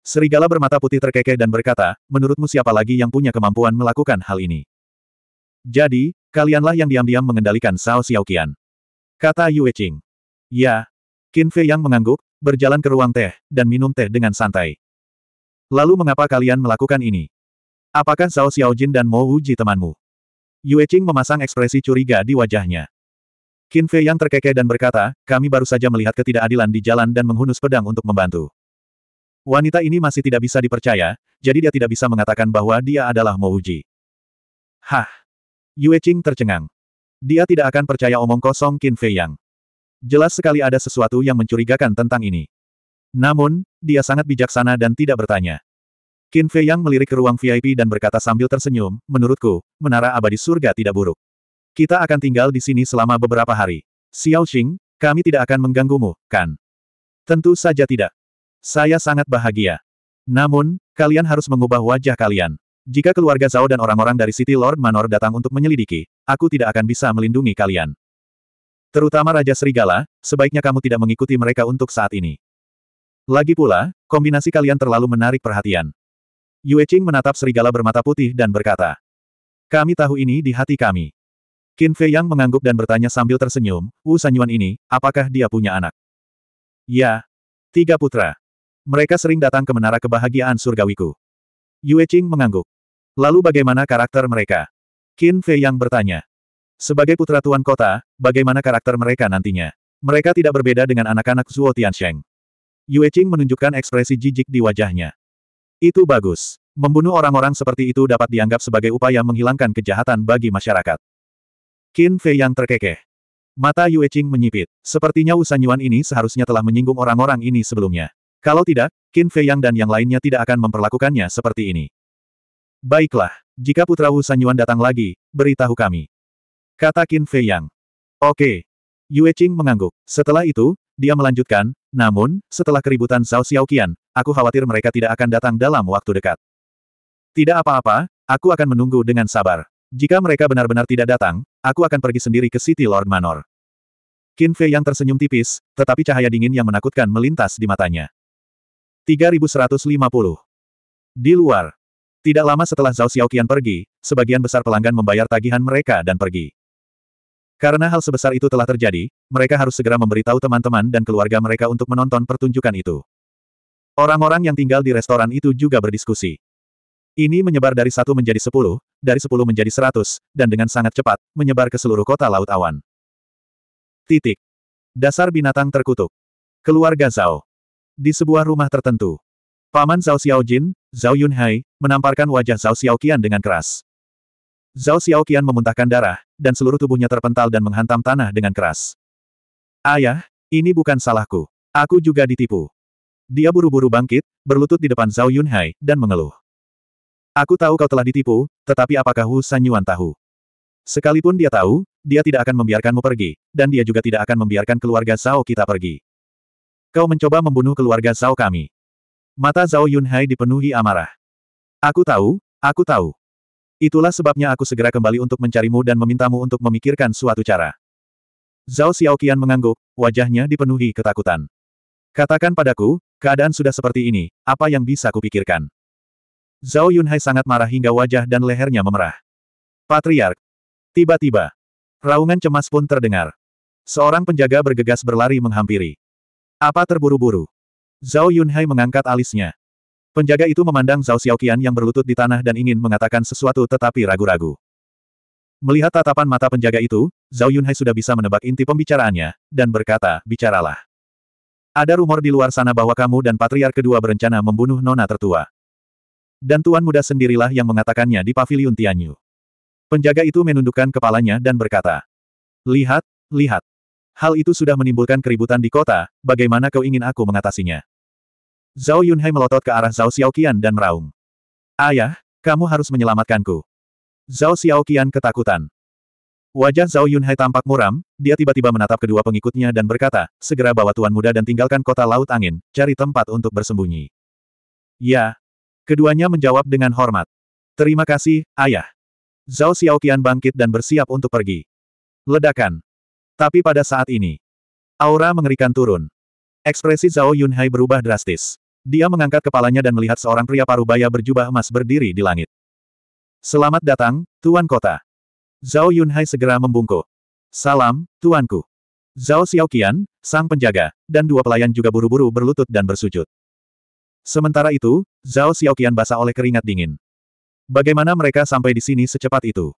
A: Serigala bermata putih terkekeh dan berkata, menurutmu siapa lagi yang punya kemampuan melakukan hal ini? Jadi, kalianlah yang diam-diam mengendalikan Sao Xiaoqian. Kata Yue Qing. Ya. Qin Fei Yang mengangguk, berjalan ke ruang teh, dan minum teh dengan santai. Lalu mengapa kalian melakukan ini? Apakah Zhao Xiaojin dan Mo Wuji temanmu? Yue Qing memasang ekspresi curiga di wajahnya. Qin Fei yang terkekeh dan berkata, kami baru saja melihat ketidakadilan di jalan dan menghunus pedang untuk membantu. Wanita ini masih tidak bisa dipercaya, jadi dia tidak bisa mengatakan bahwa dia adalah Uji. Hah! Yue Qing tercengang. Dia tidak akan percaya omong kosong Qin Fei Yang. Jelas sekali ada sesuatu yang mencurigakan tentang ini. Namun, dia sangat bijaksana dan tidak bertanya. Qin Fei Yang melirik ke ruang VIP dan berkata sambil tersenyum, menurutku, menara abadi surga tidak buruk. Kita akan tinggal di sini selama beberapa hari. Xiao Xing, kami tidak akan mengganggumu, kan? Tentu saja tidak. Saya sangat bahagia. Namun, kalian harus mengubah wajah kalian. Jika keluarga Zhao dan orang-orang dari City Lord Manor datang untuk menyelidiki, aku tidak akan bisa melindungi kalian. Terutama Raja Serigala, sebaiknya kamu tidak mengikuti mereka untuk saat ini. Lagi pula, kombinasi kalian terlalu menarik perhatian. Yue Qing menatap serigala bermata putih dan berkata. Kami tahu ini di hati kami. Qin Fei Yang mengangguk dan bertanya sambil tersenyum, Wu Sanyuan ini, apakah dia punya anak? Ya. Tiga putra. Mereka sering datang ke menara kebahagiaan surgawiku. Yue Qing mengangguk. Lalu bagaimana karakter mereka? Qin Fei Yang bertanya. Sebagai putra tuan kota, bagaimana karakter mereka nantinya? Mereka tidak berbeda dengan anak-anak Zhuo Tiansheng. Yue Qing menunjukkan ekspresi jijik di wajahnya. Itu bagus. Membunuh orang-orang seperti itu dapat dianggap sebagai upaya menghilangkan kejahatan bagi masyarakat. Qin Fei yang terkekeh. Mata Yue Qing menyipit. Sepertinya Usan Yuan ini seharusnya telah menyinggung orang-orang ini sebelumnya. Kalau tidak, Qin Fei Yang dan yang lainnya tidak akan memperlakukannya seperti ini. Baiklah, jika putra Wu Sanyuan datang lagi, beritahu kami. Kata Qin Fei Yang. Oke. Yue Qing mengangguk. Setelah itu, dia melanjutkan, namun, setelah keributan Zhao Xiaoqian, aku khawatir mereka tidak akan datang dalam waktu dekat. Tidak apa-apa, aku akan menunggu dengan sabar. Jika mereka benar-benar tidak datang, aku akan pergi sendiri ke City Lord Manor. Qin Fei yang tersenyum tipis, tetapi cahaya dingin yang menakutkan melintas di matanya. 3150. Di luar. Tidak lama setelah Zhao Xiaoqian pergi, sebagian besar pelanggan membayar tagihan mereka dan pergi. Karena hal sebesar itu telah terjadi, mereka harus segera memberitahu teman-teman dan keluarga mereka untuk menonton pertunjukan itu. Orang-orang yang tinggal di restoran itu juga berdiskusi. Ini menyebar dari satu menjadi sepuluh, dari sepuluh menjadi seratus, dan dengan sangat cepat, menyebar ke seluruh kota Laut Awan. Titik. Dasar binatang terkutuk. Keluarga Zhao. Di sebuah rumah tertentu. Paman Zhao Xiaojin, Zhao Yunhai, menamparkan wajah Zhao Xiaoqian dengan keras. Zhao Xiaoqian memuntahkan darah, dan seluruh tubuhnya terpental dan menghantam tanah dengan keras. Ayah, ini bukan salahku. Aku juga ditipu. Dia buru-buru bangkit, berlutut di depan Zhao Yunhai, dan mengeluh. Aku tahu kau telah ditipu, tetapi apakah Hu San Yuan tahu? Sekalipun dia tahu, dia tidak akan membiarkanmu pergi, dan dia juga tidak akan membiarkan keluarga Zhao kita pergi. Kau mencoba membunuh keluarga Zhao kami. Mata Zhao Yunhai dipenuhi amarah. Aku tahu, aku tahu. Itulah sebabnya aku segera kembali untuk mencarimu dan memintamu untuk memikirkan suatu cara. Zhao Xiaoqian mengangguk, wajahnya dipenuhi ketakutan. Katakan padaku, Keadaan sudah seperti ini, apa yang bisa kupikirkan? Zhao Yunhai sangat marah hingga wajah dan lehernya memerah. Patriark. Tiba-tiba. Raungan cemas pun terdengar. Seorang penjaga bergegas berlari menghampiri. Apa terburu-buru? Zhao Yunhai mengangkat alisnya. Penjaga itu memandang Zhao Xiaoqian yang berlutut di tanah dan ingin mengatakan sesuatu tetapi ragu-ragu. Melihat tatapan mata penjaga itu, Zhao Yunhai sudah bisa menebak inti pembicaraannya, dan berkata, bicaralah. Ada rumor di luar sana bahwa kamu dan patriar kedua berencana membunuh nona tertua. Dan tuan muda sendirilah yang mengatakannya di paviliun Tianyu. Penjaga itu menundukkan kepalanya dan berkata, Lihat, lihat. Hal itu sudah menimbulkan keributan di kota, bagaimana kau ingin aku mengatasinya? Zhao Yunhai melotot ke arah Zhao Xiaoqian dan meraung. Ayah, kamu harus menyelamatkanku. Zhao Xiaoqian ketakutan. Wajah Zhao Yunhai tampak muram, dia tiba-tiba menatap kedua pengikutnya dan berkata, segera bawa tuan muda dan tinggalkan kota laut angin, cari tempat untuk bersembunyi. Ya. Keduanya menjawab dengan hormat. Terima kasih, ayah. Zhao Xiaoqian bangkit dan bersiap untuk pergi. Ledakan. Tapi pada saat ini, aura mengerikan turun. Ekspresi Zhao Yunhai berubah drastis. Dia mengangkat kepalanya dan melihat seorang pria parubaya berjubah emas berdiri di langit. Selamat datang, Tuan Kota. Zhao Yunhai segera membungkuk. Salam, tuanku. Zhao Xiaoqian, sang penjaga, dan dua pelayan juga buru-buru berlutut dan bersujud. Sementara itu, Zhao Xiaoqian basah oleh keringat dingin. Bagaimana mereka sampai di sini secepat itu?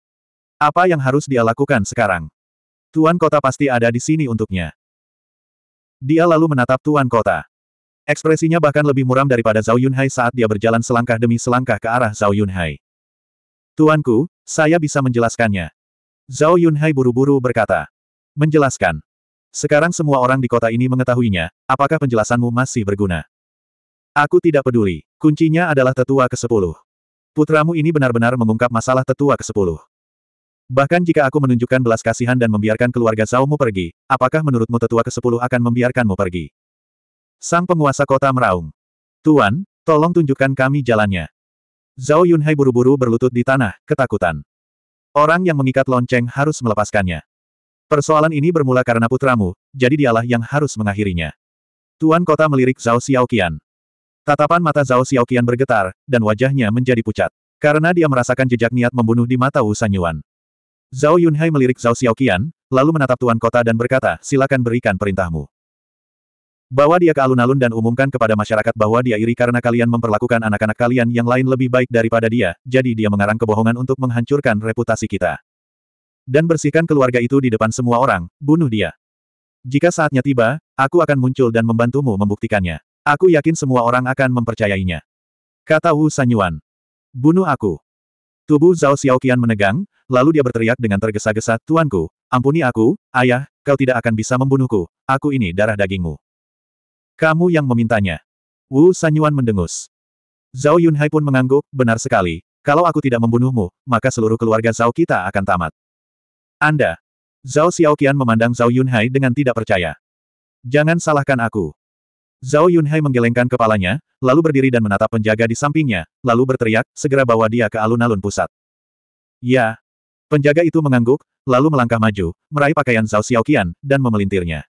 A: Apa yang harus dia lakukan sekarang? Tuan kota pasti ada di sini untuknya. Dia lalu menatap tuan kota. Ekspresinya bahkan lebih muram daripada Zhao Yunhai saat dia berjalan selangkah demi selangkah ke arah Zhao Yunhai. Tuanku, saya bisa menjelaskannya. Zhao Yunhai buru-buru berkata. Menjelaskan. Sekarang semua orang di kota ini mengetahuinya, apakah penjelasanmu masih berguna? Aku tidak peduli. Kuncinya adalah tetua ke-10. Putramu ini benar-benar mengungkap masalah tetua ke-10. Bahkan jika aku menunjukkan belas kasihan dan membiarkan keluarga Zhaomu pergi, apakah menurutmu tetua ke-10 akan membiarkanmu pergi? Sang penguasa kota meraung. Tuan, tolong tunjukkan kami jalannya. Zhao Yunhai buru-buru berlutut di tanah, ketakutan. Orang yang mengikat lonceng harus melepaskannya. Persoalan ini bermula karena putramu, jadi dialah yang harus mengakhirinya. Tuan kota melirik Zhao Xiaoqian. Tatapan mata Zhao Xiaoqian bergetar, dan wajahnya menjadi pucat. Karena dia merasakan jejak niat membunuh di mata Wu Sanyuan. Zhao Yunhai melirik Zhao Xiaoqian, lalu menatap Tuan Kota dan berkata, silakan berikan perintahmu. Bawa dia ke alun-alun dan umumkan kepada masyarakat bahwa dia iri karena kalian memperlakukan anak-anak kalian yang lain lebih baik daripada dia, jadi dia mengarang kebohongan untuk menghancurkan reputasi kita. Dan bersihkan keluarga itu di depan semua orang, bunuh dia. Jika saatnya tiba, aku akan muncul dan membantumu membuktikannya. Aku yakin semua orang akan mempercayainya. Kata Wu Sanyuan. Bunuh aku. Tubuh Zhao Xiaoqian menegang, lalu dia berteriak dengan tergesa-gesa, Tuanku, ampuni aku, ayah, kau tidak akan bisa membunuhku, aku ini darah dagingmu. Kamu yang memintanya. Wu Sanyuan mendengus. Zhao Yunhai pun mengangguk, benar sekali. Kalau aku tidak membunuhmu, maka seluruh keluarga Zhao kita akan tamat. Anda. Zhao Xiaoqian memandang Zhao Yunhai dengan tidak percaya. Jangan salahkan aku. Zhao Yunhai menggelengkan kepalanya, lalu berdiri dan menatap penjaga di sampingnya, lalu berteriak, segera bawa dia ke alun-alun pusat. Ya. Penjaga itu mengangguk, lalu melangkah maju, meraih pakaian Zhao Xiaoqian, dan memelintirnya.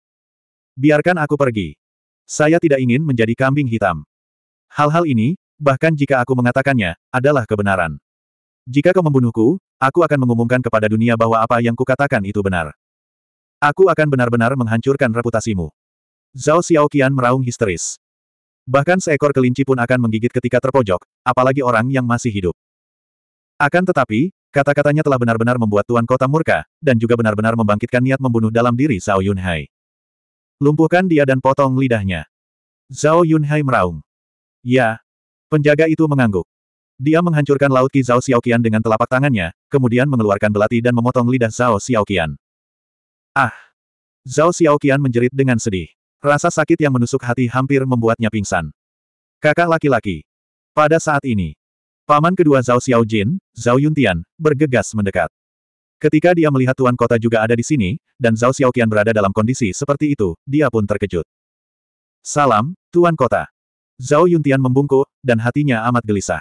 A: Biarkan aku pergi. Saya tidak ingin menjadi kambing hitam. Hal-hal ini, bahkan jika aku mengatakannya, adalah kebenaran. Jika kau membunuhku, aku akan mengumumkan kepada dunia bahwa apa yang kukatakan itu benar. Aku akan benar-benar menghancurkan reputasimu. Zhao Xiaoqian meraung histeris. Bahkan seekor kelinci pun akan menggigit ketika terpojok, apalagi orang yang masih hidup. Akan tetapi, kata-katanya telah benar-benar membuat Tuan Kota murka, dan juga benar-benar membangkitkan niat membunuh dalam diri Zhao Yunhai. Lumpuhkan dia dan potong lidahnya. Zhao Yunhai meraung. Ya. Penjaga itu mengangguk. Dia menghancurkan laut Ki Zhao Xiaoqian dengan telapak tangannya, kemudian mengeluarkan belati dan memotong lidah Zhao Xiaoqian. Ah! Zhao Xiaoqian menjerit dengan sedih. Rasa sakit yang menusuk hati hampir membuatnya pingsan. Kakak laki-laki. Pada saat ini, paman kedua Zhao Xiaojin, Zhao Yuntian, bergegas mendekat. Ketika dia melihat Tuan Kota juga ada di sini, dan Zhao Xiaoqian berada dalam kondisi seperti itu, dia pun terkejut. Salam, Tuan Kota. Zhao Yuntian membungkuk, dan hatinya amat gelisah.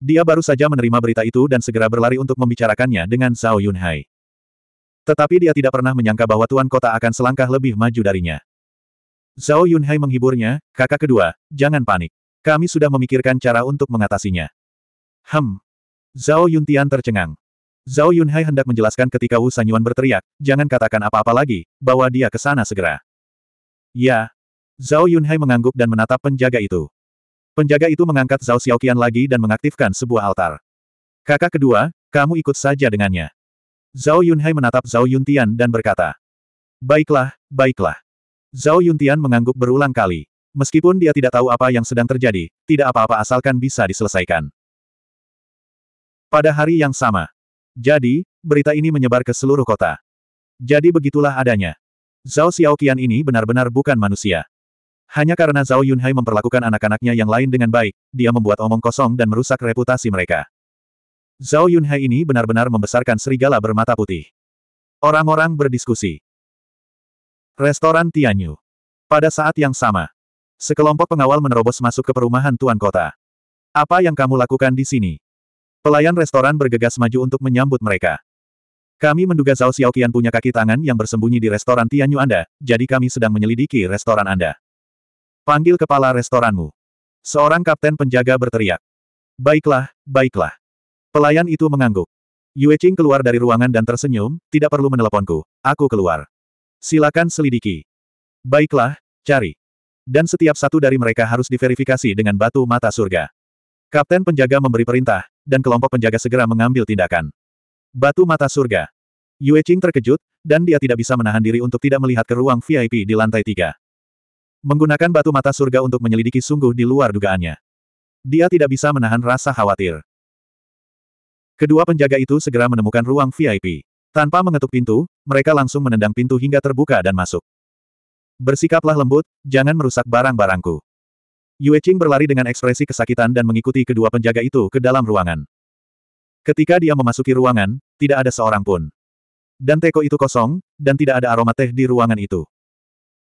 A: Dia baru saja menerima berita itu dan segera berlari untuk membicarakannya dengan Zhao Yunhai. Tetapi dia tidak pernah menyangka bahwa Tuan Kota akan selangkah lebih maju darinya. Zhao Yunhai menghiburnya, kakak kedua, jangan panik. Kami sudah memikirkan cara untuk mengatasinya. Hem. Zhao Yuntian tercengang. Zhao Yunhai hendak menjelaskan ketika Wu Sanyuan berteriak, jangan katakan apa-apa lagi, bawa dia ke sana segera. Ya. Zhao Yunhai mengangguk dan menatap penjaga itu. Penjaga itu mengangkat Zhao Xiaoqian lagi dan mengaktifkan sebuah altar. Kakak kedua, kamu ikut saja dengannya. Zhao Yunhai menatap Zhao Yuntian dan berkata. Baiklah, baiklah. Zhao Yuntian mengangguk berulang kali. Meskipun dia tidak tahu apa yang sedang terjadi, tidak apa-apa asalkan bisa diselesaikan. Pada hari yang sama, jadi, berita ini menyebar ke seluruh kota. Jadi begitulah adanya. Zhao Xiaoqian ini benar-benar bukan manusia. Hanya karena Zhao Yunhai memperlakukan anak-anaknya yang lain dengan baik, dia membuat omong kosong dan merusak reputasi mereka. Zhao Yunhai ini benar-benar membesarkan serigala bermata putih. Orang-orang berdiskusi. Restoran Tianyu. Pada saat yang sama, sekelompok pengawal menerobos masuk ke perumahan Tuan Kota. Apa yang kamu lakukan di sini? Pelayan restoran bergegas maju untuk menyambut mereka. Kami menduga Zhao Xiaoqian punya kaki tangan yang bersembunyi di restoran Tianyu Anda, jadi kami sedang menyelidiki restoran Anda. Panggil kepala restoranmu. Seorang kapten penjaga berteriak. Baiklah, baiklah. Pelayan itu mengangguk. Yue Qing keluar dari ruangan dan tersenyum, tidak perlu meneleponku, aku keluar. Silakan selidiki. Baiklah, cari. Dan setiap satu dari mereka harus diverifikasi dengan batu mata surga. Kapten penjaga memberi perintah, dan kelompok penjaga segera mengambil tindakan. Batu mata surga. Yue Qing terkejut, dan dia tidak bisa menahan diri untuk tidak melihat ke ruang VIP di lantai tiga. Menggunakan batu mata surga untuk menyelidiki sungguh di luar dugaannya. Dia tidak bisa menahan rasa khawatir. Kedua penjaga itu segera menemukan ruang VIP. Tanpa mengetuk pintu, mereka langsung menendang pintu hingga terbuka dan masuk. Bersikaplah lembut, jangan merusak barang-barangku. Yue Qing berlari dengan ekspresi kesakitan dan mengikuti kedua penjaga itu ke dalam ruangan. Ketika dia memasuki ruangan, tidak ada seorang pun. Dan teko itu kosong, dan tidak ada aroma teh di ruangan itu.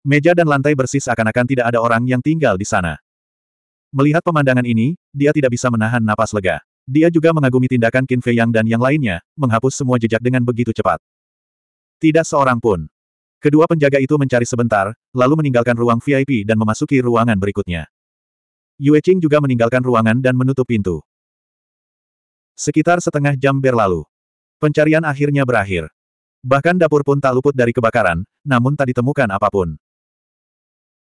A: Meja dan lantai bersih seakan-akan tidak ada orang yang tinggal di sana. Melihat pemandangan ini, dia tidak bisa menahan napas lega. Dia juga mengagumi tindakan Qin Fei Yang dan yang lainnya, menghapus semua jejak dengan begitu cepat. Tidak seorang pun. Kedua penjaga itu mencari sebentar, lalu meninggalkan ruang VIP dan memasuki ruangan berikutnya. Yue Qing juga meninggalkan ruangan dan menutup pintu. Sekitar setengah jam berlalu. Pencarian akhirnya berakhir. Bahkan dapur pun tak luput dari kebakaran, namun tak ditemukan apapun.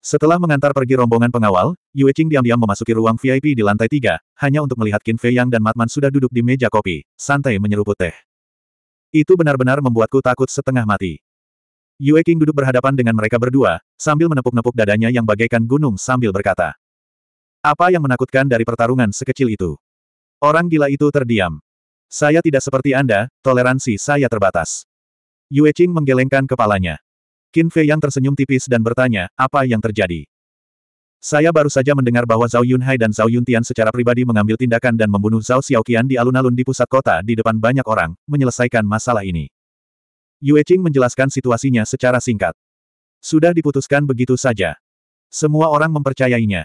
A: Setelah mengantar pergi rombongan pengawal, Yue Qing diam-diam memasuki ruang VIP di lantai tiga, hanya untuk melihat Qin Fei Yang dan Matman sudah duduk di meja kopi, santai menyeruput teh. Itu benar-benar membuatku takut setengah mati. Yue Qing duduk berhadapan dengan mereka berdua, sambil menepuk-nepuk dadanya yang bagaikan gunung sambil berkata, apa yang menakutkan dari pertarungan sekecil itu? Orang gila itu terdiam. Saya tidak seperti Anda, toleransi saya terbatas. Yue Qing menggelengkan kepalanya. Qin Fei yang tersenyum tipis dan bertanya, apa yang terjadi? Saya baru saja mendengar bahwa Zhao Yunhai dan Zhao Yuntian secara pribadi mengambil tindakan dan membunuh Zhao Xiaoqian di alun-alun di pusat kota di depan banyak orang, menyelesaikan masalah ini. Yue Qing menjelaskan situasinya secara singkat. Sudah diputuskan begitu saja. Semua orang mempercayainya.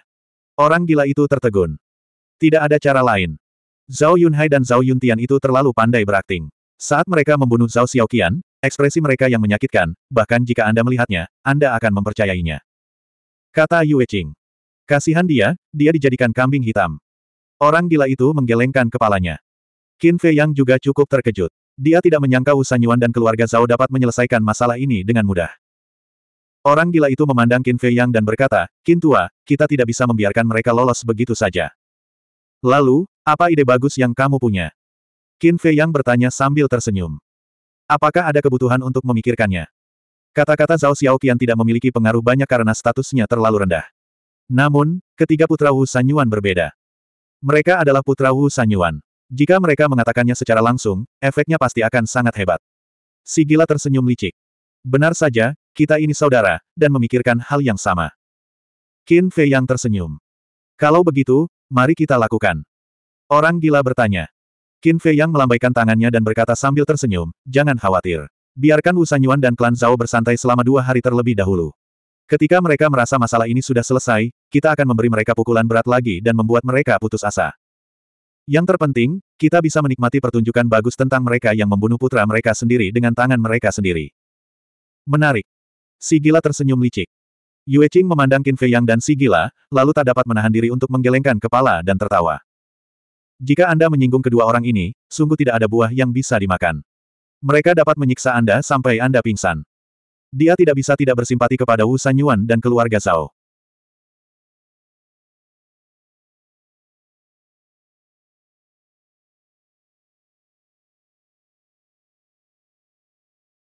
A: Orang gila itu tertegun. Tidak ada cara lain. Zhao Yunhai dan Zhao Yuntian itu terlalu pandai berakting. Saat mereka membunuh Zhao Xiaoqian, ekspresi mereka yang menyakitkan, bahkan jika Anda melihatnya, Anda akan mempercayainya. Kata Yue Qing. Kasihan dia, dia dijadikan kambing hitam. Orang gila itu menggelengkan kepalanya. Qin Fei Yang juga cukup terkejut. Dia tidak menyangka Usanyuan dan keluarga Zhao dapat menyelesaikan masalah ini dengan mudah. Orang gila itu memandang Qin Fei Yang dan berkata, Qin Tua, kita tidak bisa membiarkan mereka lolos begitu saja. Lalu, apa ide bagus yang kamu punya? Qin Fei Yang bertanya sambil tersenyum. Apakah ada kebutuhan untuk memikirkannya? Kata-kata Zhao Xiaoqian tidak memiliki pengaruh banyak karena statusnya terlalu rendah. Namun, ketiga putra Wu Sanyuan berbeda. Mereka adalah putra Wu Sanyuan. Jika mereka mengatakannya secara langsung, efeknya pasti akan sangat hebat. Si gila tersenyum licik. Benar saja, kita ini saudara, dan memikirkan hal yang sama. Qin Fei yang tersenyum. Kalau begitu, mari kita lakukan. Orang gila bertanya. Qin Fei yang melambaikan tangannya dan berkata sambil tersenyum, jangan khawatir. Biarkan Wu Sanyuan dan klan Zhao bersantai selama dua hari terlebih dahulu. Ketika mereka merasa masalah ini sudah selesai, kita akan memberi mereka pukulan berat lagi dan membuat mereka putus asa. Yang terpenting, kita bisa menikmati pertunjukan bagus tentang mereka yang membunuh putra mereka sendiri dengan tangan mereka sendiri. Menarik si gila tersenyum licik. Yue Qing memandang Qin Fei Yang dan si gila, lalu tak dapat menahan diri untuk menggelengkan kepala dan tertawa. Jika Anda menyinggung kedua orang ini, sungguh tidak ada buah yang bisa dimakan. Mereka dapat menyiksa Anda sampai Anda pingsan. Dia tidak bisa tidak bersimpati kepada Wu Sanyuan dan keluarga Zhao.